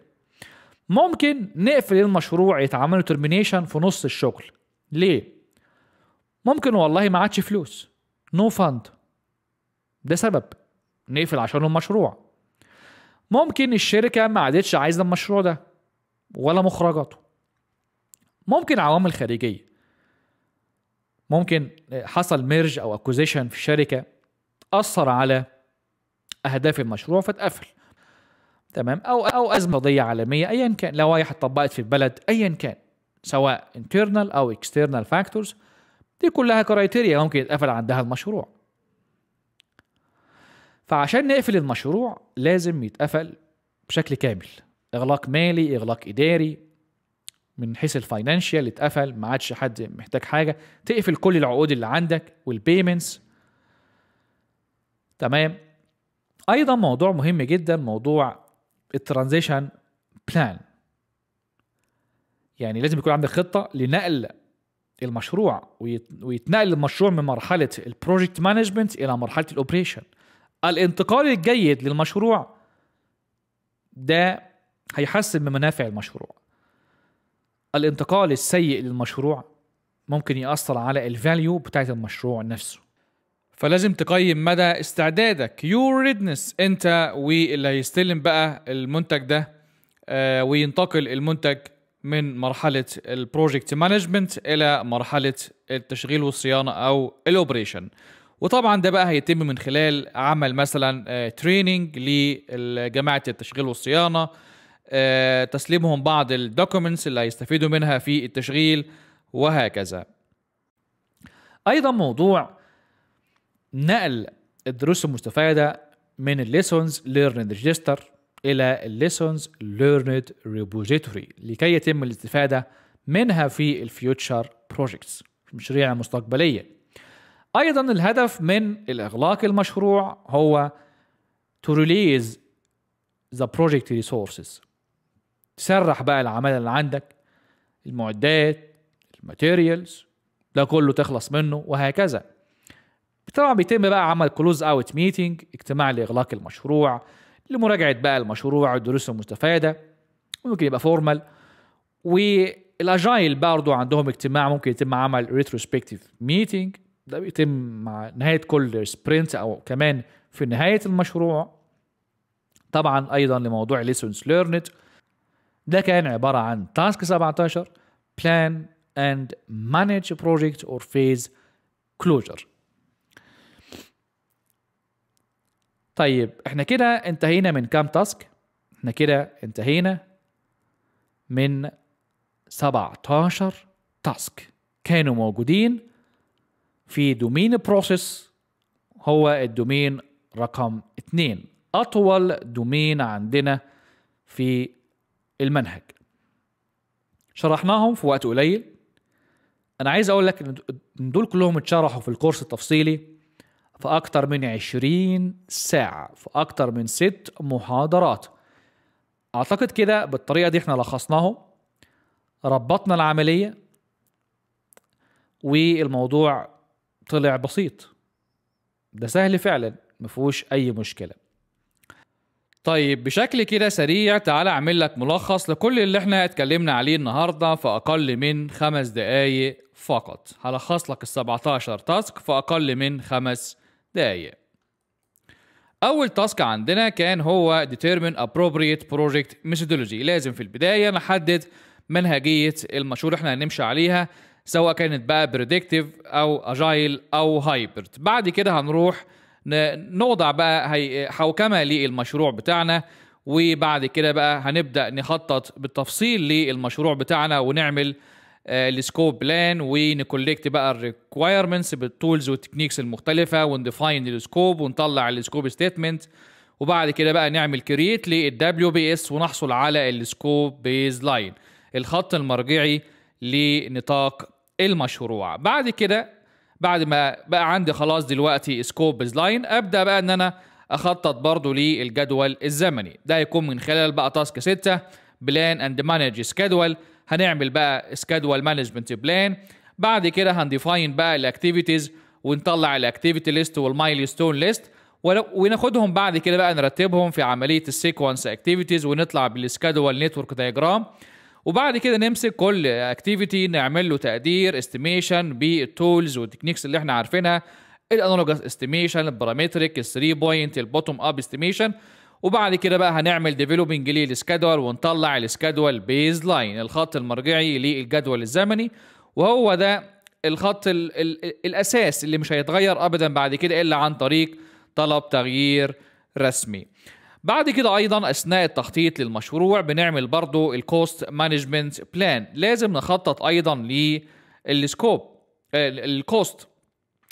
A: ممكن نقفل المشروع يتعمل ترمينيشن في نص الشغل ليه؟ ممكن والله ما عادش فلوس نو no فاند ده سبب نقفل عشان المشروع ممكن الشركة ما عادتش عايزة المشروع ده ولا مخرجاته ممكن عوامل خارجيه ممكن آه، حصل ميرج او اكوزيشن في الشركه اثر على اهداف المشروع فاتقفل تمام او او ازمه قضيه عالميه ايا كان لوائح اتطبقت في البلد ايا كان سواء internal او external factors دي كلها كرايتيريا ممكن يتقفل عندها المشروع فعشان نقفل المشروع لازم يتقفل بشكل كامل اغلاق مالي اغلاق اداري من حيث الفاينانشال اتقفل ما عادش حد محتاج حاجه تقفل كل العقود اللي عندك والبيمنتس تمام ايضا موضوع مهم جدا موضوع الترانزيشن بلان يعني لازم يكون عندك خطه لنقل المشروع ويتنقل المشروع من مرحله البروجكت مانجمنت الى مرحله الاوبريشن الانتقال الجيد للمشروع ده هيحسن من منافع المشروع الانتقال السيء للمشروع ممكن يأثر على الفاليو بتاعت المشروع نفسه فلازم تقيم مدى استعدادك يور ريدنس انت واللي هيستلم بقى المنتج ده آه، وينتقل المنتج من مرحلة البروجكت مانجمنت إلى مرحلة التشغيل والصيانة أو الأوبريشن وطبعا ده بقى هيتم من خلال عمل مثلا تريننج آه، لجماعة التشغيل والصيانة آه، تسليمهم بعض الدوكيومنتس اللي هيستفيدوا منها في التشغيل وهكذا ايضا موضوع نقل الدروس المستفادة من الليسونز ليرند ريجستر إلى الليسونز ليرند ريبوزيتوري لكي يتم الاستفادة منها في الفيوتشر بروجيكتس المشاريع المستقبلية أيضا الهدف من الإغلاق المشروع هو to release the project resources تسرح بقى العماله اللي عندك المعدات الماتيريالز ده كله تخلص منه وهكذا طبعا بيتم بقى عمل كلوز اوت ميتنج اجتماع لاغلاق المشروع لمراجعه بقى المشروع الدروس المستفاده ممكن يبقى فورمال والاجايل برضه عندهم اجتماع ممكن يتم عمل ريتروسبكتيف ميتنج ده بيتم مع نهايه كل سبرنت او كمان في نهايه المشروع طبعا ايضا لموضوع ليسونز ليرند ده كان عباره عن تاسك 17 بلان اند مانج بروجكت اور فيز كلوجر طيب احنا كده انتهينا من كام تاسك احنا كده انتهينا من 17 تاسك كانوا موجودين في دومين بروسيس هو الدومين رقم 2 اطول دومين عندنا في المنهج شرحناهم في وقت قليل انا عايز اقول لك ان دول كلهم اتشرحوا في الكورس التفصيلي في اكتر من عشرين ساعة في اكتر من ست محاضرات اعتقد كده بالطريقة دي احنا لخصناهم ربطنا العملية والموضوع طلع بسيط ده سهل فعلا مفهوش اي مشكله طيب بشكل كده سريع تعال اعمل لك ملخص لكل اللي احنا اتكلمنا عليه النهارده في اقل من خمس دقايق فقط هلخص لك ال 17 تاسك في اقل من خمس دقايق اول تاسك عندنا كان هو determine appropriate project methodology لازم في البدايه نحدد منهجيه المشروع احنا هنمشي عليها سواء كانت بقى predictive او agile او hybrid بعد كده هنروح نوضع بقى حوكمه للمشروع بتاعنا وبعد كده بقى هنبدا نخطط بالتفصيل للمشروع بتاعنا ونعمل السكوب بلان ونكولكت بقى الريكوايرمنتس بالتولز والتكنيكس المختلفه ونديفاين السكوب ونطلع السكوب ستيتمنت وبعد كده بقى نعمل كرييت للدبليو بي اس ونحصل على السكوب بيز لاين الخط المرجعي لنطاق المشروع بعد كده بعد ما بقى عندي خلاص دلوقتي سكوب لاين ابدا بقى ان انا اخطط برضو للجدول الزمني ده هيكون من خلال بقى تاسك 6 بلان اند مانج سكادول هنعمل بقى سكادول مانجمنت بلان بعد كده هنديفاين بقى الاكتيفيتيز ونطلع الاكتيفيتي ليست والمايلستون ليست وناخدهم بعد كده بقى نرتبهم في عمليه السيكونس اكتيفيتيز ونطلع بالسكادول نتورك دايجرام وبعد كده نمسك كل اكتيفيتي نعمل له تقدير استيميشن بالتولز والتكنيكس اللي احنا عارفينها الانالوجاس استيميشن البارامتريك الثري 3 بوينت البوتوم اب استيميشن وبعد كده بقى هنعمل ديفلوبنج للسكادول ونطلع السكادول بيز لاين الخط المرجعي للجدول الزمني وهو ده الخط الـ الـ الاساس اللي مش هيتغير ابدا بعد كده الا عن طريق طلب تغيير رسمي بعد كده ايضا اثناء التخطيط للمشروع بنعمل برضو الكوست مانجمنت بلان لازم نخطط ايضا للسكوب الكوست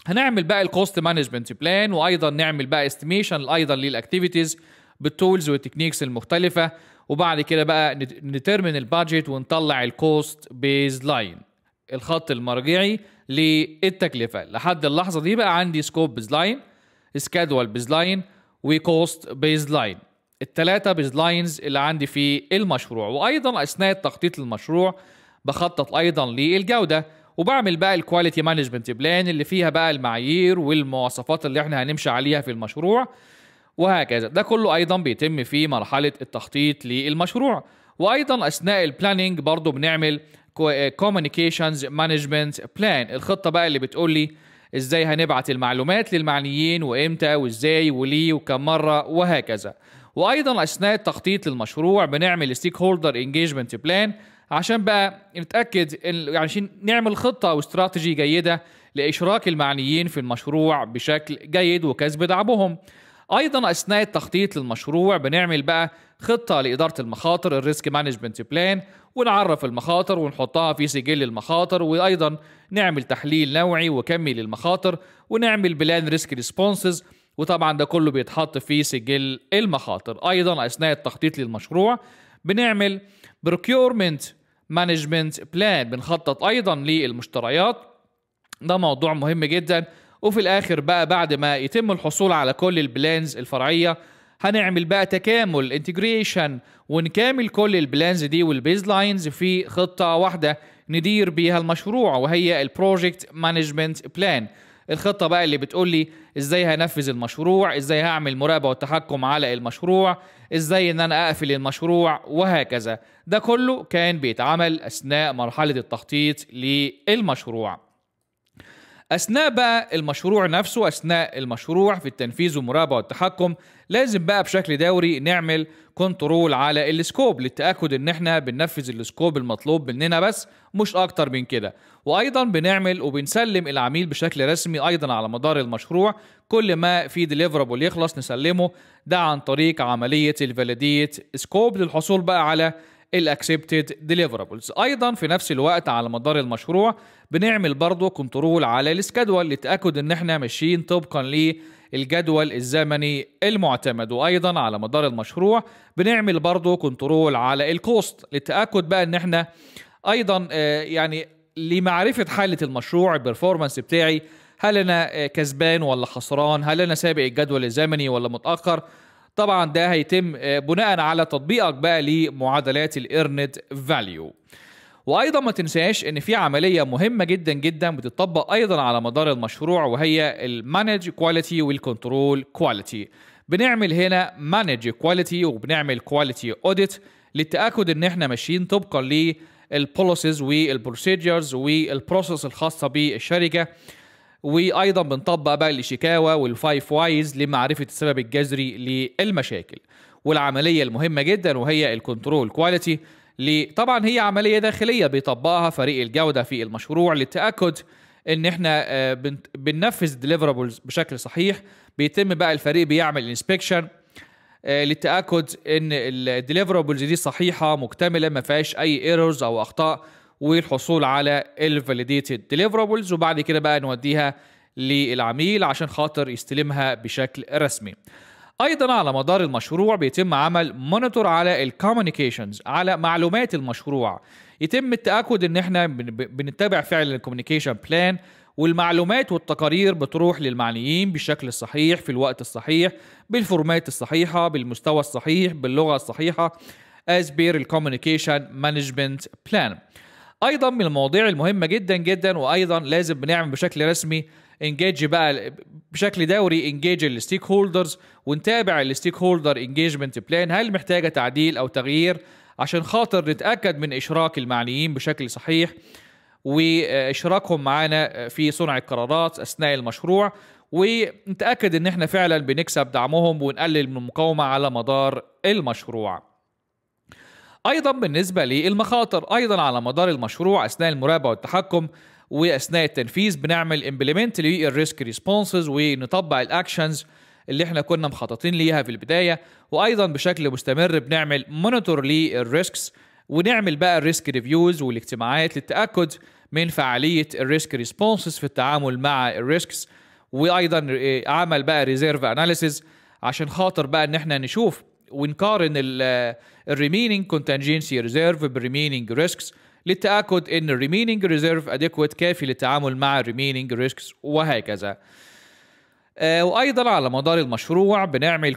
A: هنعمل بقى الكوست مانجمنت بلان وايضا نعمل بقى استيميشن ايضا للاكتيفيتيز بالتولز والتكنيكس المختلفه وبعد كده بقى نترمن البادجت ونطلع الكوست بيز لاين الخط المرجعي للتكلفه لحد اللحظه دي بقى عندي سكوب بيز لاين سكادول بيز لاين وكوست بيز لاين الثلاثة بيز لاينز اللي عندي في المشروع وأيضا أثناء تخطيط المشروع بخطط أيضا للجودة وبعمل بقى الكواليتي مانجمنت بلان اللي فيها بقى المعايير والمواصفات اللي احنا هنمشي عليها في المشروع وهكذا ده كله ايضا بيتم في مرحله التخطيط للمشروع وايضا اثناء البلاننج برضو بنعمل كوميونيكيشنز مانجمنت بلان الخطه بقى اللي بتقول لي ازاي هنبعت المعلومات للمعنيين وامتى وازاي وليه وكم مره وهكذا وايضا اثناء التخطيط للمشروع بنعمل ستيك هولدر انجيجمنت بلان عشان بقى نتاكد يعني عشان نعمل خطه او استراتيجي جيده لاشراك المعنيين في المشروع بشكل جيد وكسب دعمهم ايضا اثناء التخطيط للمشروع بنعمل بقى خطة لإدارة المخاطر الريسك مانجمنت بلان ونعرف المخاطر ونحطها في سجل المخاطر وأيضا نعمل تحليل نوعي وكمي للمخاطر ونعمل بلان ريسك ريسبونسز وطبعا ده كله بيتحط في سجل المخاطر أيضا أثناء التخطيط للمشروع بنعمل بروكيورمنت مانجمنت بلان بنخطط أيضا للمشتريات ده موضوع مهم جدا وفي الآخر بقى بعد ما يتم الحصول على كل البلانز الفرعية هنعمل بقى تكامل انتجريشن ونكامل كل البلانز دي والبيز لاينز في خطه واحده ندير بيها المشروع وهي البروجكت مانجمنت بلان الخطه بقى اللي بتقول لي ازاي هنفذ المشروع ازاي هعمل مراقبه والتحكم على المشروع ازاي ان انا اقفل المشروع وهكذا ده كله كان بيتعمل اثناء مرحله التخطيط للمشروع اثناء بقى المشروع نفسه اثناء المشروع في التنفيذ والمراقبه والتحكم لازم بقى بشكل دوري نعمل كنترول على السكوب للتاكد ان احنا بننفذ السكوب المطلوب مننا بس مش اكتر من كده وايضا بنعمل وبنسلم العميل بشكل رسمي ايضا على مدار المشروع كل ما في ديليفرابل يخلص نسلمه ده عن طريق عمليه الفاليديت سكوب للحصول بقى على الاكسبتد ديليفرابلز ايضا في نفس الوقت على مدار المشروع بنعمل برضه كنترول على السكادول لتاكد ان احنا ماشيين طبقا للجدول الزمني المعتمد وايضا على مدار المشروع بنعمل برضه كنترول على الكوست لتاكد بقى ان احنا ايضا آه، يعني لمعرفه حاله المشروع البرفورمانس بتاعي هل انا آه، كسبان ولا خسران هل انا سابق الجدول الزمني ولا متاخر طبعا ده هيتم آه، بناء على تطبيقك بقى لمعادلات الايرند فاليو وايضا ما تنساش ان في عمليه مهمه جدا جدا بتطبق ايضا على مدار المشروع وهي المانج كواليتي والكنترول كواليتي بنعمل هنا مانج كواليتي وبنعمل كواليتي اوديت للتاكد ان احنا ماشيين طبقا للبوليسيز والبروسيجرز والبروسيس الخاصه بالشركه وايضا بنطبق بقى الاشيكاوا والفايف وايز لمعرفه السبب الجذري للمشاكل والعمليه المهمه جدا وهي الكنترول كواليتي طبعا هي عمليه داخليه بيطبقها فريق الجوده في المشروع للتاكد ان احنا آه، بننفذ ديليفرابلز بشكل صحيح بيتم بقى الفريق بيعمل انسبكشن آه، للتاكد ان الديليفرابلز دي صحيحه مكتمله ما فيهاش اي ايرورز او اخطاء والحصول على الفاليديتد ديليفرابلز وبعد كده بقى نوديها للعميل عشان خاطر يستلمها بشكل رسمي ايضا على مدار المشروع بيتم عمل مونيتور على الكوميونيكيشنز على معلومات المشروع يتم التاكد ان احنا بنتبع فعلا الكوميونيكيشن بلان والمعلومات والتقارير بتروح للمعنيين بالشكل الصحيح في الوقت الصحيح بالفورمات الصحيحه بالمستوى الصحيح باللغه الصحيحه as per الكوميونيكيشن مانجمنت بلان ايضا من المواضيع المهمه جدا جدا وايضا لازم بنعمل بشكل رسمي انجيج بقى بشكل دوري انجيج الستيك هولدرز ونتابع الستيك هولدر انجيجمنت بلان هل محتاجه تعديل او تغيير عشان خاطر نتاكد من اشراك المعنيين بشكل صحيح واشراكهم معانا في صنع القرارات اثناء المشروع ونتاكد ان احنا فعلا بنكسب دعمهم ونقلل من المقاومه على مدار المشروع أيضا بالنسبة للمخاطر أيضا على مدار المشروع أثناء المراقبة والتحكم واثناء التنفيذ بنعمل امبلمنت للريسك ريسبونسز ونطبق الاكشنز اللي احنا كنا مخططين ليها في البدايه وايضا بشكل مستمر بنعمل مونيتور للريسكس ونعمل بقى الريسك ريفيوز والاجتماعات للتاكد من فعاليه الريسك ريسبونسز في التعامل مع الريسكس وايضا آه، عمل بقى ريزيرف اناليسيز عشان خاطر بقى ان احنا نشوف ونقارن الريمينينج كونتنجنسي ريزيرف بالريمينينج ريسكس للتاكد ان الريمينينج ريزيرف اديكويت كافي للتعامل مع الريمينينج ريسكس وهكذا آه، وايضا على مدار المشروع بنعمل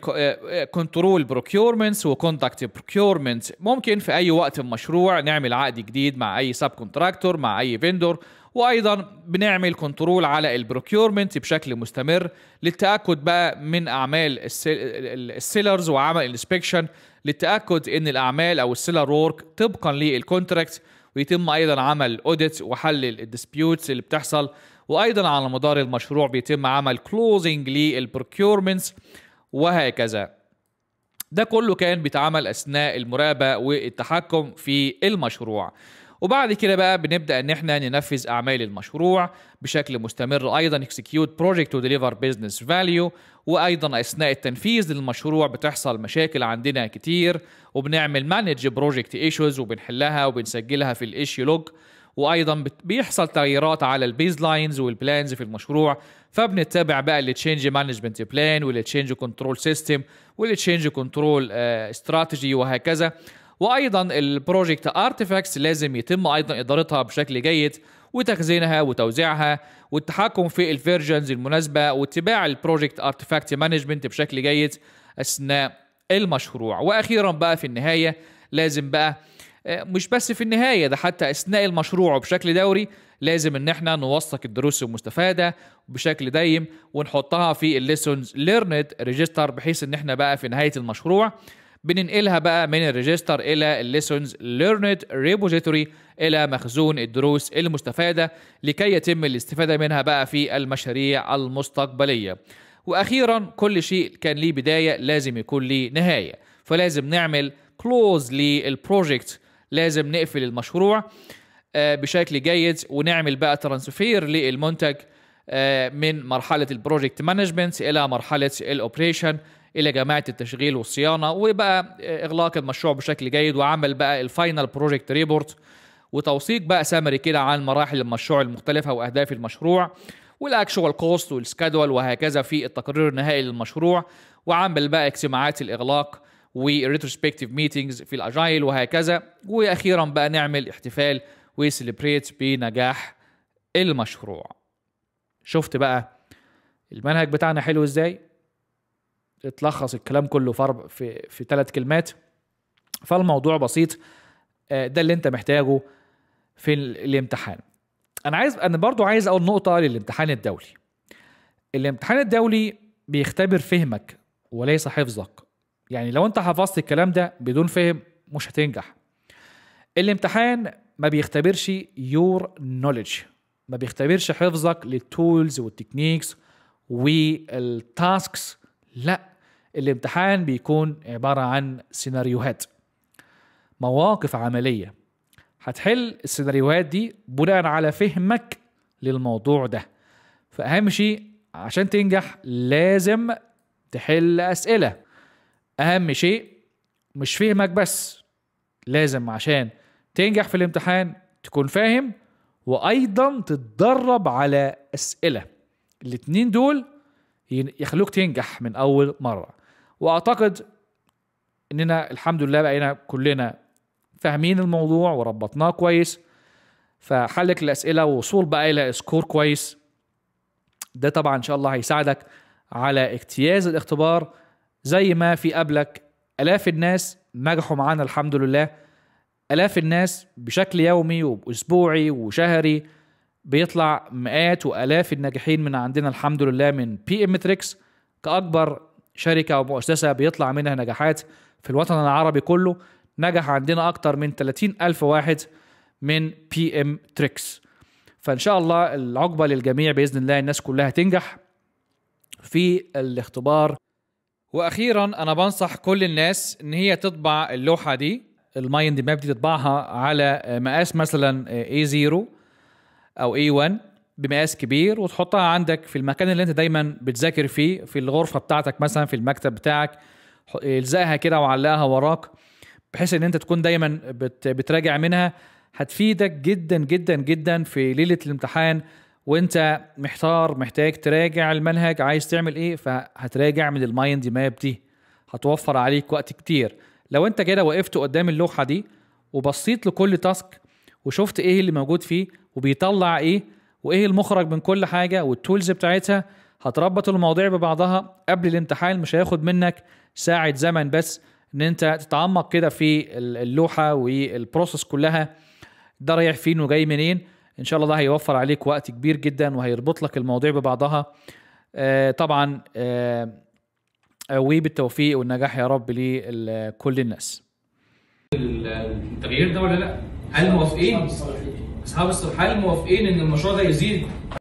A: كنترول بروكيورمنتس وكونتاكت بروكيورمنتس ممكن في اي وقت المشروع نعمل عقد جديد مع اي سب كونتراكتور مع اي فيندور وايضا بنعمل كنترول على البروكيورمنت بشكل مستمر للتاكد بقى من اعمال السيلرز وعمل انسبكشن للتاكد ان الاعمال او السيلر وورك طبقا للكونتراكت ويتم ايضا عمل اوديت وحل الديسبيوتس اللي بتحصل وايضا على مدار المشروع بيتم عمل كلوزنج للبروكيورمنتس وهكذا ده كله كان بيتعمل اثناء المراقبه والتحكم في المشروع وبعد كده بقى بنبدا ان احنا ننفذ اعمال المشروع بشكل مستمر ايضا اكسكيوت بروجكت وديليفر بزنس فاليو وايضا اثناء التنفيذ للمشروع بتحصل مشاكل عندنا كتير وبنعمل مانج بروجكت ايشوز وبنحلها وبنسجلها في الايشي لوج وايضا بيحصل تغييرات على البيز لاينز والبلانز في المشروع فبنتبع بقى التشينج مانجمنت بلان والتشينج كنترول سيستم والتشينج كنترول استراتيجي وهكذا وايضا البروجكت ارتيفاكتس لازم يتم ايضا ادارتها بشكل جيد وتخزينها وتوزيعها والتحكم في الفيرجنز المناسبه واتباع البروجكت ارتيفاكت مانجمنت بشكل جيد اثناء المشروع واخيرا بقى في النهايه لازم بقى آه، مش بس في النهاية ده حتى أثناء المشروع وبشكل دوري لازم إن إحنا نوثق الدروس المستفادة بشكل دايم ونحطها في الليسونز ليرند ريجستر بحيث إن إحنا بقى في نهاية المشروع بننقلها بقى من الريجستر الى الليسونز ليرند ريبوزيتوري الى مخزون الدروس المستفاده لكي يتم الاستفاده منها بقى في المشاريع المستقبليه واخيرا كل شيء كان ليه بدايه لازم يكون ليه نهايه فلازم نعمل كلوز للبروجكت لازم نقفل المشروع آه، بشكل جيد ونعمل بقى ترانسفير للمنتج آه، من مرحله البروجكت مانجمنت الى مرحله الاوبريشن الى جماعه التشغيل والصيانه وبقى آه، اغلاق المشروع بشكل جيد وعمل بقى الفاينل بروجكت ريبورت وتوثيق بقى سمري كده عن مراحل المشروع المختلفه واهداف المشروع والاكشوال كوست والسكادول وهكذا في التقرير النهائي للمشروع وعمل بقى اجتماعات الاغلاق وريتروسبكتيف ميتينجز في الاجايل وهكذا واخيرا بقى نعمل احتفال وسليبريت بنجاح المشروع شفت بقى المنهج بتاعنا حلو ازاي تلخص الكلام كله في في في ثلاث كلمات فالموضوع بسيط آه، ده اللي انت محتاجه في الامتحان انا عايز انا برضو عايز اقول نقطه للامتحان الدولي الامتحان الدولي بيختبر فهمك وليس حفظك يعني لو انت حفظت الكلام ده بدون فهم مش هتنجح الامتحان ما بيختبرش يور نوليدج ما بيختبرش حفظك للتولز والتكنيكس والتاسكس لا الامتحان بيكون عبارة عن سيناريوهات مواقف عملية هتحل السيناريوهات دي بناء على فهمك للموضوع ده فأهم شيء عشان تنجح لازم تحل أسئلة أهم شيء مش فهمك بس لازم عشان تنجح في الامتحان تكون فاهم وأيضا تتدرب على أسئلة الاتنين دول يخلوك تنجح من أول مرة واعتقد اننا الحمد لله بقينا كلنا فاهمين الموضوع وربطناه كويس فحلك الاسئله ووصول بقى الى سكور كويس ده طبعا ان شاء الله هيساعدك على اجتياز الاختبار زي ما في قبلك الاف الناس نجحوا معانا الحمد لله الاف الناس بشكل يومي واسبوعي وشهري بيطلع مئات والاف الناجحين من عندنا الحمد لله من بي ام كاكبر شركه او مؤسسه بيطلع منها نجاحات في الوطن العربي كله نجح عندنا اكتر من 30 الف واحد من بي ام تريكس فان شاء الله العقبه للجميع باذن الله الناس كلها تنجح في الاختبار واخيرا انا بنصح كل الناس ان هي تطبع اللوحه دي المايند ماب دي تطبعها على مقاس مثلا A0 او A1 بمقاس كبير وتحطها عندك في المكان اللي انت دايما بتذاكر فيه في الغرفه بتاعتك مثلا في المكتب بتاعك الزقها كده وعلقها وراك بحيث ان انت تكون دايما بتراجع منها هتفيدك جدا جدا جدا في ليله الامتحان وانت محتار محتاج تراجع المنهج عايز تعمل ايه فهتراجع من المايند ماب دي هتوفر عليك وقت كتير لو انت كده وقفت قدام اللوحه دي وبصيت لكل تاسك وشفت ايه اللي موجود فيه وبيطلع ايه وايه المخرج من كل حاجه والتولز بتاعتها هتربط المواضيع ببعضها قبل الامتحان مش هياخد منك ساعه زمن بس ان انت تتعمق كده في اللوحه والبروسس كلها ده رايح فين وجاي منين ان شاء الله ده هيوفر عليك وقت كبير جدا وهيربط لك المواضيع ببعضها آه طبعا آه, آه، وبالتوفيق والنجاح يا رب لكل الناس التغيير ده ولا لا هل موافقين اصحاب الصلاحيه الموافقين ان المشروع ده يزيد